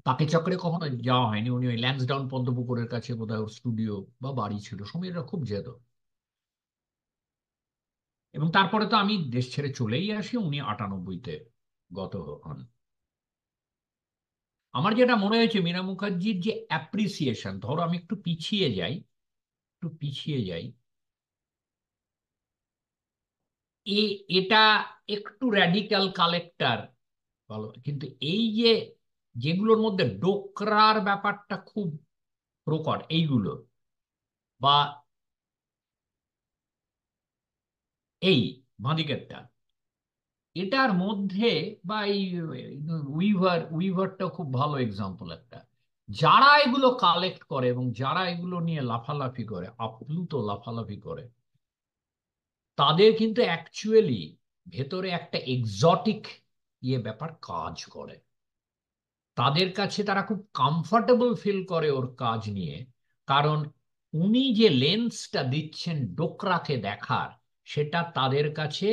তাকে চক্রে কখনো যাওয়া হয়নি উনি ওই ল্যান্সডাউন পদ্মপুকুরের কাছে বোধহয় ওর স্টুডিও বা বাড়ি ছিল সমীররা খুব যেত এবং তারপরে তো আমি দেশ ছেড়ে চলেই আসি উনি আটানব্বইতে গত হন আমার যেটা মনে হয়েছে মীরা মুখার্জির যে অ্যাপ্রিসিয়েশন ধরো আমি একটু পিছিয়ে যাই একটু পিছিয়ে যাই এ এটা একটু র্যাডিক্যাল কালেক্টার বলো কিন্তু এই যে যেগুলোর মধ্যে ডোকরার ব্যাপারটা খুব প্রকট এইগুলো বা এই বাঁদিকেরটা এটার মধ্যে বা এই উইভার উইভারটা খুব ভালো এক্সাম্পল একটা যারা এগুলো কালেক্ট করে এবং যারা এগুলো নিয়ে লাফালাফি করে আপ্লুত লাফালাফি করে তাদের কিন্তু অ্যাকচুয়ালি ভেতরে একটা এক্সটিক ইয়ে ব্যাপার কাজ করে তাদের কাছে তারা খুব কমফর্টেবল ফিল করে ওর কাজ নিয়ে কারণ উনি যে লেন্সটা দিচ্ছেন ডোকরাকে দেখার সেটা তাদের কাছে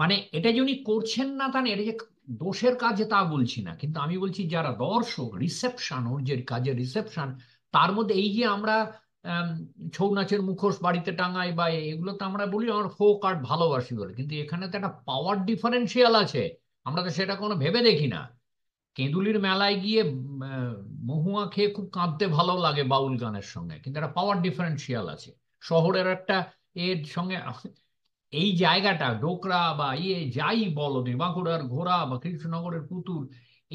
মানে এটা যে উনি করছেন না তা এটা যে দোষের কাজে তা বলছি না কিন্তু আমি বলছি যারা দর্শক রিসেপশন ওর যে কাজের রিসেপশন তার মধ্যে এই যে আমরা ছৌ নাচের মুখোশ বাড়িতে টাঙাই বা এগুলো তো আমরা বলি আমার ফোক আর্ট ভালোবাসি বলে কিন্তু এখানে তো একটা পাওয়ার ডিফারেন্সিয়াল আছে আমরা তো সেটা কোনো ভেবে দেখি না কেঁদুলির মেলায় গিয়ে মহুয়া খেয়ে খুব কাঁদতে ভালো লাগে বাউল গানের সঙ্গে কিন্তু একটা পাওয়ার ডিফারেন্সিয়াল আছে শহরের একটা এর সঙ্গে এই জায়গাটা ডোকরা বা ইয়ে যাই বলো তুমি বাঁকুড়ার ঘোড়া বা কৃষ্ণনগরের পুতুল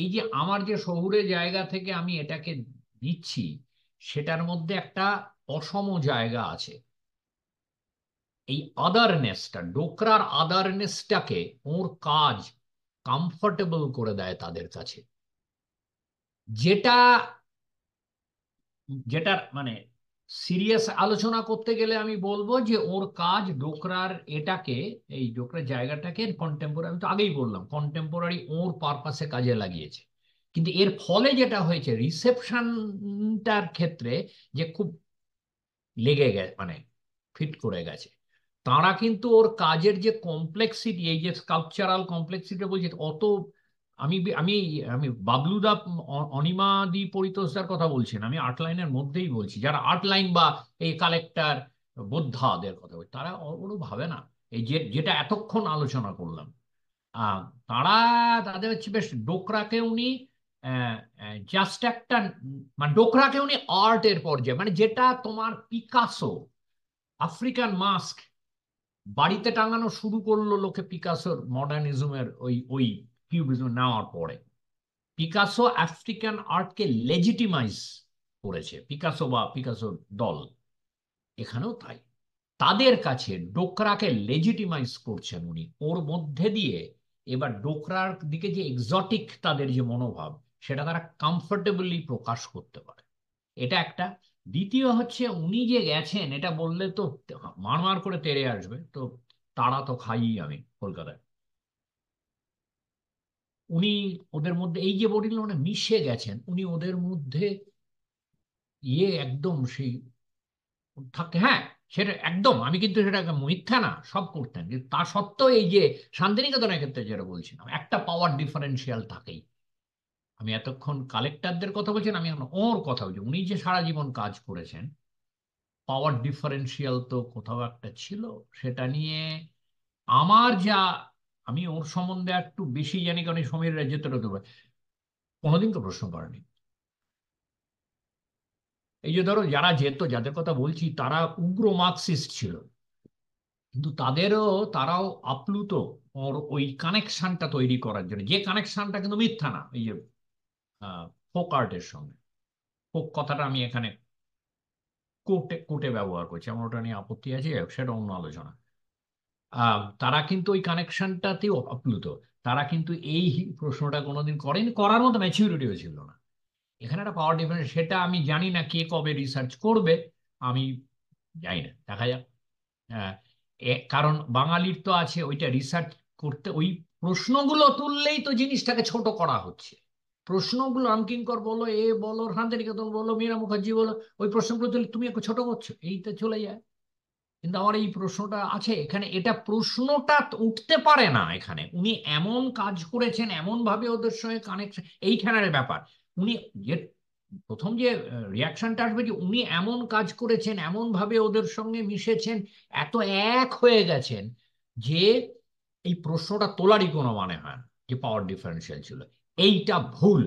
এই যে আমার যে শহুরে জায়গা থেকে আমি এটাকে দিচ্ছি সেটার মধ্যে একটা অসম জায়গা আছে এই আদারনেসটা ডোকরার আদারনেসটাকে ওর কাজ কমফোর্টেবল করে দেয় তাদের কাছে যেটা যেটার মানে সিরিয়াস আলোচনা করতে গেলে আমি বলবো যে ওর কাজ ডোকরার এটাকে এই ডোকরার জায়গাটাকে কন্টেম্পোরারি আমি তো আগেই বললাম কন্টেম্পোরারি ওর পারপাসে কাজে লাগিয়েছে কিন্তু এর ফলে যেটা হয়েছে রিসেপশনটার ক্ষেত্রে যে খুব লেগে গেছে মানে ফিট করে গেছে তারা কিন্তু ওর কাজের যে কমপ্লেক্সিটি এই যে স্কাল্পচারাল কমপ্লেক্সিটি বলছে অত আমি আমি আমি বাবলুদা অনিমাদি পরিতোষদার কথা বলছি না আমি আর্ট লাইনের মধ্যেই বলছি যারা আর্ট লাইন বা এই কালেক্টার বোদ্ধাদের কথা বলছি তারা ওগুলো ভাবে না এই যে যেটা এতক্ষণ আলোচনা করলাম তারা তাদের হচ্ছে বেশ ডোকরাকে উনি জাস্ট একটা মানে ডোকরাকে উনি আর্টের পর্যায়ে মানে যেটা তোমার পিকাসো আফ্রিকান মাস্ক বাড়িতে টাঙানো শুরু করলো লোকে পিকাসোর মডার্নিজমের ওই ওই কিউবিজম নেওয়ার পরে পিকাসো আফ্রিকান আর্টকে লেজিটিমাইজ করেছে পিকাসো বা পিকাসো দল এখানেও তাই তাদের কাছে ডোকরাকে লেজিটিমাইজ করছেন উনি ওর মধ্যে দিয়ে এবার ডোকরার দিকে যে এক্সটিক তাদের যে মনোভাব সেটা তারা কমফোর্টেবলি প্রকাশ করতে পারে এটা একটা দ্বিতীয় হচ্ছে উনি যে গেছেন এটা বললে তো মারমার করে তেরে আসবে তো তারা তো খাইই আমি কলকাতায় উনি ওদের মধ্যে এই যে বলিল মানে মিশে গেছেন উনি ওদের মধ্যে ইয়ে একদম সেই থাকতে হ্যাঁ সেটা একদম আমি কিন্তু সেটা মিথ্যা না সব করতেন কিন্তু তা সত্ত্বেও এই যে শান্তিনিকেতনের ক্ষেত্রে যেটা বলছিলাম একটা পাওয়ার ডিফারেন্সিয়াল থাকেই আমি এতক্ষণ কালেক্টারদের কথা বলছেন আমি এখন ওর কথা বলছি উনি যে সারা জীবন কাজ করেছেন পাওয়ার ডিফারেন্সিয়াল তো কোথাও একটা ছিল সেটা নিয়ে আমার যা আমি ওর সম্বন্ধে একটু বেশি জানি কারণ এই সমীর রাজ্যের হতে পারে কোনোদিন তো প্রশ্ন করেনি এই যে ধরো যারা যেত যাদের কথা বলছি তারা উগ্র মার্কসিস্ট ছিল কিন্তু তাদেরও তারাও আপ্লুত ওর ওই কানেকশনটা তৈরি করার জন্য যে কানেকশনটা কিন্তু মিথ্যা না এই যে ফোক আর্টের সঙ্গে ফোক কথাটা আমি এখানে কোটে কোটে ব্যবহার করছি আমার ওটা নিয়ে আপত্তি আছে সেটা অন্য আলোচনা তারা কিন্তু ওই কানেকশনটাতে আপ্লুত তারা কিন্তু এই প্রশ্নটা কোনোদিন করেন করার মতো ম্যাচিউরিটিও ছিল না এখানে একটা পাওয়ার ডিফারেন্স সেটা আমি জানি না কে কবে রিসার্চ করবে আমি জানি না দেখা যাক কারণ বাঙালির তো আছে ওইটা রিসার্চ করতে ওই প্রশ্নগুলো তুললেই তো জিনিসটাকে ছোট করা হচ্ছে প্রশ্নগুলো রামকিঙ্কর বলো এ বলো শান্তিনিকেতন বলো মীরা মুখার্জি বলো ওই প্রশ্নগুলো তুলে তুমি একটু ছোট করছো এইটা চলে যায় কিন্তু আমার এই প্রশ্নটা আছে এখানে এটা প্রশ্নটা উঠতে পারে না এখানে উনি এমন কাজ করেছেন এমনভাবে ওদের সঙ্গে কানেকশন এইখানের ব্যাপার উনি যে প্রথম যে রিয়াকশনটা আসবে যে উনি এমন কাজ করেছেন এমনভাবে ওদের সঙ্গে মিশেছেন এত এক হয়ে গেছেন যে এই প্রশ্নটা তোলারই কোনো মানে হয় না যে পাওয়ার ডিফারেন্সিয়াল ছিল এইটা ভুল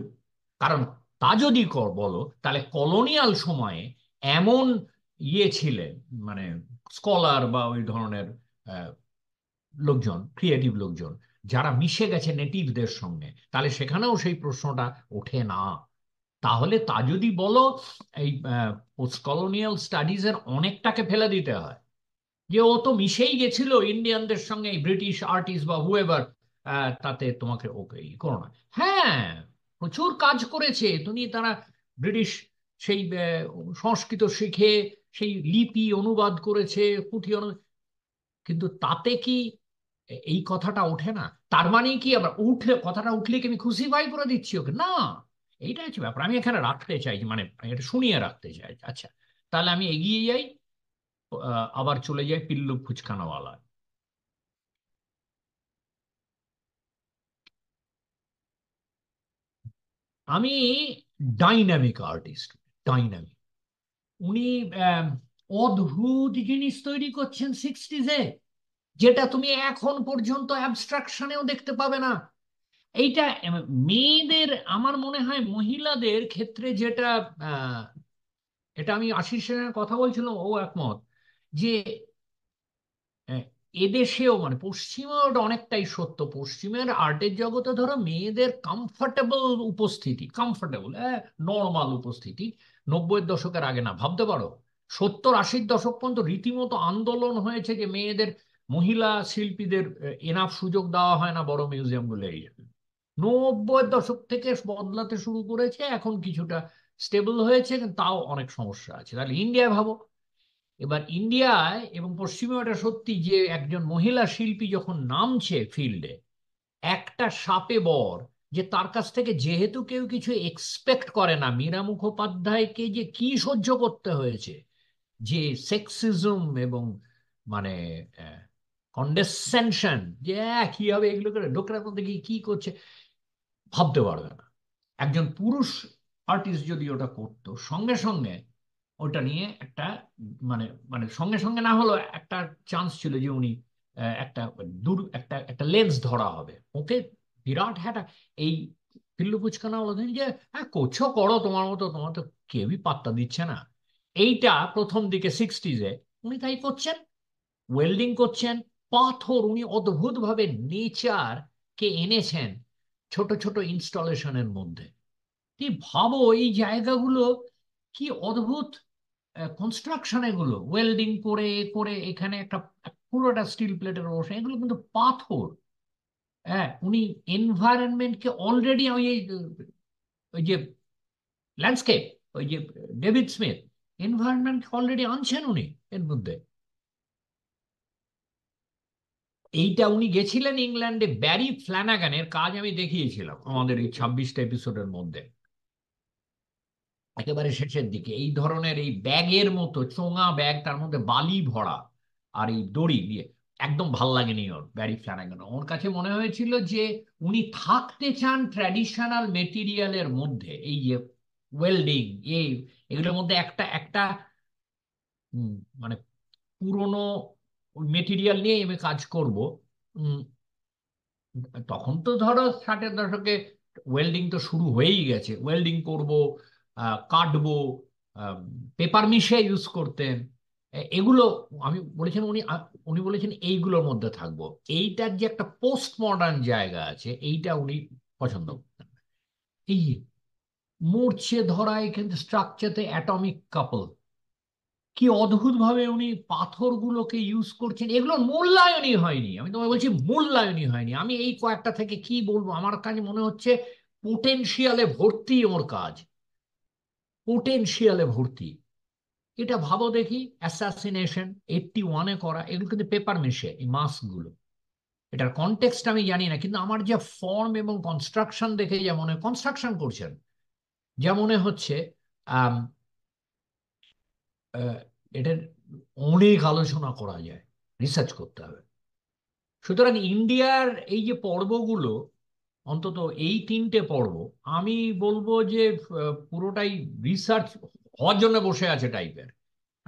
কারণ তা যদি বলো তাহলে কলোনিয়াল সময়ে এমন ইয়ে ছিলেন মানে স্কলার বা ওই ধরনের লোকজন ক্রিয়েটিভ লোকজন যারা মিশে গেছে নেটিভদের সঙ্গে তাহলে সেখানেও সেই প্রশ্নটা ওঠে না তাহলে তা যদি বলো এই পোস্ট কলোনিয়াল স্টাডিজের অনেকটাকে ফেলে দিতে হয় যে ও তো মিশেই গেছিল ইন্ডিয়ানদের সঙ্গে ব্রিটিশ আর্টিস্ট বা হুয়েভার তাতে তোমাকে ওকে ই করো না হ্যাঁ প্রচুর কাজ করেছে তুমি তারা ব্রিটিশ সেই সংস্কৃত শিখে সেই লিপি অনুবাদ করেছে পুঁথি অনুবাদ কিন্তু তাতে কি এই কথাটা ওঠে না তার মানে কি আবার উঠলে কথাটা উঠলে কি আমি খুশিফাই করে দিচ্ছি ওকে না এইটা হচ্ছে ব্যাপার আমি এখানে রাখতে চাই মানে এটা শুনিয়ে রাখতে চাই আচ্ছা তাহলে আমি এগিয়ে যাই আবার চলে যাই পিল্লু ফুচকানাওয়ালা আমি ডাইনামিক আর্টিস্ট ডাইনামিক উনি অদ্ভুত জিনিস তৈরি করছেন সিক্সটিজে যেটা তুমি এখন পর্যন্ত অ্যাবস্ট্রাকশনেও দেখতে পাবে না এইটা মেয়েদের আমার মনে হয় মহিলাদের ক্ষেত্রে যেটা এটা আমি আশিস কথা বলছিলাম ও একমত যে এদেশেও মানে পশ্চিমেও অনেকটাই সত্য পশ্চিমের আর্টের জগতে ধরো মেয়েদের কমফর্টেবল উপস্থিতি কমফর্টেবল হ্যাঁ নর্মাল উপস্থিতি নব্বইয়ের দশকের আগে না ভাবতে পারো সত্তর আশির দশক পর্যন্ত রীতিমতো আন্দোলন হয়েছে যে মেয়েদের মহিলা শিল্পীদের এনাফ সুযোগ দেওয়া হয় না বড় মিউজিয়ামগুলো এই নব্বইয়ের দশক থেকে বদলাতে শুরু করেছে এখন কিছুটা স্টেবল হয়েছে তাও অনেক সমস্যা আছে তাহলে ইন্ডিয়ায় ভাবো এবার ইন্ডিয়ায় এবং পশ্চিমে এটা সত্যি যে একজন মহিলা শিল্পী যখন নামছে ফিল্ডে একটা সাপে বর যে তার কাছ থেকে যেহেতু কেউ কিছু এক্সপেক্ট করে না মীরা মুখোপাধ্যায়কে যে কি সহ্য করতে হয়েছে যে সেক্সিজম এবং মানে কন্ডেসেনশন যে কি হবে এগুলো করে লোকরা তো দেখি কি করছে ভাবতে পারবে না একজন পুরুষ আর্টিস্ট যদি ওটা করতো সঙ্গে সঙ্গে ওটা নিয়ে একটা মানে মানে সঙ্গে সঙ্গে না হলো একটা চান্স ছিল যে উনি একটা দূর একটা একটা লেন্স ধরা হবে ওকে বিরাট হ্যাটা এই পিল্লু পুচকানা বলেছেন যে হ্যাঁ করছো করো তোমার মতো তোমার তো কেউই পাত্তা দিচ্ছে না এইটা প্রথম দিকে সিক্সটিজে উনি তাই করছেন ওয়েল্ডিং করছেন পাথর উনি অদ্ভুতভাবে কে এনেছেন ছোট ছোট ইনস্টলেশনের মধ্যে তুই ভাবো এই জায়গাগুলো কি অদ্ভুত কনস্ট্রাকশন এগুলো ওয়েল্ডিং করে করে এখানে একটা পুরোটা স্টিল প্লেটের অবস্থা এগুলো কিন্তু পাথর হ্যাঁ উনি এনভায়রনমেন্টকে অলরেডি ওই ওই যে ল্যান্ডস্কেপ ওই যে ডেভিড স্মিথ এনভায়রনমেন্টকে অলরেডি আনছেন উনি এর মধ্যে এইটা উনি গেছিলেন ইংল্যান্ডে ব্যারি ফ্ল্যানাগানের কাজ আমি দেখিয়েছিলাম আমাদের এই ছাব্বিশটা এপিসোডের মধ্যে একেবারে শেষের দিকে এই ধরনের এই ব্যাগের মতো চোঙা ব্যাগ তার মধ্যে বালি ভরা আর এই দড়ি দিয়ে একদম ভাল লাগেনি ওর ব্যারি ফ্ল্যানাগান ওর কাছে মনে হয়েছিল যে উনি থাকতে চান ট্র্যাডিশনাল মেটেরিয়ালের মধ্যে এই যে ওয়েল্ডিং এই এগুলোর মধ্যে একটা একটা মানে পুরনো মেটেরিয়াল নিয়ে আমি কাজ করব তখন তো ধরো ষাটের দশকে ওয়েল্ডিং তো শুরু হয়েই গেছে ওয়েল্ডিং করব কাটবো পেপার মিশে ইউজ করতেন এগুলো আমি বলেছেন উনি উনি বলেছেন এইগুলোর মধ্যে থাকব এইটার যে একটা পোস্ট মডার্ন জায়গা আছে এইটা উনি পছন্দ করতেন এই মরছে ধরা এখানে স্ট্রাকচারতে অ্যাটমিক কাপল কি অদ্ভুতভাবে উনি পাথরগুলোকে ইউজ করছেন এগুলোর মূল্যায়নই হয়নি আমি তোমায় বলছি মূল্যায়নই হয়নি আমি এই কয়েকটা থেকে কি বলবো আমার কাছে মনে হচ্ছে পোটেনশিয়ালে ভর্তি ওর কাজ পোটেন্সিয়ালে ভর্তি এটা ভাবো দেখি অ্যাসাসিনেশন এইটটি ওয়ানে করা এগুলো কিন্তু পেপার মেশে এই মাস্কগুলো এটার কনটেক্সট আমি জানি না কিন্তু আমার যা ফর্ম এবং কনস্ট্রাকশন দেখে যা মনে কনস্ট্রাকশন করছেন যা মনে হচ্ছে এটার অনেক আলোচনা করা যায় রিসার্চ করতে হবে সুতরাং ইন্ডিয়ার এই যে পর্বগুলো অন্তত এই তিনটে পর্ব আমি বলবো যে পুরোটাই রিসার্চ হওয়ার জন্য বসে আছে টাইপের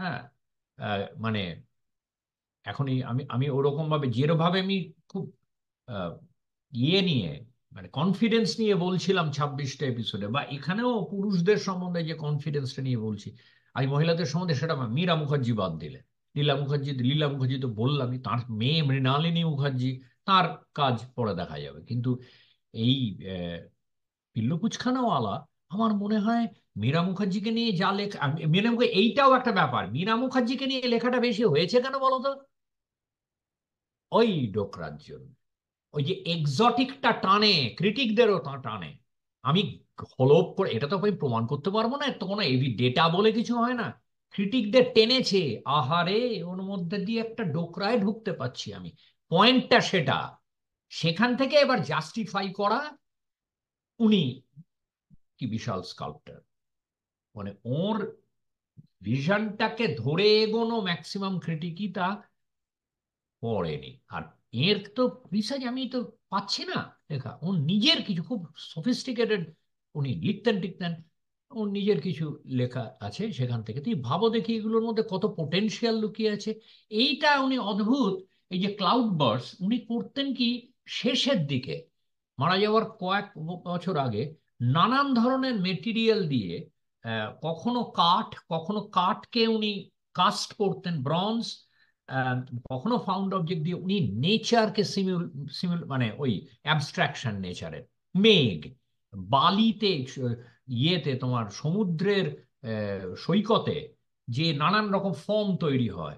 হ্যাঁ মানে এখনই আমি আমি ওরকমভাবে যেরভাবে আমি খুব ইয়ে নিয়ে মানে কনফিডেন্স নিয়ে বলছিলাম ছাব্বিশটা এপিসোডে বা এখানেও পুরুষদের সম্বন্ধে যে কনফিডেন্সটা নিয়ে বলছি আমি মহিলাদের সম্বন্ধে সেটা মীরা মুখার্জি বাদ দিলে লীলা মুখার্জি লীলা মুখার্জি তো বললামই তার মেয়ে মৃণালিনী মুখার্জি তার কাজ পরে দেখা যাবে কিন্তু এই পিল্লু কুচখানাওয়ালা আমার মনে হয় মীরা মুখার্জিকে নিয়ে যা লেখা মীরা মুখার্জি এইটাও একটা ব্যাপার মীরা মুখার্জিকে নিয়ে লেখাটা বেশি হয়েছে কেন বলতো ওই ডোকরার জন্য ওই যে এক্সটিকটা টানে ক্রিটিকদেরও তা টানে আমি হলপ করে এটা তো আমি প্রমাণ করতে পারবো না তো কোনো এভি ডেটা বলে কিছু হয় না ক্রিটিকদের টেনেছে আহারে ওর মধ্যে দিয়ে একটা ডোকরায় ঢুকতে পারছি আমি পয়েন্টটা সেটা সেখান থেকে এবার জাস্টিফাই করা উনি কি বিশাল স্কাল্পটার মানে ওর ভিশনটাকে ধরে এগোনো ম্যাক্সিমাম ক্রিটিকই তা পড়েনি আর এর তো রিসার্চ আমি তো পাচ্ছি না দেখা ওর নিজের কিছু খুব সফিস্টিকেটেড উনি লিখতেন টিখতেন ওর নিজের কিছু লেখা আছে সেখান থেকে তুই ভাবো দেখি এগুলোর মধ্যে কত পোটেনশিয়াল লুকিয়ে আছে এইটা উনি অদ্ভুত এই যে ক্লাউড বার্স উনি করতেন কি শেষের দিকে মারা যাওয়ার কয়েক বছর আগে নানান ধরনের মেটিরিয়াল দিয়ে কখনো কাঠ কখনো কাঠকে উনি কাস্ট করতেন ব্রঞ্জ কখনো ফাউন্ড অবজেক্ট দিয়ে উনি নেচারকে সিমিল সিমিল মানে ওই অ্যাবস্ট্রাকশন নেচারের মেঘ বালিতে ইয়েতে তোমার সমুদ্রের সৈকতে যে নানান রকম ফর্ম তৈরি হয়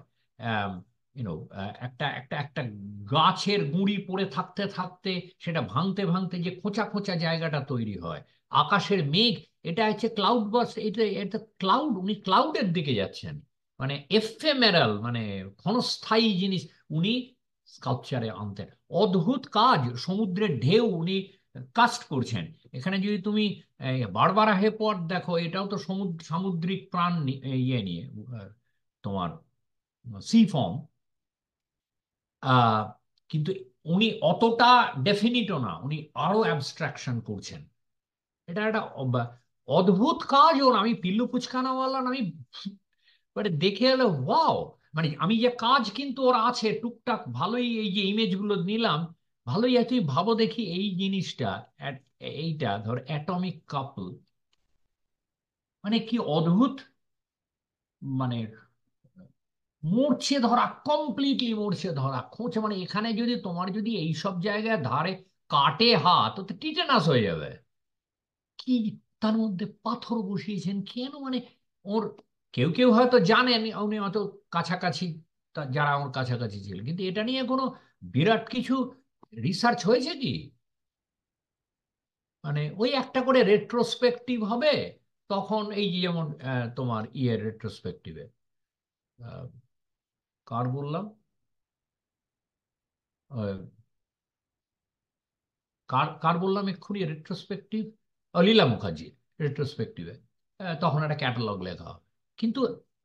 ইউনো একটা একটা একটা গাছের গুঁড়ি পড়ে থাকতে থাকতে সেটা ভাঙতে ভাঙতে যে খোঁচা খোঁচা জায়গাটা তৈরি হয় আকাশের মেঘ এটা হচ্ছে ক্লাউড বাস এটা এটা ক্লাউড উনি ক্লাউডের দিকে যাচ্ছেন মানে এফেমেরাল মানে ক্ষণস্থায়ী জিনিস উনি স্কাল্পচারে আনতেন অদ্ভুত কাজ সমুদ্রের ঢেউ উনি কাস্ট করছেন এখানে যদি তুমি বারবার হে পথ দেখো এটাও তো সমুদ্র সামুদ্রিক প্রাণ ইয়ে নিয়ে তোমার সি ফর্ম কিন্তু উনি অতটা ডেফিনিটও না উনি আরো অ্যাবস্ট্রাকশন করছেন এটা একটা অদ্ভুত কাজ ওর আমি পিল্লু পুচকানাওয়ালা আমি মানে দেখে এলো ওয়াও মানে আমি যে কাজ কিন্তু ওর আছে টুকটাক ভালোই এই যে ইমেজগুলো নিলাম ভালোই তুই ভাবো দেখি এই জিনিসটা এইটা ধর অ্যাটমিক কাপল মানে কি অদ্ভুত মানে মরছে ধরা কমপ্লিটলি মরছে ধরা খোঁচ মানে এখানে যদি তোমার যদি এই সব জায়গায় ধারে কাটে হাত তো টিটেনাস হয়ে যাবে কি তার মধ্যে পাথর বসিয়েছেন কেন মানে ওর কেউ কেউ হয়তো জানেন উনি অত কাছাকাছি যারা ওর কাছাকাছি ছিল কিন্তু এটা নিয়ে কোনো বিরাট কিছু রিসার্চ হয়েছে কি মানে ওই একটা করে রেট্রোস্পেকটিভ হবে তখন এই যেমন তোমার ইয়ের রেট্রোস্পেকটিভে কার বললাম কার কার বললাম এক্ষুনি রেট্রোস্পেক্টিভ লীলা মুখার্জির রেট্রোস্পেক্টিভে তখন একটা ক্যাটালগ লেখা কিন্তু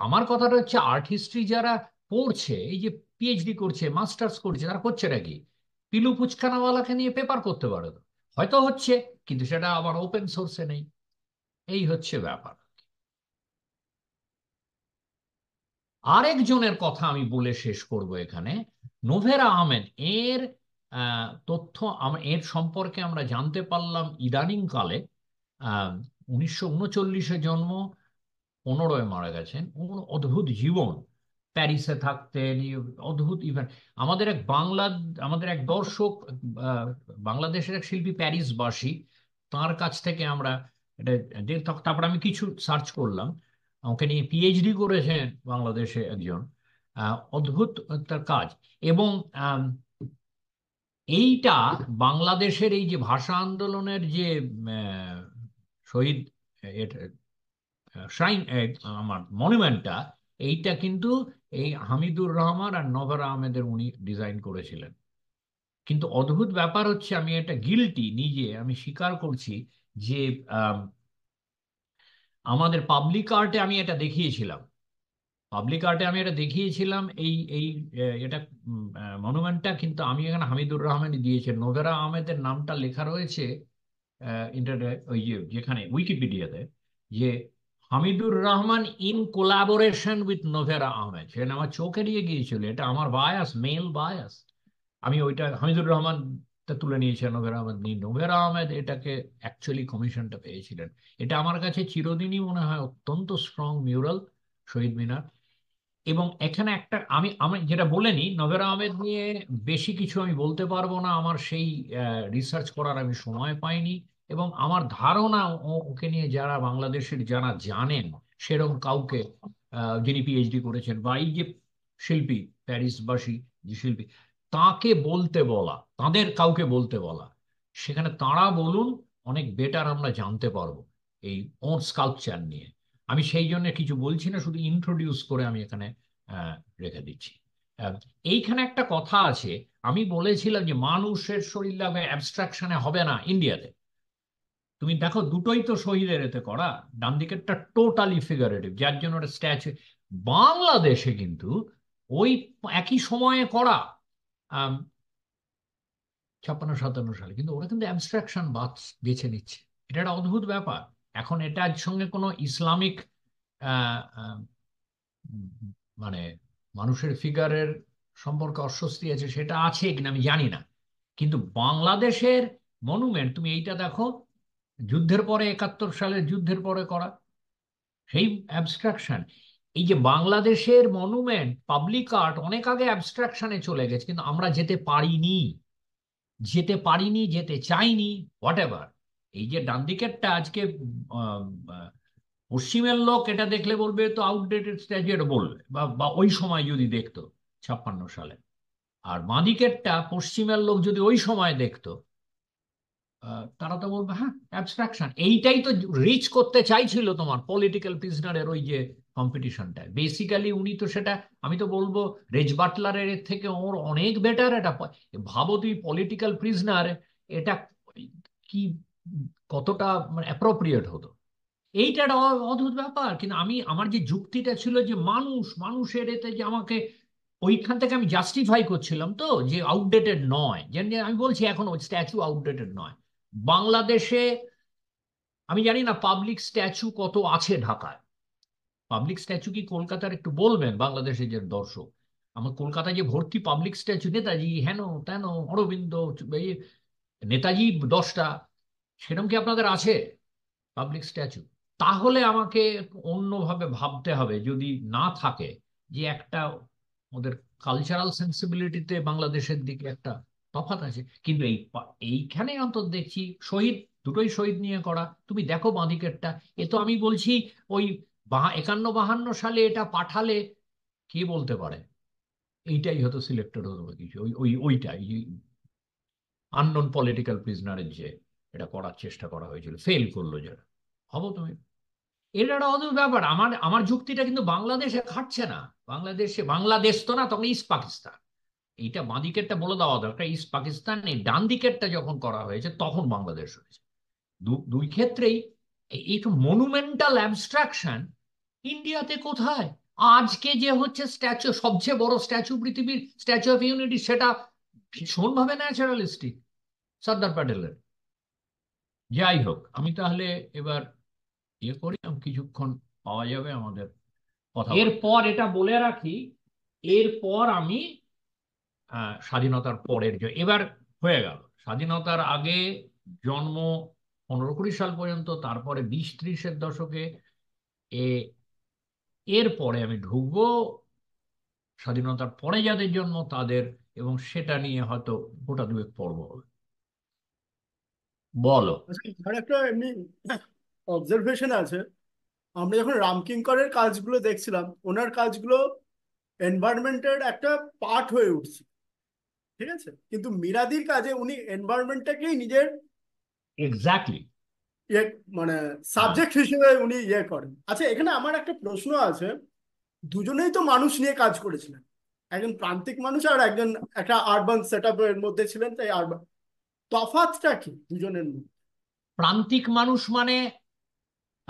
আমার কথাটা হচ্ছে আর্ট হিস্ট্রি যারা পড়ছে এই যে পিএইচডি করছে মাস্টার্স করছে তারা করছে নাকি পিলু পুচকানাওয়ালাকে নিয়ে পেপার করতে পারে হয়তো হচ্ছে কিন্তু সেটা আবার ওপেন সোর্সে নেই এই হচ্ছে ব্যাপার আরেকজনের কথা আমি বলে শেষ করব এখানে নোভেরা আহমেদ এর তথ্য এর সম্পর্কে আমরা জানতে পারলাম ইদানিংকালে উনিশশো উনচল্লিশে জন্ম পনেরোয় মারা গেছেন অদ্ভুত জীবন প্যারিসে থাকতেন অদ্ভুত ইভেন্ট আমাদের এক বাংলা আমাদের এক দর্শক বাংলাদেশের এক শিল্পী প্যারিসবাসী তার কাছ থেকে আমরা এটা তারপর আমি কিছু সার্চ করলাম আমাকে নিয়ে পিএইচডি করেছেন বাংলাদেশে একজন অদ্ভুত তার কাজ এবং এইটা বাংলাদেশের এই যে ভাষা আন্দোলনের যে শহীদ শাইন আমার মনুমেন্টটা এইটা কিন্তু এই হামিদুর রহমান আর নভার আহমেদের উনি ডিজাইন করেছিলেন কিন্তু অদ্ভুত ব্যাপার হচ্ছে আমি এটা গিলটি নিজে আমি স্বীকার করছি যে আমাদের পাবলিক আর্টে আমি এটা দেখিয়েছিলাম পাবলিক আর্টে আমি এটা দেখিয়েছিলাম এই এই এটা মনুমেন্টটা কিন্তু আমি এখানে হামিদুর রহমানই দিয়েছে নোভেরা আহমেদের নামটা লেখা রয়েছে ইন্টারনেট ওই যে যেখানে উইকিপিডিয়াতে যে Hamidur Rahman in collaboration with Novera Ahmed সেখানে আমার চোখে দিয়ে গিয়েছিল এটা আমার বায়াস মেল বায়াস আমি ওইটা হামিদুর রহমান তা তুলে নিয়েছেন নোবেল আহমেদ নিয়ে নোবেল আহমেদ এটাকে অ্যাকচুয়ালি কমিশনটা পেয়েছিলেন এটা আমার কাছে চিরদিনই মনে হয় অত্যন্ত স্ট্রং মিউরাল শহীদ মিনার এবং এখানে একটা আমি আমি যেটা বলে নিই নবের আহমেদ নিয়ে বেশি কিছু আমি বলতে পারবো না আমার সেই রিসার্চ করার আমি সময় পাইনি এবং আমার ধারণা ওকে নিয়ে যারা বাংলাদেশের যারা জানেন সেরকম কাউকে যিনি পিএইচডি করেছেন বা এই যে শিল্পী প্যারিসবাসী যে শিল্পী তাকে বলতে বলা তাদের কাউকে বলতে বলা সেখানে তাঁরা বলুন অনেক বেটার আমরা জানতে পারবো এই ওর স্কাল্পচার নিয়ে আমি সেই জন্য কিছু বলছি না শুধু ইন্ট্রোডিউস করে আমি এখানে রেখে দিচ্ছি এইখানে একটা কথা আছে আমি বলেছিলাম যে মানুষের শরীর লাভে অ্যাবস্ট্রাকশনে হবে না ইন্ডিয়াতে তুমি দেখো দুটোই তো শহীদের এতে করা ডান দিকেরটা টোটালি ফিগারেটিভ যার জন্য একটা স্ট্যাচু বাংলাদেশে কিন্তু ওই একই সময়ে করা ছাপ্পান্ন সাতান্ন সালে কিন্তু ওরা কিন্তু অ্যাবস্ট্রাকশন বাদ বেছে নিচ্ছে এটা একটা অদ্ভুত ব্যাপার এখন এটার সঙ্গে কোনো ইসলামিক মানে মানুষের ফিগারের সম্পর্কে অস্বস্তি আছে সেটা আছে কিনা আমি জানি না কিন্তু বাংলাদেশের মনুমেন্ট তুমি এইটা দেখো যুদ্ধের পরে একাত্তর সালের যুদ্ধের পরে করা সেই অ্যাবস্ট্রাকশন এই যে বাংলাদেশের মনুমেন্ট পাবলিক আর্ট অনেক আগে অ্যাবস্ট্রাকশনে চলে গেছে কিন্তু আমরা যেতে পারিনি যেতে পারিনি যেতে চাইনি হোয়াট এভার এই যে ডান দিকেরটা আজকে পশ্চিমের লোক এটা দেখলে বলবে তো আউটডেটেড স্ট্যাচুয়েট বলবে বা ওই সময় যদি দেখতো ছাপ্পান্ন সালে আর মাদিকেরটা পশ্চিমের লোক যদি ওই সময় দেখতো তারা তো বলবে হ্যাঁ অ্যাবস্ট্রাকশন এইটাই তো রিচ করতে চাইছিল তোমার পলিটিক্যাল প্রিজনারের ওই যে কম্পিটিশনটা বেসিক্যালি উনি তো সেটা আমি তো বলবো রেজ বাটলারের থেকে ওর অনেক বেটার এটা ভাবো তুই পলিটিক্যাল প্রিজনার এটা কি কতটা মানে অ্যাপ্রোপ্রিয়েট হতো এইটা একটা অদ্ভুত ব্যাপার কিন্তু আমি আমার যে যুক্তিটা ছিল যে মানুষ মানুষের এতে যে আমাকে ওইখান থেকে আমি জাস্টিফাই করছিলাম তো যে আউটডেটেড নয় যে আমি বলছি এখন স্ট্যাচু আউটডেটেড নয় বাংলাদেশে আমি জানি না পাবলিক স্ট্যাচু কত আছে ঢাকায় পাবলিক স্ট্যাচু কি কলকাতার একটু বলবেন বাংলাদেশের যে দর্শক আমার কলকাতা যে ভর্তি পাবলিক স্ট্যাচু নেতাজি হেন তেন অরবিন্দ নেতাজি দশটা সেরকম কি আপনাদের আছে পাবলিক স্ট্যাচু তাহলে আমাকে অন্যভাবে ভাবতে হবে যদি না থাকে যে একটা ওদের কালচারাল সেন্সিবিলিটিতে বাংলাদেশের দিকে একটা তফাত আছে কিন্তু এই এইখানে অন্তত দেখছি শহীদ দুটোই শহীদ নিয়ে করা তুমি দেখো বাঁদিকেরটা এ তো আমি বলছি ওই একান্ন বাহান্ন সালে এটা পাঠালে কে বলতে পারে এইটাই হয়তো সিলেক্টেড হতো কিছু ওই ওই ওইটাই আননোন পলিটিক্যাল প্রিজনারের যে এটা করার চেষ্টা করা হয়েছিল ফেল করলো যারা হবো তুমি এটা একটা অদ্ভুত ব্যাপার আমার আমার যুক্তিটা কিন্তু বাংলাদেশে খাটছে না বাংলাদেশে বাংলাদেশ তো না তখন ইস্ট পাকিস্তান এইটা বাঁ দিকেরটা বলে দেওয়া দরকার ইস্ট পাকিস্তান এই ডান দিকেরটা যখন করা হয়েছে তখন বাংলাদেশ হয়েছে দুই ক্ষেত্রেই এই মনুমেন্টাল অ্যাবস্ট্রাকশন ইন্ডিয়াতে কোথায় আজকে যে হচ্ছে স্ট্যাচু সবচেয়ে বড় স্ট্যাচু পৃথিবীর স্ট্যাচু অফ ইউনিটি সেটা ভীষণভাবে ন্যাচারালিস্টিক সর্দার প্যাটেলের যাই হোক আমি তাহলে এবার ইয়ে করি কিছুক্ষণ পাওয়া যাবে আমাদের কথা এরপর এটা বলে রাখি এরপর আমি স্বাধীনতার পরের যে এবার হয়ে গেল স্বাধীনতার আগে জন্ম পনেরো কুড়ি সাল পর্যন্ত তারপরে বিশ ত্রিশের দশকে এ এরপরে আমি ঢুকবো স্বাধীনতার পরে যাদের জন্য তাদের এবং সেটা নিয়ে হয়তো গোটা দুয়েক পর্ব হবে বলো আচ্ছা, একটা এমনি অবজারভেশন আছে আমরা যখন রামকিঙ্করের কাজগুলো দেখছিলাম ওনার কাজগুলো এনভায়রনমেন্টের একটা পার্ট হয়ে উঠছে ঠিক আছে কিন্তু মিরাদির কাজে উনি এনভায়রনমেন্টটাকেই নিজের এক্স্যাক্টলি ইয়ে মানে সাবজেক্ট হ্যাঁ। হিসেবে উনি ইয়ে করেন আচ্ছা এখানে আমার একটা প্রশ্ন আছে দুজনেই তো মানুষ নিয়ে কাজ করেছিলেন একজন প্রান্তিক মানুষ আর একজন একটা আরবান সেট এর মধ্যে ছিলেন তাই আরবান তফাতটা কি দুজনের মধ্যে প্রান্তিক মানুষ মানে,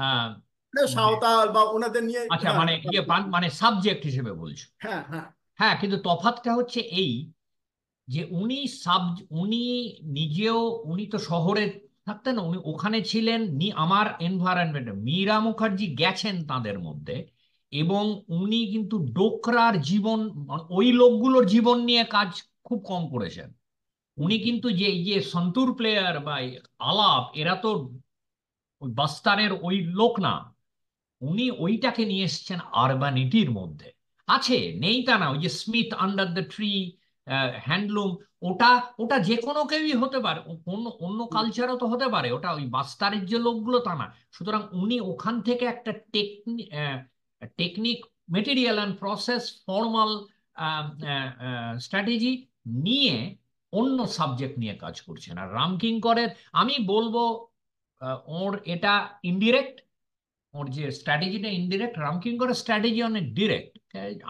হ্যাঁ। মানে সাঁওতাল বা ওনাদের নিয়ে আচ্ছা হ্যাঁ, মানে ইয়ে মানে সাবজেক্ট হিসেবে বলছো হ্যাঁ হ্যাঁ হ্যাঁ কিন্তু তফাতটা হচ্ছে এই যে উনি সাব উনি নিজেও উনি তো শহরের থাকতেন উনি ওখানে ছিলেন নি আমার এনভায়রনমেন্টে মীরা মুখার্জি গেছেন তাদের মধ্যে এবং উনি কিন্তু ডোকরার জীবন মানে ওই লোকগুলোর জীবন নিয়ে কাজ খুব কম করেছেন উনি কিন্তু যে যে সন্তুর প্লেয়ার বা আলাপ এরা তো বাস্তানের ওই লোক না উনি ওইটাকে নিয়ে এসছেন আরবানিটির মধ্যে আছে নেই তা না ওই যে smith under the tree handloom ওটা ওটা যে কোনো কেউই হতে পারে অন্য অন্য কালচারও তো হতে পারে ওটা ওই বাস্তারের যে লোকগুলো তা না সুতরাং উনি ওখান থেকে একটা টেকনি technique material and process formal strategy নিয়ে অন্য সাবজেক্ট নিয়ে কাজ করছেন আর রামকিঙ্করের আমি বলবো ওর এটা ইনডিরেক্ট ওর যে স্ট্র্যাটেজিটা ইনডিরেক্ট রামকিঙ্করের স্ট্র্যাটেজি অনেক ডিরেক্ট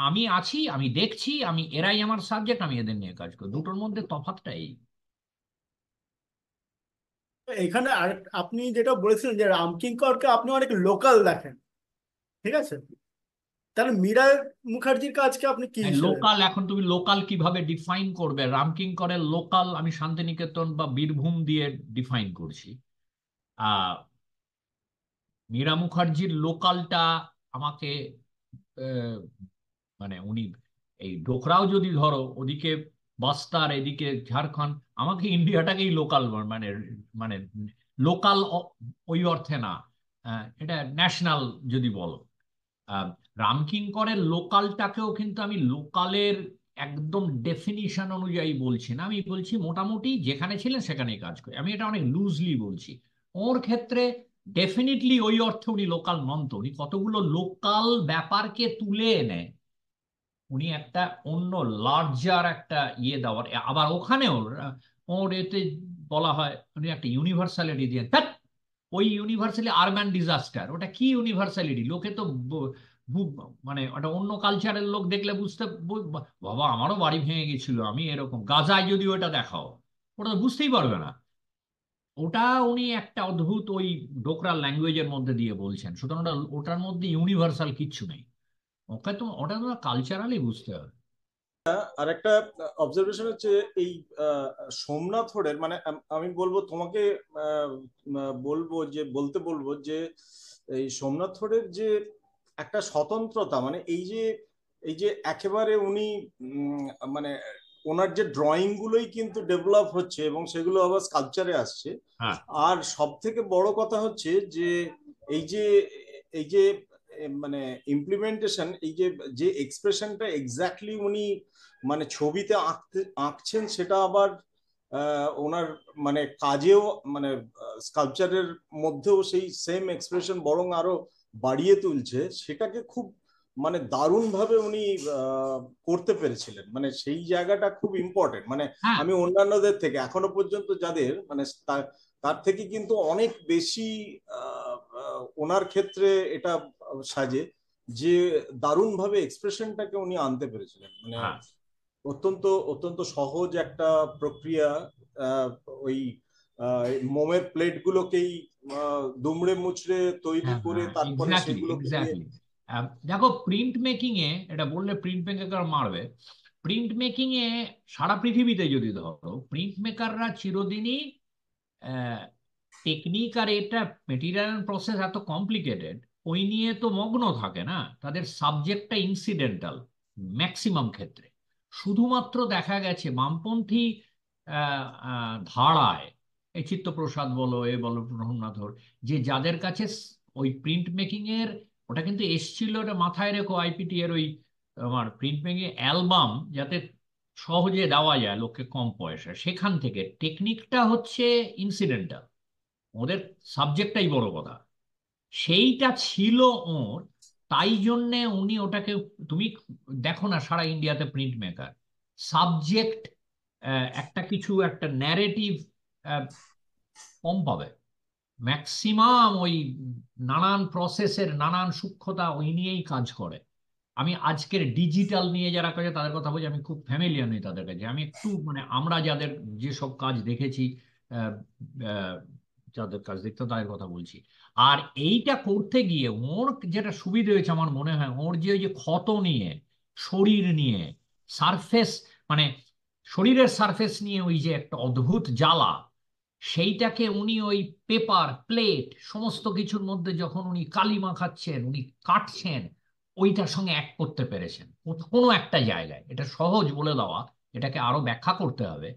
আমি আছি আমি দেখছি আমি এরাই আমার সাবজেক্ট আমি এদের নিয়ে কাজ করি দুটোর মধ্যে তফাতটা এই এখানে আর আপনি যেটা বলেছিলেন যে রামকিঙ্করকে আপনি অনেক লোকাল দেখেন ঠিক আছে তাহলে মীরা মুখার্জির কাজকে আপনি কি লোকাল হ্যাঁ, এখন তুমি লোকাল কিভাবে ডিফাইন করবে রামকিঙ্করের লোকাল আমি শান্তিনিকেতন বা বীরভূম দিয়ে ডিফাইন করছি আহ মীরা মুখার্জির লোকালটা আমাকে মানে উনি এই ডোকরাও যদি ধরো ওদিকে বাস্তার এদিকে ঝাড়খণ্ড আমাকে ইন্ডিয়াটাকেই লোকাল মানে মানে লোকাল ওই অর্থে না এটা ন্যাশনাল যদি বলো রামকিঙ্করের লোকালটাকেও কিন্তু আমি লোকালের একদম ডেফিনিশন অনুযায়ী বলছি না আমি বলছি মোটামুটি যেখানে ছিলেন সেখানেই কাজ করি আমি এটা অনেক লুজলি বলছি ওর ক্ষেত্রে ডেফিনেটলি ওই অর্থে উনি লোকাল নন তো উনি কতগুলো লোকাল ব্যাপারকে তুলে এনে উনি একটা অন্য লার্জার একটা ইয়ে দেওয়ার আবার ওখানেও ওর এতে বলা হয় উনি একটা ইউনিভার্সালিটি দিয়ে তার ওই ইউনিভার্সালি আরম্যান ডিজাস্টার ওটা কি ইউনিভার্সালিটি লোকে তো মানে ওটা অন্য কালচারের লোক দেখলে বুঝতে বাবা আমারও বাড়ি ভেঙে গেছিল আমি এরকম গাজায় যদি ওটা দেখাও ওটা তো বুঝতেই পারবে না ওটা উনি একটা অদ্ভুত ওই ডোকরা ল্যাঙ্গুয়েজের মধ্যে দিয়ে বলছেন সুতরাং ওটা ওটার মধ্যে ইউনিভার্সাল কিচ্ছু নেই ওকে তো ওটা তোমরা কালচারালি বুঝতে হবে আর একটা অবজারভেশন হচ্ছে এই সোমনাথ হোড়ের মানে আমি বলবো তোমাকে বলবো যে বলতে বলবো যে এই সোমনাথ হোড়ের যে একটা স্বতন্ত্রতা মানে এই যে এই যে একেবারে উনি মানে ওনার যে ড্রয়িং গুলোই কিন্তু ডেভেলপ হচ্ছে এবং সেগুলো আবার স্কালচারে আসছে হ্যাঁ। আর সব থেকে বড় কথা হচ্ছে যে এই যে এই যে মানে ইমপ্লিমেন্টেশন এই যে যে এক্সপ্রেশনটা এক্স্যাক্টলি উনি মানে ছবিতে আঁকতে আঁকছেন সেটা আবার ওনার মানে কাজেও মানে স্কাল্পচারের মধ্যেও সেই সেম এক্সপ্রেশন বরং আরো বাড়িয়ে তুলছে সেটাকে খুব মানে ভাবে উনি করতে পেরেছিলেন মানে সেই জায়গাটা খুব ইম্পর্টেন্ট মানে হ্যাঁ। আমি অন্যান্যদের থেকে এখনো পর্যন্ত যাদের মানে তার থেকে কিন্তু অনেক বেশি ওনার ক্ষেত্রে এটা সাজে যে ভাবে এক্সপ্রেশনটাকে উনি আনতে পেরেছিলেন মানে হ্যাঁ। অত্যন্ত অত্যন্ত সহজ একটা প্রক্রিয়া ওই মোমের প্লেট গুলোকেই দুমড়ে মুচড়ে তৈরি হ্যাঁ, করে তারপরে সেগুলোকে দেখো প্রিন্ট মেকিং এ এটা বললে প্রিন্ট মেকার মারবে প্রিন্ট মেকিং এ সারা পৃথিবীতে যদি ধরো প্রিন্ট মেকাররা চিরদিনই টেকনিক আর এটা মেটেরিয়াল প্রসেস এত কমপ্লিকেটেড ওই নিয়ে তো মগ্ন থাকে না তাদের সাবজেক্টটা ইনসিডেন্টাল ম্যাক্সিমাম ক্ষেত্রে শুধুমাত্র দেখা গেছে বামপন্থী ধারায় এই চিত্তপ্রসাদ বলো এ বলো প্রণবনাথর যে যাদের কাছে ওই প্রিন্ট মেকিং এর ওটা কিন্তু এসছিল ওটা মাথায় রেখো আইপিটি এর ওই আমার প্রিন্ট ব্যাংকে অ্যালবাম যাতে সহজে দেওয়া যায় লোককে কম পয়সা সেখান থেকে টেকনিকটা হচ্ছে ইনসিডেন্টটা ওদের সাবজেক্টটাই বড় কথা সেইটা ছিল ওর তাই জন্যে উনি ওটাকে তুমি দেখো না সারা ইন্ডিয়াতে প্রিন্ট মেকার সাবজেক্ট একটা কিছু একটা ন্যারেটিভ কম পাবে ম্যাক্সিমাম ওই নানান প্রসেসের নানান সূক্ষ্মতা ওই নিয়েই কাজ করে আমি আজকের ডিজিটাল নিয়ে যারা কাজে তাদের কথা বলছি আমি খুব ফ্যামিলিয়ার নই তাদের কাছে আমি একটু মানে আমরা যাদের যেসব কাজ দেখেছি যাদের কাজ দেখতে তাদের কথা বলছি আর এইটা করতে গিয়ে ওর যেটা সুবিধা হয়েছে আমার মনে হয় ওর যে ওই যে ক্ষত নিয়ে শরীর নিয়ে সারফেস মানে শরীরের সারফেস নিয়ে ওই যে একটা অদ্ভুত জ্বালা সেইটাকে উনি ওই পেপার প্লেট সমস্ত কিছুর মধ্যে যখন উনি কালি মাখাচ্ছেন উনি কাটছেন ওইটার সঙ্গে এক করতে পেরেছেন কোনো একটা জায়গায় এটা সহজ বলে দেওয়া এটাকে আরো ব্যাখ্যা করতে হবে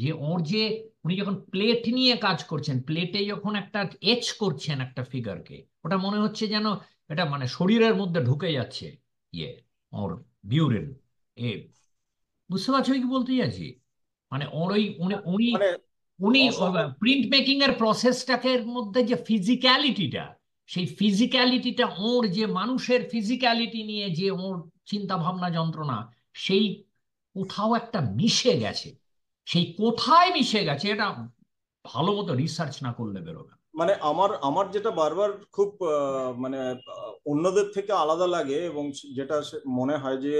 যে ওর যে উনি যখন প্লেট নিয়ে কাজ করছেন প্লেটে যখন একটা এচ করছেন একটা ফিগারকে ওটা মনে হচ্ছে যেন এটা মানে শরীরের মধ্যে ঢুকে যাচ্ছে ইয়ে ওর বিউরেন এ বুঝতে পারছো কি বলতে চাইছি মানে ওর ওই উনি মানে উনি প্রিন্ট মেকিং এর প্রসেসটাকে মধ্যে যে ফিজিক্যালিটিটা সেই ফিজিক্যালিটিটা ওর যে মানুষের ফিজিক্যালিটি নিয়ে যে ওর চিন্তা ভাবনা যন্ত্রণা সেই কোথাও একটা মিশে গেছে সেই কোথায় মিশে গেছে এটা ভালো মতো রিসার্চ না করলে বেরোবে মানে আমার আমার যেটা বারবার খুব মানে অন্যদের থেকে আলাদা লাগে এবং যেটা মনে হয় যে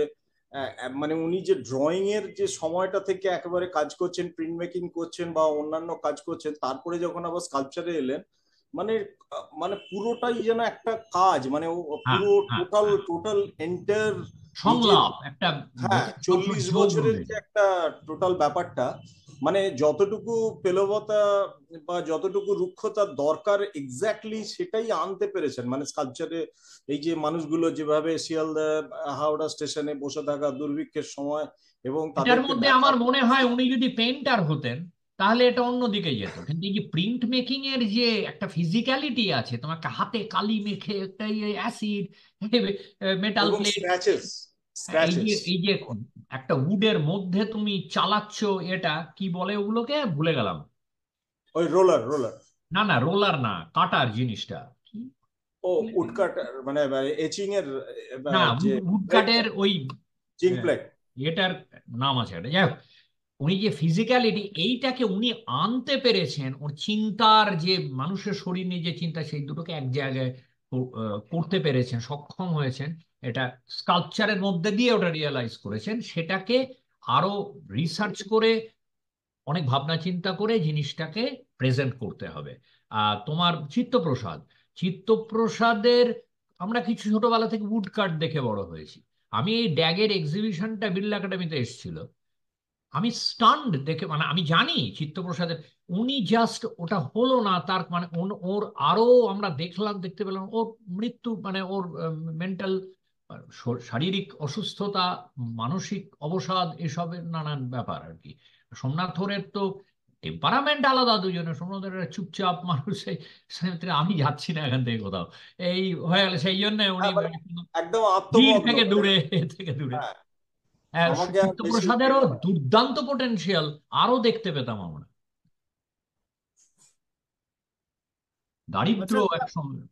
হ্যাঁ, মানে উনি যে ড্রয়িং এর যে সময়টা থেকে একেবারে কাজ করছেন প্রিন্ট মেকিং করছেন বা অন্যান্য কাজ করছেন তারপরে যখন আবার স্কাল্পচারে এলেন মানে মানে পুরোটাই যেন একটা কাজ মানে হ্যাঁ, পুরো টোটাল টোটাল এন্টার সংলাপ একটা হ্যাঁ চল্লিশ বছরের যে একটা টোটাল ব্যাপারটা মানে যতটুকু পেলবতা বা যতটুকু রুক্ষতা দরকার এক্স্যাক্টলি সেটাই আনতে পেরেছেন মানে স্কালচারে এই যে মানুষগুলো যেভাবে শিয়ালদা হাওড়া স্টেশনে বসে থাকা দুর্ভিক্ষের সময় এবং তাদের মধ্যে আমার মনে হয় উনি যদি পেন্টার হতেন তাহলে এটা অন্যদিকে যেত কিন্তু এই যে প্রিন্ট মেকিং এর যে একটা ফিজিক্যালিটি আছে তোমাকে হাতে কালি মেখে একটা অ্যাসিড মেটাল প্লেট হ্যাঁ, এই যে একটা উডের মধ্যে তুমি চালাচ্ছ এটা কি বলে ওগুলোকে ভুলে গেলাম ওই রোলার রোলার না না রোলার না কাটার জিনিসটা ও উডকাটার মানে এচিং এর না উডকাটের ওই জিং প্লেট হ্যাঁ, এটার নাম আছে এটা যাই উনি যে ফিজিক্যালিটি এইটাকে উনি আনতে পেরেছেন ওর চিন্তার যে মানুষের শরীর নিয়ে যে চিন্তা সেই দুটোকে এক জায়গায় করতে পেরেছেন সক্ষম হয়েছেন এটা স্কালচারের মধ্যে দিয়ে ওটা রিয়েলাইজ করেছেন সেটাকে আরো রিসার্চ করে অনেক ভাবনা চিন্তা করে জিনিসটাকে প্রেজেন্ট করতে হবে আর তোমার চিত্তপ্রসাদ চিত্তপ্রসাদের আমরা কিছু ছোটবেলা থেকে উড কাট দেখে বড় হয়েছি আমি এই ড্যাগের এক্সিবিশনটা বিল্লা একাডেমিতে এসেছিল আমি স্টান্ড দেখে মানে আমি জানি চিত্তপ্রসাদের উনি জাস্ট ওটা হলো না তার মানে ওর আরও আমরা দেখলাম দেখতে পেলাম ওর মৃত্যু মানে ওর মেন্টাল শারীরিক অসুস্থতা মানসিক অবসাদ এসবের নানান ব্যাপার আর কি সোমনাথ তো টেম্পারামেন্ট আলাদা দুজনে সোমনাথের চুপচাপ মানুষ আমি যাচ্ছি না এখান থেকে কোথাও এই হয়ে গেলে সেই জন্য উনি হ্যাঁ, মানে একদম থেকে দূরে থেকে দূরে হ্যাঁ। হ্যাঁ, দুর্দান্ত পোটেনশিয়াল আরো দেখতে পেতাম আমরা দারিদ্র আচ্ছা, একসঙ্গে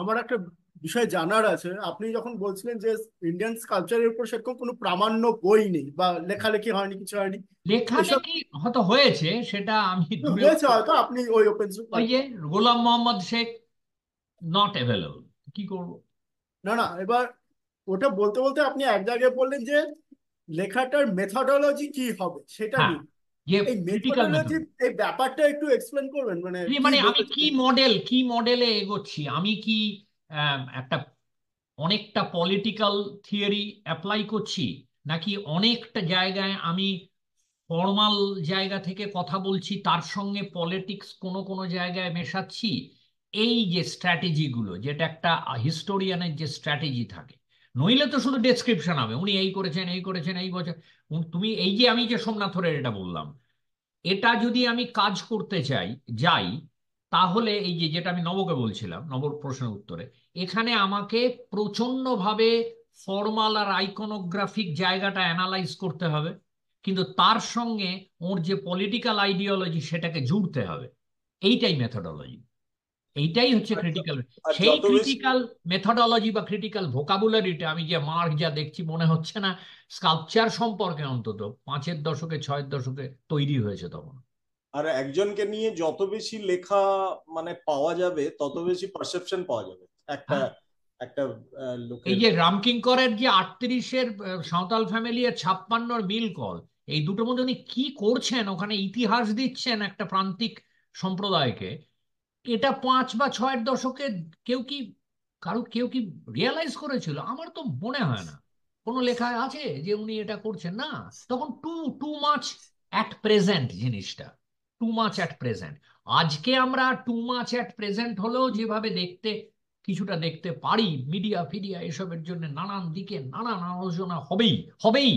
আমার একটা বিষয়ে জানার আছে আপনি যখন বলছিলেন যে ইন্ডিয়ান কালচারের উপর সেরকম কোনো প্রামাণ্য বই নেই বা লেখালেখি হয়নি কিছু হয়নি লেখালেখি হয়তো হয়েছে সেটা আমি হয়েছে হয়তো আপনি ওই ওপেন ওই যে গোলাম মোহাম্মদ শেখ নট অ্যাভেলেবল কি করব না না এবার ওটা বলতে বলতে আপনি এক জায়গায় বললেন যে লেখাটার মেথডোলজি কি হবে সেটা হ্যাঁ, ব্যাপারটা একটু এক্সপ্লেন করবেন মানে মানে আমি কি মডেল কি মডেলে এগোচ্ছি আমি কি একটা অনেকটা পলিটিক্যাল থিওরি অ্যাপ্লাই করছি নাকি অনেকটা জায়গায় আমি ফর্মাল জায়গা থেকে কথা বলছি তার সঙ্গে পলিটিক্স কোনো কোনো জায়গায় মেশাচ্ছি এই যে স্ট্র্যাটেজিগুলো যেটা একটা হিস্টোরিয়ানের যে স্ট্র্যাটেজি থাকে নইলে তো শুধু ডেসক্রিপশন হবে উনি এই করেছেন এই করেছেন এই বছর তুমি এই যে আমি যে সোমনাথরের এটা বললাম এটা যদি আমি কাজ করতে চাই যাই তাহলে এই যে যেটা আমি নবকে বলছিলাম নব প্রশ্নের উত্তরে এখানে আমাকে প্রচণ্ডভাবে ফর্মাল আর আইকনোগ্রাফিক জায়গাটা অ্যানালাইজ করতে হবে কিন্তু তার সঙ্গে ওর যে পলিটিক্যাল আইডিওলজি সেটাকে জুড়তে হবে এইটাই মেথডোলজি এইটাই হচ্ছে ক্রিটিক্যাল আচ্ছা, আচ্ছা, সেই ক্রিটিক্যাল মেথডোলজি বা ক্রিটিক্যাল ভোকাবুলারিটা আমি যে মার্ক যা দেখছি মনে হচ্ছে না স্কাল্পচার সম্পর্কে অন্তত পাঁচের দশকে ছয়ের দশকে তৈরি হয়েছে তখন আর একজনকে নিয়ে যত বেশি লেখা মানে পাওয়া যাবে তত বেশি পারসেপশন পাওয়া যাবে একটা হ্যাঁ। একটা এই যে রামকিঙ্করের যে আটত্রিশের সাঁওতাল ফ্যামিলি আর ছাপ্পান্নর মিল কল এই দুটোর মধ্যে উনি কি করছেন ওখানে ইতিহাস দিচ্ছেন একটা প্রান্তিক সম্প্রদায়কে এটা পাঁচ বা ছয়ের দশকে কেউ কি কারো কেউ কি রিয়ালাইজ করেছিল আমার তো মনে হয় না কোনো লেখায় আছে যে উনি এটা করছেন না তখন too too much at present জিনিসটা টু মাচ অ্যাট প্রেজেন্ট আজকে আমরা টু মাচ অ্যাট প্রেজেন্ট হলেও যেভাবে দেখতে কিছুটা দেখতে পারি মিডিয়া ফিডিয়া এসবের জন্য নানান দিকে নানান আলোচনা হবেই হবেই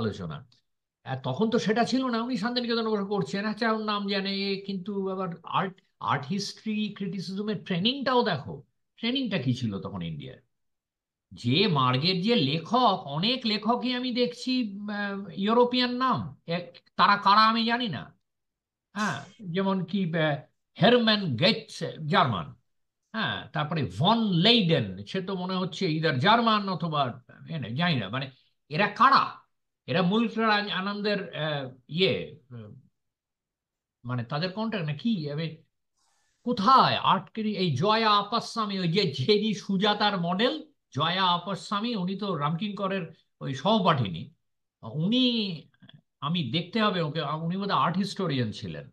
আলোচনা তখন তো সেটা ছিল না উনি শান্তিনিকেতন করছেন আচ্ছা নাম জানে কিন্তু আবার আর্ট আর্ট হিস্ট্রি ক্রিটিসিজমের ট্রেনিংটাও দেখো ট্রেনিংটা কি ছিল তখন ইন্ডিয়ায় যে মার্গের যে লেখক অনেক লেখকই আমি দেখছি ইউরোপিয়ান নাম তারা কারা আমি জানি না হ্যাঁ যেমন কি হেরম্যান গেটস জার্মান হ্যাঁ তারপরে ভন লেইডেন সে তো মনে হচ্ছে ইদার জার্মান অথবা এনে জানি না মানে এরা কারা এরা মুলক আনন্দের ইয়ে মানে তাদের কন্ট্যাক্ট না কি কোথায় আটকে এই জয়া আপাস্বামী ওই যে ঝেরি সুজাতার মডেল জয়া আপাস্বামী উনি তো রামকিঙ্করের ওই সহপাঠিনী উনি আমি দেখতে হবে ওকে উনি বোধহয় আর্ট হিস্টোরিয়ান ছিলেন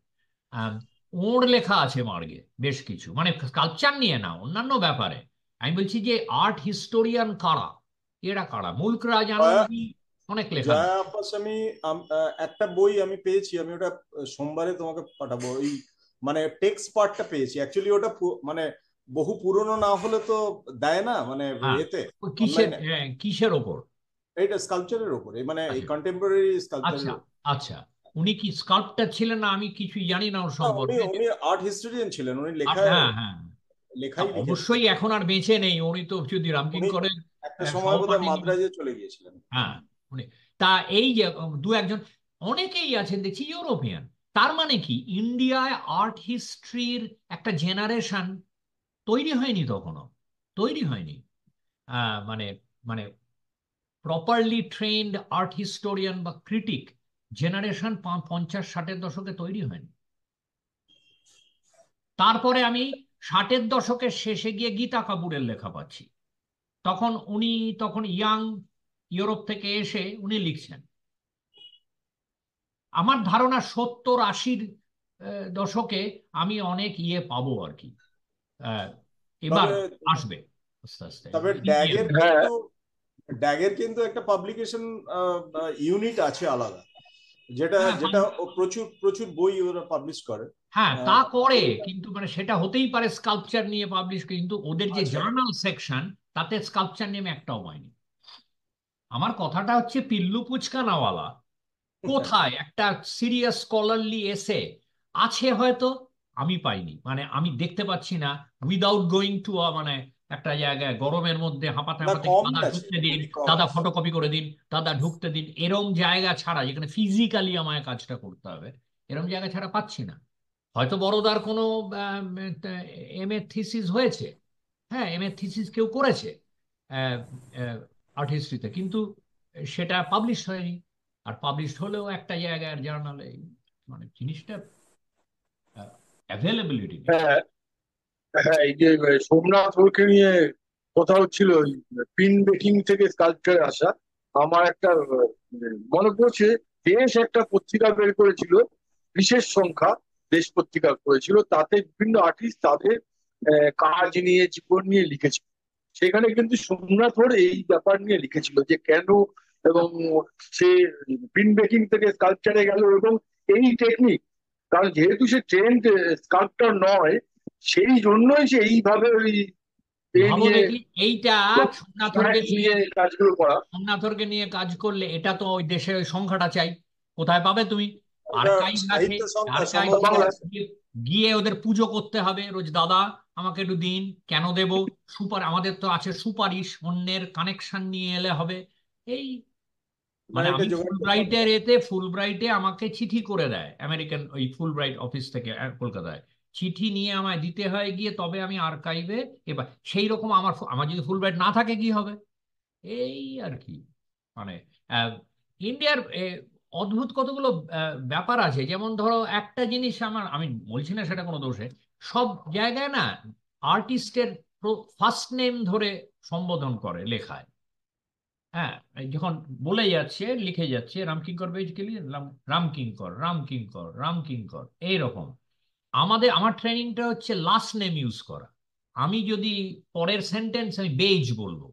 ওর লেখা আছে মার্গে বেশ কিছু মানে কালচার নিয়ে না অন্যান্য ব্যাপারে আমি বলছি যে আর্ট হিস্টোরিয়ান কারা এরা কারা মুলক অনেক লেখা আমি একটা বই আমি পেয়েছি আমি ওটা সোমবারে তোমাকে পাঠাবো ওই মানে টেক্স পার্টটা পেয়েছি অ্যাকচুয়ালি ওটা মানে বহু পুরনো না হলে তো দেয় না মানে এতে হ্যাঁ। কিসের হ্যাঁ, কিসের ওপর এটা স্কাল্পচারের উপরে মানে কন্টেম্পোরারি আচ্ছা। স্কাল্পচার আচ্ছা, আচ্ছা উনি কি স্কাল্পচার ছিলেন না আমি কিছু জানি না ওর সম্পর্কে উনি আর্ট হিস্টোরিয়ান ছিলেন উনি আচ্ছা, লেখা হ্যাঁ, হ্যাঁ লেখাই অবশ্যই এখন আর বেঁচে নেই উনি তো যদি রামকিঙ্করের একটা হ্যাঁ, সময় মাদ্রাজে চলে গিয়েছিলেন হ্যাঁ উনি তা এই যে দু একজন অনেকেই আছেন দেখছি ইউরোপিয়ান তার মানে কি ইন্ডিয়ায় আর্ট হিস্ট্রির একটা জেনারেশন তৈরি হয়নি তখনও তৈরি হয়নি মানে মানে প্রপারলি ট্রেন্ড আর্ট হিস্টোরিয়ান বা ক্রিটিক জেনারেশন পঞ্চাশ ষাটের দশকে তৈরি হয়নি তারপরে আমি ষাটের দশকের শেষে গিয়ে গীতা কাপুরের লেখা পাচ্ছি তখন উনি তখন ইয়াং ইউরোপ থেকে এসে উনি লিখছেন আমার ধারণা সত্তর আশির দশকে আমি অনেক ইয়ে পাবো আর কি এবার আসবে আস্তে আস্তে ড্যাগের কিন্তু একটা পাবলিকেশন ইউনিট আছে আলাদা যেটা হ্যাঁ, যেটা প্রচুর প্রচুর বই ওরা পাবলিশ করে হ্যাঁ তা করে কিন্তু মানে সেটা হতেই পারে স্কাল্পচার নিয়ে পাবলিশ কিন্তু ওদের যে জার্নাল আচ্ছা। সেকশন তাতে স্কাল্পচার নিয়ে একটাও হয়নি আমার কথাটা হচ্ছে পিল্লু পুচকানাওয়ালা কোথায় একটা সিরিয়াস স্কলারলি এসে আছে হয়তো আমি পাইনি মানে আমি দেখতে পাচ্ছি না উইদাউট গোয়িং টু মানে একটা জায়গায় গরমের মধ্যে হাঁপাতে হাঁপাতে দাদা ঢুকতে দিন দাদা ফটোকপি করে দিন দাদা ঢুকতে দিন এরম জায়গা ছাড়া যেখানে ফিজিক্যালি আমায় কাজটা করতে হবে এরম জায়গা ছাড়া পাচ্ছি না হয়তো বড়দার কোনো এম এ থিসিস হয়েছে হ্যাঁ এম এ থিসিস কেউ করেছে আর্ট হিস্ট্রিতে কিন্তু সেটা পাবলিশ হয়নি আর পাবলিশ হলেও একটা জায়গায় জার্নালে মানে জিনিসটা অ্যাভেলেবিলিটি হ্যাঁ এই যে সোমনাথ হোলকে নিয়ে কথা হচ্ছিল ওই পিন বেকিং থেকে স্কাল্পচারে আসা আমার একটা মনে পড়ছে দেশ একটা পত্রিকা বের করেছিল বিশেষ সংখ্যা দেশ পত্রিকা করেছিল তাতে বিভিন্ন আর্টিস্ট তাদের কাজ নিয়ে জীবন নিয়ে লিখেছিল সেখানে কিন্তু সোমনাথ হোর এই ব্যাপার নিয়ে লিখেছিল যে কেন এবং সে পিন বেকিং থেকে স্কাল্পচারে গেল এবং এই টেকনিক কারণ যেহেতু সে ট্রেন্ড স্কাল্পচার নয় সেই জন্যই সে এইভাবে ওই এইটা সোমনাথরকে নিয়ে কাজগুলো করা সোমনাথরকে নিয়ে কাজ করলে এটা তো ওই ওই সংখ্যাটা চাই কোথায় পাবে তুমি গিয়ে ওদের পুজো করতে হবে রোজ দাদা আমাকে একটু দিন কেন দেব সুপার আমাদের তো আছে সুপারিশ অন্যের কানেকশন নিয়ে এলে হবে এই মানে ফুলব্রাইটের এতে ফুলব্রাইটে আমাকে চিঠি করে দেয় আমেরিকান ওই ফুলব্রাইট অফিস থেকে কলকাতায় চিঠি নিয়ে আমায় দিতে হয় গিয়ে তবে আমি আর্কাইভে এবার সেই রকম আমার আমার যদি ফুল ব্যাট না থাকে কি হবে এই আর কি মানে ইন্ডিয়ার অদ্ভুত কতগুলো ব্যাপার আছে যেমন ধরো একটা জিনিস আমার আমি বলছি না সেটা কোনো দোষে সব জায়গায় না আর্টিস্টের ফার্স্ট নেম ধরে সম্বোধন করে লেখায় হ্যাঁ যখন বলে যাচ্ছে লিখে যাচ্ছে রামকিঙ্কর বেজকে রাম রামকিঙ্কর রামকিঙ্কর রামকিঙ্কর এইরকম আমাদের আমার ট্রেনিংটা হচ্ছে লাস্ট নেম ইউজ করা আমি যদি পরের সেন্টেন্স আমি বেজ বলবো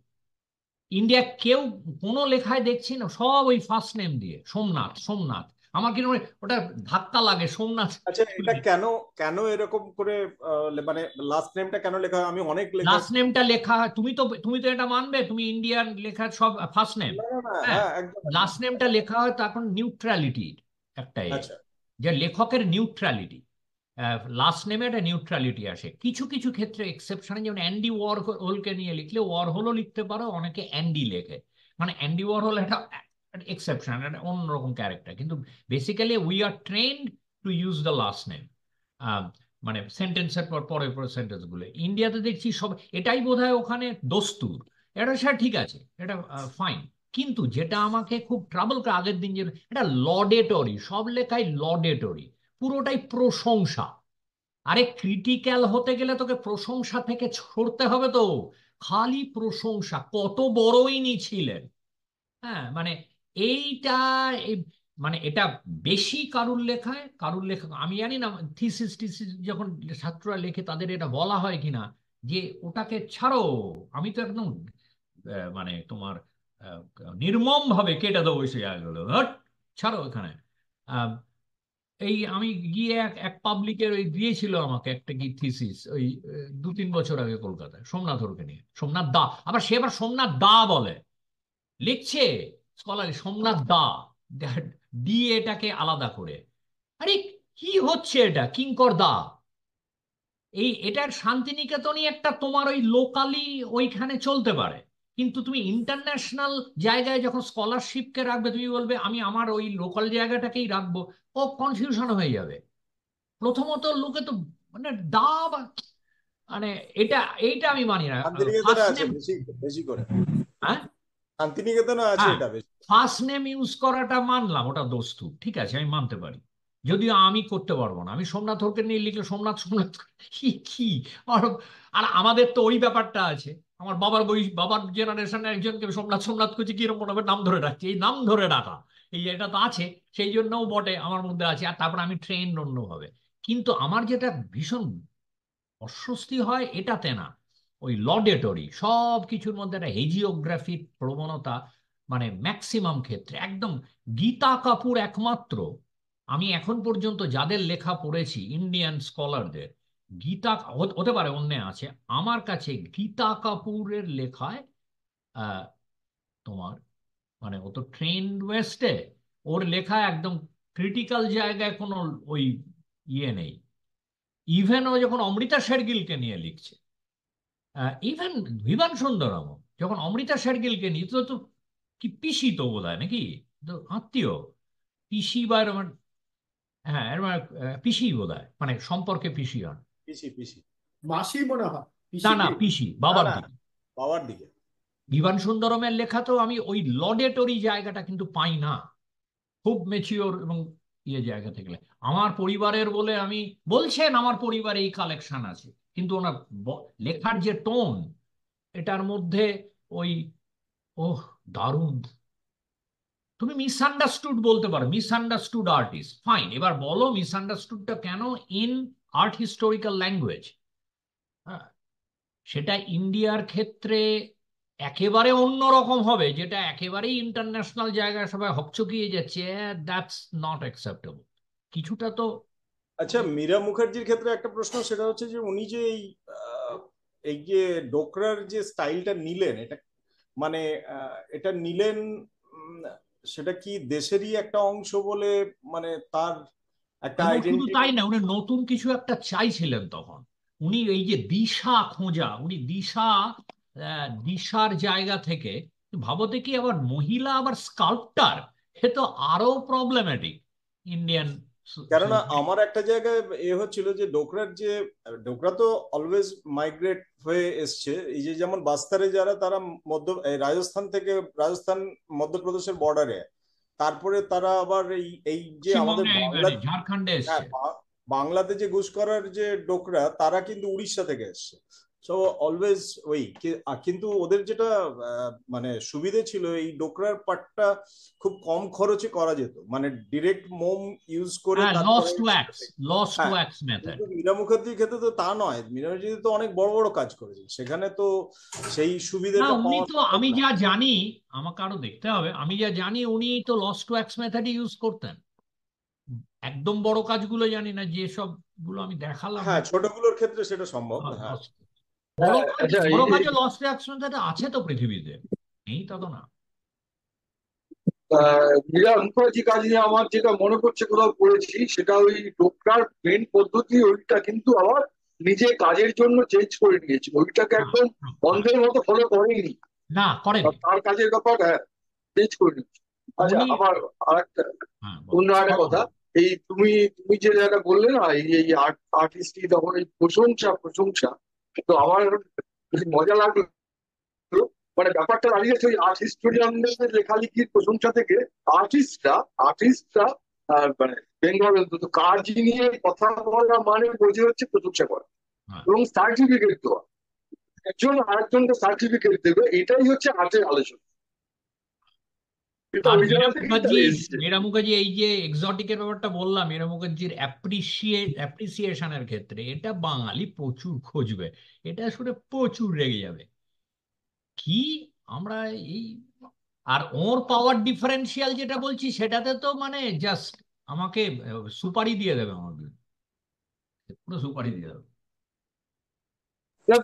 ইন্ডিয়া কেউ কোনো লেখায় দেখছি না সব ওই ফার্স্ট নেম দিয়ে সোমনাথ সোমনাথ আমার কি ওটা ধাক্কা লাগে সোমনাথ আচ্ছা এটা কেন কেন এরকম করে মানে লাস্ট নেমটা কেন লেখা আমি অনেক লেখা লাস্ট নেমটা লেখা তুমি তো তুমি তো এটা মানবে তুমি ইন্ডিয়ান লেখা সব ফার্স্ট নেম লাস্ট নেমটা লেখা হয় তখন নিউট্রালিটি একটাই আচ্ছা। যে লেখকের নিউট্রালিটি লাস্ট নেমে একটা নিউট্রালিটি আসে কিছু কিছু ক্ষেত্রে এক্সেপশনে যেমন অ্যান্ডি ওয়ার হোলকে নিয়ে লিখলে ওয়ার হোলও লিখতে পারো অনেকে অ্যান্ডি লেখে মানে অ্যান্ডি ওয়ার হোল একটা এক্সেপশন একটা অন্যরকম ক্যারেক্টার কিন্তু basically we are trained to use the last name মানে সেন্টেন্সের পর পরের পরে সেন্টেন্সগুলো ইন্ডিয়াতে দেখছি সব এটাই বোধ ওখানে দস্তুর এটা স্যার ঠিক আছে এটা ফাইন কিন্তু যেটা আমাকে খুব ট্রাবল করে আগের দিন যে এটা লডেটরি সব লেখাই লডেটরি পুরোটাই প্রশংসা আরে ক্রিটিক্যাল হতে গেলে তোকে প্রশংসা থেকে ছড়তে হবে তো খালি প্রশংসা কত বড়ইনি ছিলেন হ্যাঁ মানে এইটা মানে এটা বেশি কারুর লেখায় কারুর লেখা আমি জানি না থিসিস টিসিস যখন ছাত্ররা লেখে তাদের এটা বলা হয় কিনা যে ওটাকে ছাড়ো আমি তো একদম মানে তোমার নির্মম ভাবে কেটে দেবো সে জায়গাগুলো ছাড়ো এখানে এই আমি গিয়ে এক এক পাবলিকের ওই দিয়েছিল আমাকে একটা কি থিসিস ওই দু তিন বছর আগে কলকাতায় সোমনাথ ওরকে নিয়ে সোমনাথ দা আবার সে আবার সোমনাথ দা বলে লিখছে স্কলার সোমনাথ দা ডি এটাকে আলাদা করে আরে কি হচ্ছে এটা কিঙ্কর দা এই এটার শান্তিনিকেতনই একটা তোমার ওই লোকালি ওইখানে চলতে পারে কিন্তু তুমি ইন্টারন্যাশনাল জায়গায় যখন স্কলারশিপকে রাখবে তুমি বলবে আমি আমার ওই লোকাল জায়গাটাকেই রাখবো খুব কনফিউশন হয়ে যাবে প্রথমত লোকে তো মানে দা বা মানে এটা এইটা আমি মানি না ফার্স্ট নেম ইউজ করাটা মানলাম ওটা দোস্তু ঠিক আছে আমি মানতে পারি যদিও আমি করতে পারবো না আমি সোমনাথ হরকে নিয়ে লিখলে সোমনাথ সোমনাথ কি আর আমাদের তো ওই ব্যাপারটা আছে আমার বাবার বই বাবার জেনারেশনের একজনকে সোমনাথ সোমনাথ করছে কিরকম নাম ধরে রাখছে এই নাম ধরে রাখা এই এটা তো আছে সেই জন্যও বটে আমার মধ্যে আছে আর তারপর আমি ট্রেন অন্যভাবে কিন্তু আমার যেটা ভীষণ অস্বস্তি হয় এটাতে না ওই লডেটরি সব কিছুর মধ্যে একটা হেজিওগ্রাফির প্রবণতা মানে ম্যাক্সিমাম ক্ষেত্রে একদম গীতা কাপুর একমাত্র আমি এখন পর্যন্ত যাদের লেখা পড়েছি ইন্ডিয়ান স্কলারদের গীতা হতে পারে অন্য আছে আমার কাছে গীতা কাপুরের লেখায় তোমার মানে ও তো ট্রেন্ড ওয়েস্টে ওর লেখা একদম ক্রিটিক্যাল জায়গায় কোনো ওই ইয়ে নেই ইভেন ও যখন অমৃতা শেরগিলকে নিয়ে লিখছে ইভেন ভিবান সুন্দরম যখন অমৃতা শেরগিলকে নিয়ে তো তো কি পিসি তো বোধ হয় নাকি তো আত্মীয় পিসি বা এরম হ্যাঁ এরম পিসি বোধ হয় মানে সম্পর্কে পিসি হন পিসি পিসি মাসি মনে হয় না না পিসি বাবার দিকে বাবার দিকে বিমান সুন্দরমের লেখাতেও আমি ওই লডেটরি জায়গাটা কিন্তু পাই না খুব মেচিওর এবং ইয়ে জায়গা থেকে আমার পরিবারের বলে আমি বলছেন আমার পরিবারে এই কালেকশন আছে কিন্তু ওনার লেখার যে টোন এটার মধ্যে ওই ওহ দারুণ তুমি মিসআন্ডারস্টুড বলতে পারো মিসআন্ডারস্টুড আর্টিস্ট ফাইন এবার বলো মিসআন্ডারস্টুডটা কেন ইন আর্ট হিস্টোরিক্যাল ল্যাঙ্গুয়েজ সেটা ইন্ডিয়ার ক্ষেত্রে একেবারে অন্যরকম হবে যেটা একেবারেই ইন্টারন্যাশনাল জায়গায় সবাই হকচকিয়ে যাচ্ছে দ্যাটস নট অ্যাকসেপ্টেবল কিছুটা তো আচ্ছা মীরা মুখার্জির ক্ষেত্রে একটা প্রশ্ন সেটা হচ্ছে যে উনি যে এই এই যে ডোকরার যে স্টাইলটা নিলেন এটা মানে এটা নিলেন সেটা কি দেশেরই একটা অংশ বলে মানে তার একটা তাই না উনি নতুন কিছু একটা চাইছিলেন তখন উনি এই যে দিশা খোঁজা উনি দিশা দিশার জায়গা থেকে ভাবতে কি আবার মহিলা আবার স্কাল্পটার সে তো আরো প্রবলেমেটিক ইন্ডিয়ান কেননা আমার একটা জায়গায় এ হচ্ছিল যে ডোকরার যে ডোকরা তো অলওয়েজ মাইগ্রেট হয়ে এসছে এই যে যেমন বাস্তারে যারা তারা মধ্য রাজস্থান থেকে রাজস্থান মধ্যপ্রদেশের বর্ডারে তারপরে তারা আবার এই এই যে আমাদের ঝাড়খণ্ডে হ্যাঁ, বাংলাতে যে ঘুষ করার যে ডোকরা তারা কিন্তু উড়িষ্যা থেকে এসছে সো অলওয়েজ ওই কিন্তু ওদের যেটা মানে সুবিধে ছিল এই ডোকরার পাটটা খুব কম খরচে করা যেত মানে ডিরেক্ট মোম ইউজ করে হ্যাঁ, হ্যাঁ, মীরা মুখার্জির ক্ষেত্রে তো তা নয় মীরা মুখার্জি তো অনেক বড় বড় কাজ করেছে সেখানে তো সেই সুবিধা উনি তো আমি যা জানি আমাকে আরো দেখতে হবে আমি যা জানি উনি তো লস টু অ্যাক্স মেথডই ইউজ করতেন একদম বড় কাজগুলো জানি না যে সব গুলো আমি দেখালাম হ্যাঁ ছোটগুলোর ক্ষেত্রে সেটা সম্ভব হ্যাঁ, হ্যাঁ। হ্যাঁ, আচ্ছা, আছে তো আমার যেটা মনে করছে কোথাও সেটা ওই মেন পদ্ধতি ওইটা কিন্তু আবার নিজে কাজের জন্য চেঞ্জ করে নিয়েছে ওইটাকে একদম অন্ধের মতো ফলো করেনি তার কাজের ব্যাপার চেঞ্জ হ্যাঁ, করে নিয়েছি আচ্ছা আবার আরেকটা হ্যাঁ, অন্য একটা কথা এই তুমি তুমি যে জায়গাটা বললে না এই আর্টিস্টই তখন এই প্রশংসা প্রশংসা কিন্তু আমার মজা লাগলো মানে ব্যাপারটা দাঁড়িয়েছে ওই আর্ট হিস্টোরিয়ানদের লেখালেখির প্রশংসা থেকে আর্টিস্টরা আর্টিস্টরা মানে বেঙ্গল কাজ নিয়ে কথা বলা মানে বোঝে হচ্ছে প্রশংসা করা হ্যাঁ। এবং সার্টিফিকেট দেওয়া একজন আরেকজনকে সার্টিফিকেট দেবে এটাই হচ্ছে আর্টের আলোচনা মীরা মুখার্জি এই যে এর ব্যাপারটা বললাম মীরা মুখার্জির অ্যাপ্রিসিয়েশনের ক্ষেত্রে এটা বাঙালি প্রচুর খুঁজবে এটা শুনে প্রচুর রেগে যাবে কি আমরা এই আর ওর পাওয়ার ডিফারেন্সিয়াল যেটা বলছি সেটাতে তো মানে জাস্ট আমাকে সুপারি দিয়ে দেবে আমার পুরো সুপারি দিয়ে দেবে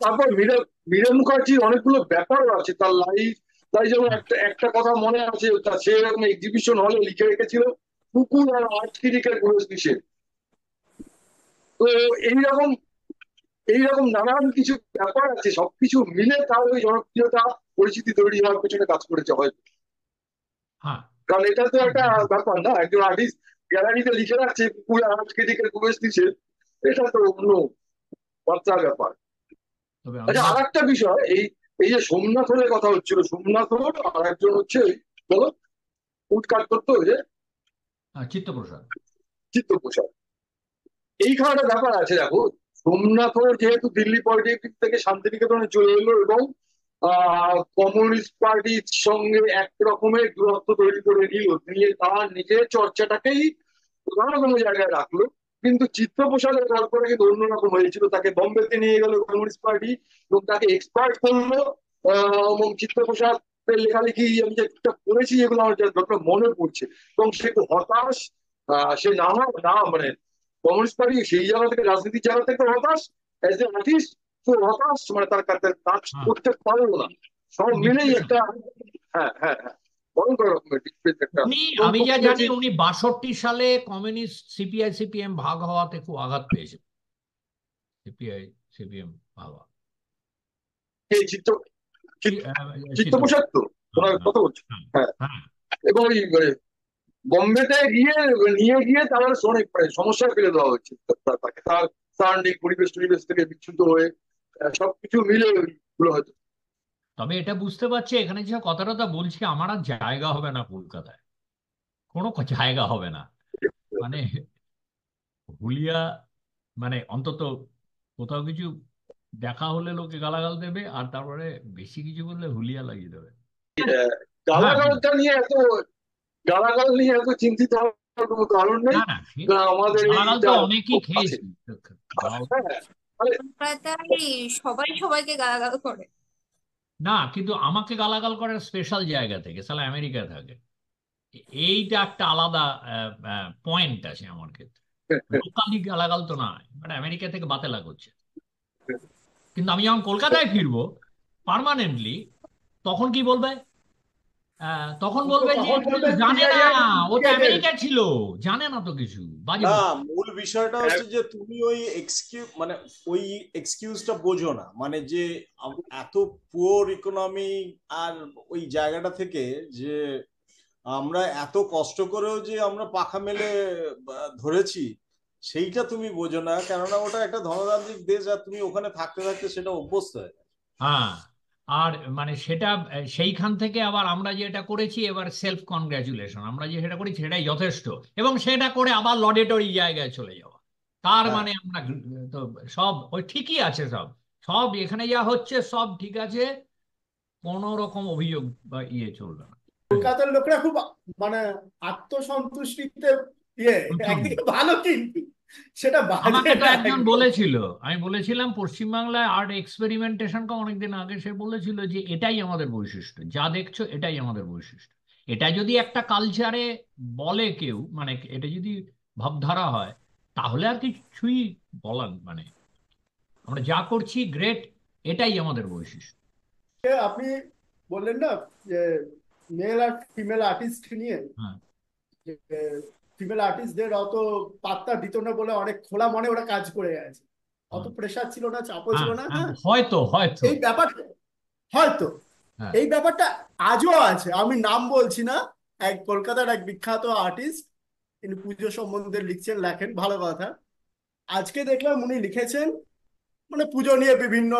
তারপর মীরা মীরা মুখার্জির অনেকগুলো ব্যাপারও আছে তার লাইফ তাই জন্য একটা একটা কথা মনে আছে সে এরকম এক্সিবিশন হলে লিখে রেখেছিল কুকুর আর ক্রিটিকের গুরুজ নিষেধ তো এইরকম এইরকম নানান কিছু ব্যাপার আছে সবকিছু মিলে তার ওই জনপ্রিয়তা পরিচিতি তৈরি হওয়ার পেছনে কাজ করেছে হয়তো হ্যাঁ। কারণ এটা তো একটা ব্যাপার না একজন আর্টিস্ট গ্যালারিতে লিখে রাখছে কুকুর আর ক্রিটিকের গুরুজ নিষেধ এটা তো অন্য বার্তার ব্যাপার আচ্ছা আর একটা বিষয় এই এই যে সোমনাথ হলে কথা হচ্ছিল সোমনাথ হল আর একজন হচ্ছে বলো উৎকাট করতো যে চিত্তপ্রসাদ চিত্তপ্রসাদ এইখানে একটা ব্যাপার আছে দেখো সোমনাথ যেহেতু দিল্লি পলিটেকনিক থেকে শান্তিনিকেতনে চলে এলো এবং কমিউনিস্ট পার্টির সঙ্গে এক রকমের দূরত্ব তৈরি করে নিল নিয়ে তার নিজের চর্চাটাকেই প্রধানতম জায়গায় রাখলো কিন্তু চিত্র প্রসাদের গল্পটা কিন্তু অন্যরকম হয়েছিল তাকে বম্বেতে নিয়ে গেল কমিউনিস্ট পার্টি এবং তাকে এক্সপার্ট করলো এবং চিত্রপ্রসাদ লেখালেখি আমি যেটা করেছি এগুলো আমার যতটা মনে পড়ছে এবং সে হতাশ সে না না মানে কমিউনিস্ট পার্টি সেই জায়গা থেকে রাজনীতির জায়গা থেকে হতাশ এজ এ আর্টিস্ট তো হতাশ মানে তার কাজ করতে পারলো না সব মিলেই একটা হ্যাঁ হ্যাঁ হ্যাঁ উনি আমি যা জানি উনি বাষট্টি সালে কমিউনিস্ট সিপিআই সিপিএম ভাগ হওয়াতে খুব আঘাত সিপিআই সিপিএম ভাগ এবং মানে, বম্বেতে গিয়ে নিয়ে গিয়ে তারা অনেক মানে, সমস্যা ফেলে দেওয়া হয়েছে তাকে তার সারাউন্ডিং পরিবেশ পরিবেশ থেকে বিচ্ছুত হয়ে সবকিছু মিলে হয়তো তবে এটা বুঝতে পারছি এখানে যে কথাটা বলছি আমার আর জায়গা হবে না কলকাতায় কোনো জায়গা হবে না মানে হুলিয়া মানে অন্তত কোথাও কিছু দেখা হলে লোকে গালাগাল দেবে আর তারপরে বেশি কিছু বললে হুলিয়া লাগিয়ে দেবে গালাগালটা নিয়ে এত গালাগাল নিয়ে এত চিন্তিত কারণ নেই আমাদের অনেকেই খেয়েছি হ্যাঁ, মানে সবাই সবাইকে গালাগাল করে না কিন্তু আমাকে গালাগাল করার স্পেশাল জায়গা থেকে সালে আমেরিকায় থাকে এইটা একটা আলাদা পয়েন্ট আছে আমার ক্ষেত্রে লোকালি গালাগাল তো না মানে আমেরিকা থেকে বাতেলা করছে কিন্তু আমি যখন কলকাতায় ফিরবো পারমানেন্টলি তখন কি বলবে হ্যাঁ, তখন বলবে যে জানে না ওটা আমেরিকা ছিল জানে না তো কিছু না মূল বিষয়টা হ্যাঁ। হচ্ছে যে তুমি ওই এক্সকিউজ মানে ওই এক্সকিউজটা বোঝো না মানে যে এত পুয়ার ইকোনমি আর ওই জায়গাটা থেকে যে আমরা এত কষ্ট করেও যে আমরা পাখা মেলে ধরেছি সেইটা তুমি বোঝো না কেননা ওটা একটা ধনতান্ত্রিক দেশ আর তুমি ওখানে থাকতে থাকতে সেটা অভ্যস্ত হয় হ্যাঁ আর মানে সেটা সেইখান থেকে আবার আমরা যেটা করেছি এবার সেলফ কনগ্রাচুলেশন আমরা যে সেটা করেছি সেটাই যথেষ্ট এবং সেটা করে আবার লডেটরি জায়গায় চলে যাওয়া তার হ্যাঁ। মানে আমরা তো সব ওই ঠিকই আছে সব সব এখানে যা হচ্ছে সব ঠিক আছে কোন রকম অভিযোগ বা ইয়ে চলবে না কলকাতার লোকরা খুব মানে আত্মসন্তুষ্টিতে ইয়ে একদিকে ভালো কিন্তু সেটা আমাকে একজন বলেছিল আমি বলেছিলাম পশ্চিমবাংলায় আর্ট এক্সপেরিমেন্টেশন অনেকদিন আগে সে বলেছিল যে এটাই আমাদের বৈশিষ্ট্য যা দেখছো এটাই আমাদের বৈশিষ্ট্য এটা যদি একটা কালচারে বলে কেউ মানে এটা যদি ভাবধারা হয় তাহলে আর কিছুই বলার মানে আমরা যা করছি গ্রেট এটাই আমাদের বৈশিষ্ট্য আপনি বললেন না যে মেল আর ফিমেল আর্টিস্ট নিয়ে হ্যাঁ। ফিমেল আর্টিস্টদের অত পাত্তা দিত না বলে অনেক খোলা মনে ওরা কাজ করে গেছে অত প্রেশার ছিল না চাপও হ্যাঁ, ছিল না হ্যাঁ, হ্যাঁ। হয়তো হয়তো এই ব্যাপারটা হয়তো এই ব্যাপারটা আজও আছে আমি নাম বলছি না এক কলকাতার এক বিখ্যাত আর্টিস্ট তিনি পুজো সম্বন্ধে লিখছেন লেখেন ভালো কথা আজকে দেখলাম উনি লিখেছেন মানে পুজো নিয়ে বিভিন্ন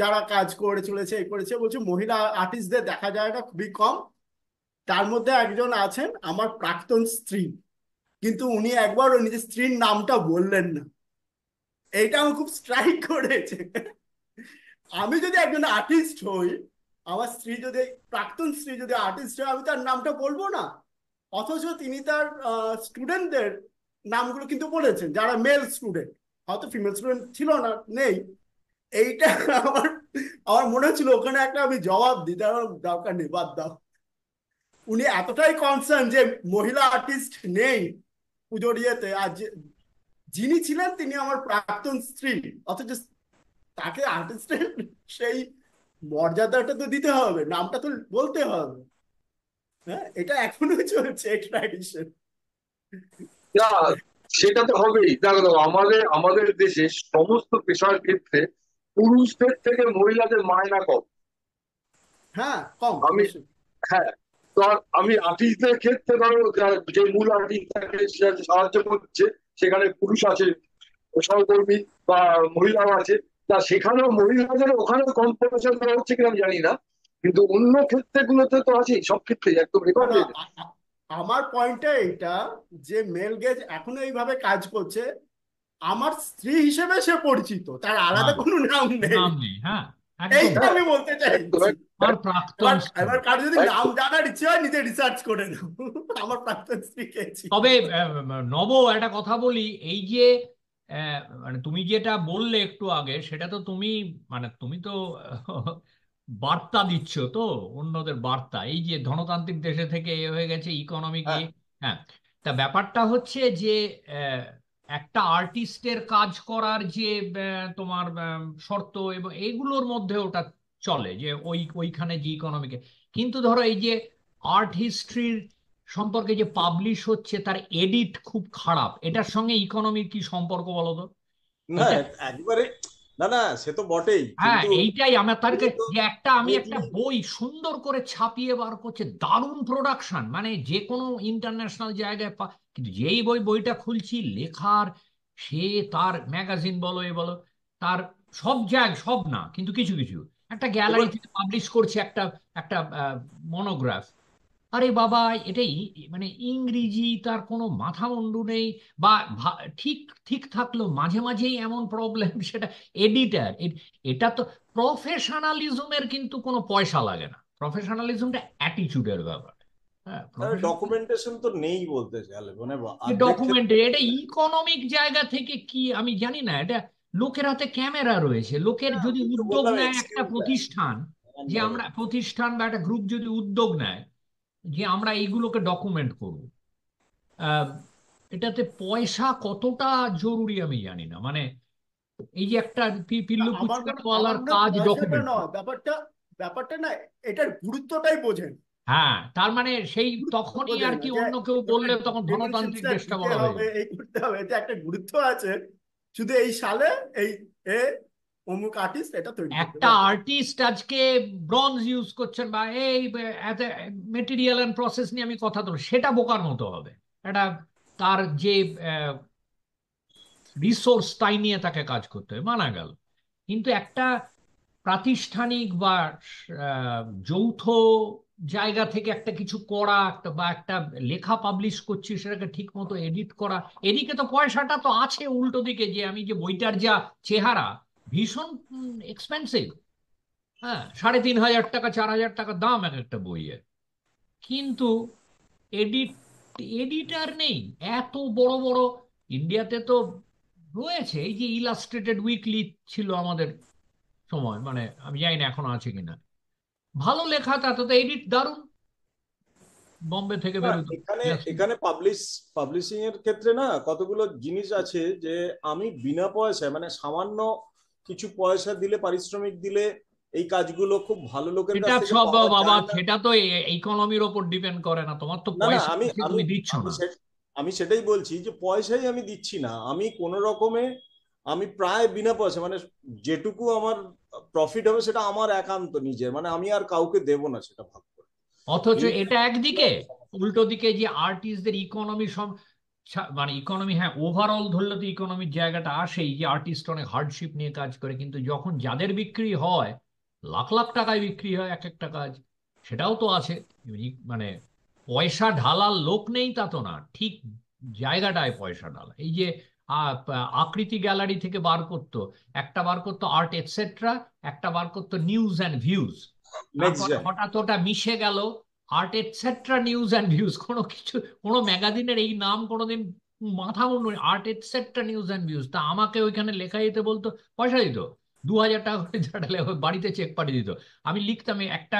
যারা কাজ করে চলেছে এ করেছে বলছে মহিলা আর্টিস্টদের দেখা যায় না খুবই কম তার মধ্যে একজন আছেন আমার প্রাক্তন স্ত্রী কিন্তু উনি একবারও নিজের স্ত্রীর নামটা বললেন না এটা আমার খুব স্ট্রাইক করেছে আমি যদি একজন আর্টিস্ট হই আমার স্ত্রী যদি প্রাক্তন স্ত্রী যদি আর্টিস্ট হয় আমি তার নামটা বলবো না অথচ তিনি তার স্টুডেন্টদের নামগুলো কিন্তু বলেছেন যারা মেল স্টুডেন্ট হয়তো ফিমেল স্টুডেন্ট ছিল না নেই এইটা আমার আমার মনে হচ্ছিল ওখানে একটা আমি জবাব দিই তার দরকার নেই বাদ দাও উনি এতটাই কনসার্ন যে মহিলা আর্টিস্ট নেই পুজোর ইয়েতে আর যিনি ছিলেন তিনি আমার প্রাক্তন স্ত্রী অথচ তাকে আর্টিস্টের সেই মর্যাদাটা তো দিতে হবে নামটা তো বলতে হবে হ্যাঁ এটা এখনো চলছে ট্র্যাডিশন না সেটা তো হবেই দেখো দেখো আমাদের আমাদের দেশে সমস্ত পেশার ক্ষেত্রে পুরুষদের থেকে মহিলাদের মায়না কম হ্যাঁ কম আমি হ্যাঁ ধর আমি আর্টিস্টদের ক্ষেত্রে ধরো যে মূল আর্টিস্ট থাকে সাহায্য করছে সেখানে পুরুষ আছে সহকর্মী বা মহিলাও আছে তা সেখানেও মহিলাদের ওখানেও কম্পিটিশন করা হচ্ছে কিনা আমি জানি না কিন্তু অন্য ক্ষেত্রে গুলোতে তো আছে সব ক্ষেত্রে একদম রেকর্ড আমার পয়েন্টটা এটা যে মেল গেজ এখনো এইভাবে কাজ করছে আমার স্ত্রী হিসেবে সে পরিচিত তার আলাদা হ্যাঁ। কোনো নাম নেই হ্যাঁ তবে নব একটা কথা বলি এই যে মানে তুমি যেটা বললে একটু আগে সেটা তো তুমি মানে তুমি তো বার্তা দিচ্ছ তো অন্যদের বার্তা এই যে ধনতান্ত্রিক দেশে থেকে এ হয়ে গেছে ইকোনমিক হ্যাঁ।, হ্যাঁ তা ব্যাপারটা হচ্ছে যে আহ একটা আর্টিস্টের কাজ করার যে তোমার শর্ত এবং এগুলোর মধ্যে ওটা চলে যে ওই ওইখানে যে ইকোনমিকে কিন্তু ধরো এই যে আর্ট হিস্ট্রির সম্পর্কে যে পাবলিশ হচ্ছে তার এডিট খুব খারাপ এটার সঙ্গে ইকোনমির কি সম্পর্ক বলো তো না একবারে না না সে তো বটেই হ্যাঁ এইটাই আমার তার একটা আমি একটা বই সুন্দর করে ছাপিয়ে বার করছে দারুণ প্রোডাকশন মানে যে কোনো ইন্টারন্যাশনাল জায়গায় কিন্তু যেই বই বইটা খুলছি লেখার সে তার ম্যাগাজিন বলো এ বলো তার সব জায়গ সব না কিন্তু কিছু কিছু একটা গ্যালারি পাবলিশ করছে একটা একটা মনোগ্রাফ আরে বাবা এটাই মানে ইংরেজি তার কোনো মাথা মুন্ডু নেই বা ঠিক ঠিক থাকলো মাঝে মাঝেই এমন প্রবলেম সেটা এডিটার এটা তো প্রফেশনালিজমের কিন্তু কোনো পয়সা লাগে না প্রফেশনালিজমটা অ্যাটিচিউডের ব্যাপার হ্যাঁ ডকুমেন্টেশন তো নেই বলতে গেলে মানে ডকুমেন্ট এটা ইকোনমিক জায়গা থেকে কি আমি জানি না এটা লোকের হাতে ক্যামেরা রয়েছে লোকের যদি উদ্যোগ নেয় একটা প্রতিষ্ঠান যে হ্যাঁ। আমরা প্রতিষ্ঠান বা একটা গ্রুপ যদি উদ্যোগ নেয় যে আমরা এইগুলোকে ডকুমেন্ট করব এটাতে পয়সা কতটা জরুরি আমি জানি না মানে এই যে একটা পিল্লু কাজ ডকুমেন্ট ব্যাপারটা ব্যাপারটা না এটার গুরুত্বটাই বোঝেন হ্যাঁ তার মানে সেই তখনই আর কি অন্য কেউ বললে তখন গণতান্ত্রিক চেষ্টা বলা হবে এই করতে হবে এটা একটা গুরুত্ব আছে শুধু এই সালে এই অমুক আর্টিস্ট এটা তৈরি একটা আর্টিস্ট আজকে ব্রঞ্জ ইউজ করছেন বা এই মেটেরিয়াল এন্ড প্রসেস নিয়ে আমি কথা বলবো সেটা বোকার মতো হবে এটা তার যে রিসোর্স তাই নিয়ে তাকে কাজ করতে হবে মানা গেল কিন্তু একটা প্রাতিষ্ঠানিক বা যৌথ জায়গা থেকে একটা কিছু করা একটা বা একটা লেখা পাবলিশ করছি সেটাকে ঠিক মতো এডিট করা এদিকে তো পয়সাটা তো আছে উল্টো দিকে যে আমি যে বইটার যা চেহারা ভীষণ এক্সপেন্সিভ হ্যাঁ সাড়ে তিন হাজার টাকা চার হাজার টাকা দাম এক একটা বইয়ের কিন্তু এডিট এডিটার নেই এত বড় বড় ইন্ডিয়াতে তো রয়েছে এই যে ইলাস্ট্রেটেড উইকলি ছিল আমাদের সময় মানে আমি জানি না এখনো আছে কিনা ভালো লেখা তা তো এডিট দারুণ বম্বে থেকে বেরোতো এখানে এখানে পাবলিশ পাবলিশিং এর ক্ষেত্রে না কতগুলো জিনিস আছে যে আমি বিনা পয়সায় মানে সামান্য কিছু পয়সা দিলে পারিশ্রমিক দিলে এই কাজগুলো খুব ভালো লোকের কাছে সব বাবা সেটা তো ইকোনমির উপর ডিপেন্ড করে না তোমার তো পয়সা আমি আমি সেটাই বলছি যে পয়সাই আমি দিচ্ছি না আমি কোন রকমে আমি প্রায় বিনা পয়সা মানে যেটুকু আমার প্রফিট হবে সেটা আমার একান্ত নিজের মানে আমি আর কাউকে দেব না সেটা ভাগ করে অথচ এটা একদিকে উল্টো দিকে যে আর্টিস্টদের ইকোনমি সব মানে ইকোনমি হ্যাঁ ওভারঅল ধরলে তো ইকোনমির জায়গাটা আসেই যে আর্টিস্ট অনেক হার্ডশিপ নিয়ে কাজ করে কিন্তু যখন যাদের বিক্রি হয় লাখ লাখ টাকায় বিক্রি হয় এক একটা কাজ সেটাও তো আছে মানে, মানে পয়সা ঢালার লোক নেই তা তো না ঠিক জায়গাটায় পয়সা ঢালা এই যে আকৃতি গ্যালারি থেকে বার করতো একটা বার করতো আর্ট এটসেট্রা একটা বার করতো নিউজ অ্যান্ড ভিউজ হঠাৎ ওটা মিশে গেল art etcetera news and views কোনো কিছু কোনো ম্যাগাজিনের এই নাম কোনোদিন মাথা মুন্ডু art etcetera news and views তা আমাকে ওইখানে লেখা যেতে বলতো পয়সা দিত দু হাজার টাকা করে ঝাঁটালে বাড়িতে চেক পাঠিয়ে দিত আমি লিখতাম একটা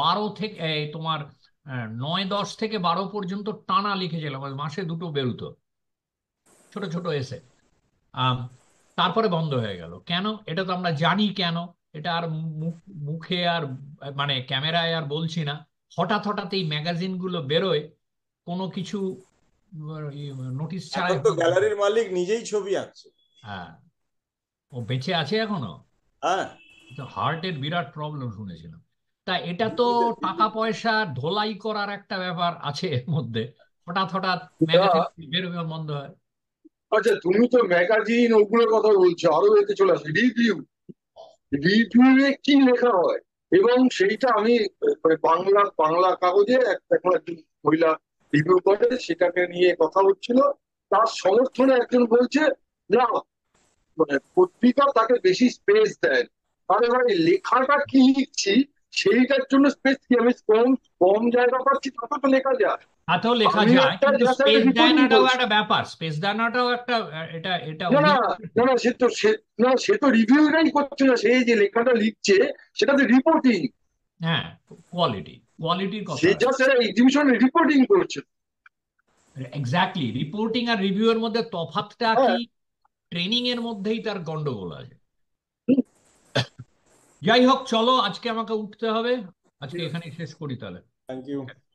বারো থেকে তোমার নয় দশ থেকে বারো পর্যন্ত টানা লিখেছিলাম মাসে দুটো বেরোতো ছোট ছোট এসে তারপরে বন্ধ হয়ে গেল কেন এটা তো আমরা জানি কেন এটা আর মুখে আর মানে ক্যামেরায় আর বলছি না হঠাৎ হঠাৎ এই ম্যাগাজিন গুলো বেরোয় কোনো কিছু নোটিশ ছাড়া তো গ্যালারির মালিক নিজেই ছবি আঁকছে হ্যাঁ ও বেঁচে আছে এখনো হ্যাঁ হার্টের বিরাট প্রবলেম শুনেছিলাম তা এটা তো টাকা পয়সা ধোলাই করার একটা ব্যাপার আছে এর মধ্যে হঠাৎ হঠাৎ ম্যাগাজিন বেরোবে বন্ধ হয় আচ্ছা তুমি তো ম্যাগাজিন ওগুলোর কথা বলছো আরো এতে চলে আসে রিভিউ রিভিউ কি লেখা হয় এবং সেইটা আমি মানে বাংলা বাংলা কাগজে এখন একজন মহিলা রিভিউ করে সেটাকে নিয়ে কথা হচ্ছিল তার সমর্থনে একজন বলছে না মানে পত্রিকা তাকে বেশি স্পেস দেয় তাহলে ভাই লেখাটা কি লিখছি সেইটার জন্য স্পেস কি আমি কম কম জায়গা পাচ্ছি তত তো লেখা যায় হাতেও লেখা যায় কিন্তু স্পেস ডায়নাটাও একটা ব্যাপার স্পেস ডায়নাটাও একটা এটা এটা না না সে তো সে না সে তো রিভিউটাই করছে না সেই যে লেখাটা লিখছে সেটা তো রিপোর্টিং হ্যাঁ কোয়ালিটি কোয়ালিটির কথা সে জাস্ট একটা এক্সিবিশন রিপোর্টিং করছে এক্স্যাক্টলি রিপোর্টিং আর রিভিউ এর মধ্যে তফাৎটা হ্যাঁ। কি ট্রেনিং এর মধ্যেই তার গন্ডগোল আছে যাই হোক চলো আজকে আমাকে উঠতে হবে আজকে এখানে শেষ করি তাহলে থ্যাংক ইউ